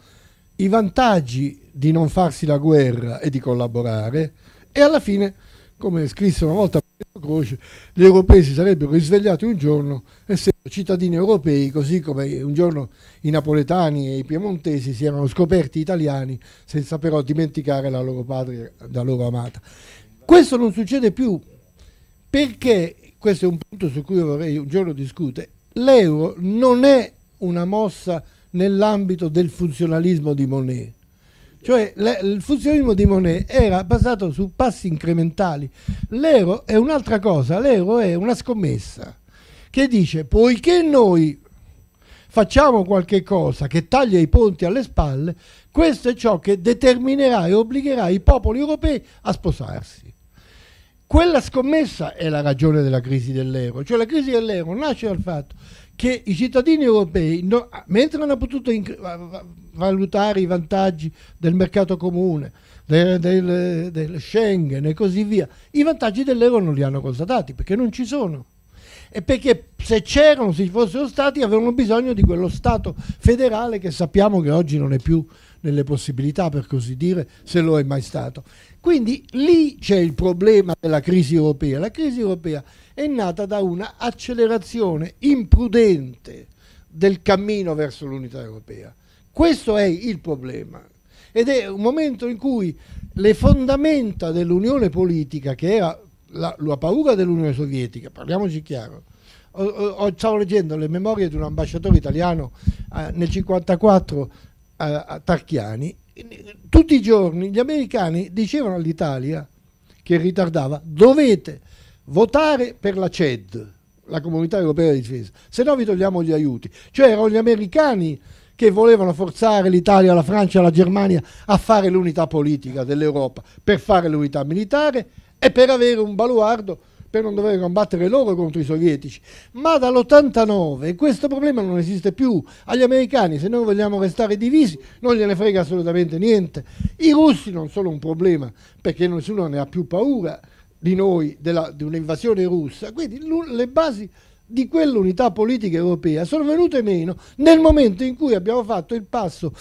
i vantaggi di non farsi la guerra e di collaborare e alla fine come scrisse una volta Pietro Croce, gli europei si sarebbero risvegliati un giorno essendo cittadini europei, così come un giorno i napoletani e i piemontesi si erano scoperti italiani senza però dimenticare la loro patria, la loro amata. Questo non succede più perché, questo è un punto su cui vorrei un giorno discutere, l'euro non è una mossa nell'ambito del funzionalismo di Monet cioè le, il funzionismo di Monet era basato su passi incrementali. L'euro è un'altra cosa, l'euro è una scommessa che dice poiché noi facciamo qualche cosa che taglia i ponti alle spalle, questo è ciò che determinerà e obbligherà i popoli europei a sposarsi. Quella scommessa è la ragione della crisi dell'euro, cioè la crisi dell'euro nasce dal fatto che i cittadini europei, no, mentre hanno potuto valutare i vantaggi del mercato comune, del, del, del, Schengen e così via, i vantaggi dell'euro non li hanno constatati perché non ci sono. E perché se c'erano, se ci fossero stati, avevano bisogno di quello Stato federale che sappiamo che oggi non è più nelle possibilità, per così dire, se lo è mai stato. Quindi lì c'è il problema della crisi europea. La crisi europea è nata da una accelerazione imprudente del cammino verso l'unità europea. Questo è il problema. Ed è un momento in cui le fondamenta dell'unione politica, che era la, la paura dell'Unione Sovietica, parliamoci chiaro, o, o, stavo leggendo le memorie di un ambasciatore italiano eh, nel 1954 eh, a Tarchiani, tutti i giorni gli americani dicevano all'Italia che ritardava, dovete votare per la CED, la Comunità Europea di Difesa, se no vi togliamo gli aiuti. Cioè erano gli americani che volevano forzare l'Italia, la Francia, la Germania a fare l'unità politica dell'Europa, per fare l'unità militare e per avere un baluardo per non dover combattere loro contro i sovietici. Ma dall'89 questo problema non esiste più. Agli americani, se noi vogliamo restare divisi, non gliene frega assolutamente niente. I russi non sono un problema, perché nessuno ne ha più paura di noi della, di un'invasione russa. Quindi le basi di quell'unità politica europea sono venute meno nel momento in cui abbiamo fatto il passo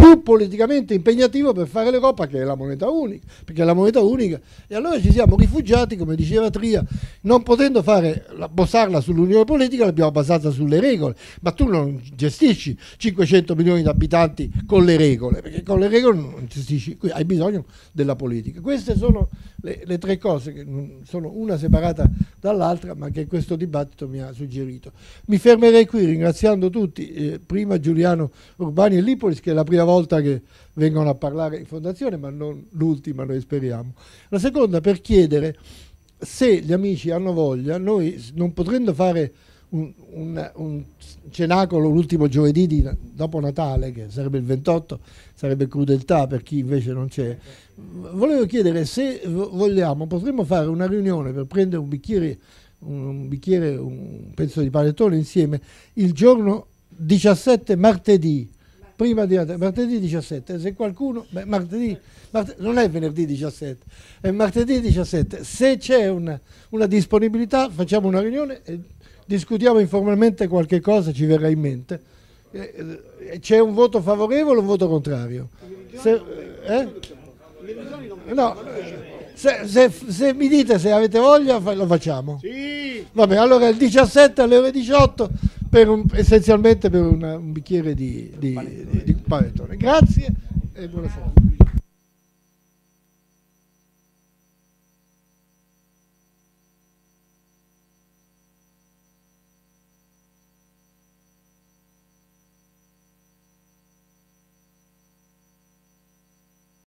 più politicamente impegnativo per fare l'Europa che è la moneta unica, perché è la moneta unica e allora ci siamo rifugiati, come diceva Tria, non potendo fare, basarla sull'unione politica l'abbiamo basata sulle regole, ma tu non gestisci 500 milioni di abitanti con le regole, perché con le regole non gestisci, hai bisogno della politica. Queste sono le, le tre cose che sono una separata dall'altra, ma che questo dibattito mi ha suggerito. Mi fermerei qui ringraziando tutti, eh, prima Giuliano Urbani e Lipolis che è la prima volta che vengono a parlare in fondazione, ma non l'ultima, noi speriamo. La seconda per chiedere se gli amici hanno voglia, noi non potendo fare un, un, un cenacolo l'ultimo giovedì di, dopo Natale, che sarebbe il 28, sarebbe crudeltà per chi invece non c'è, volevo chiedere se vogliamo, potremmo fare una riunione per prendere un bicchiere, un, bicchiere, un pezzo di panettone insieme il giorno 17 martedì prima di martedì 17, se qualcuno, beh, martedì, martedì, non è venerdì 17, è martedì 17, se c'è una, una disponibilità facciamo una riunione e discutiamo informalmente qualche cosa, ci verrà in mente. Eh, eh, c'è un voto favorevole o un voto contrario? Se, eh? No, eh, se, se, se, mi dite se avete voglia, lo facciamo. Sì. Vabbè, allora il 17 alle ore 18, per un, essenzialmente per una, un bicchiere di, di, di, di panettone. Grazie e buonasera.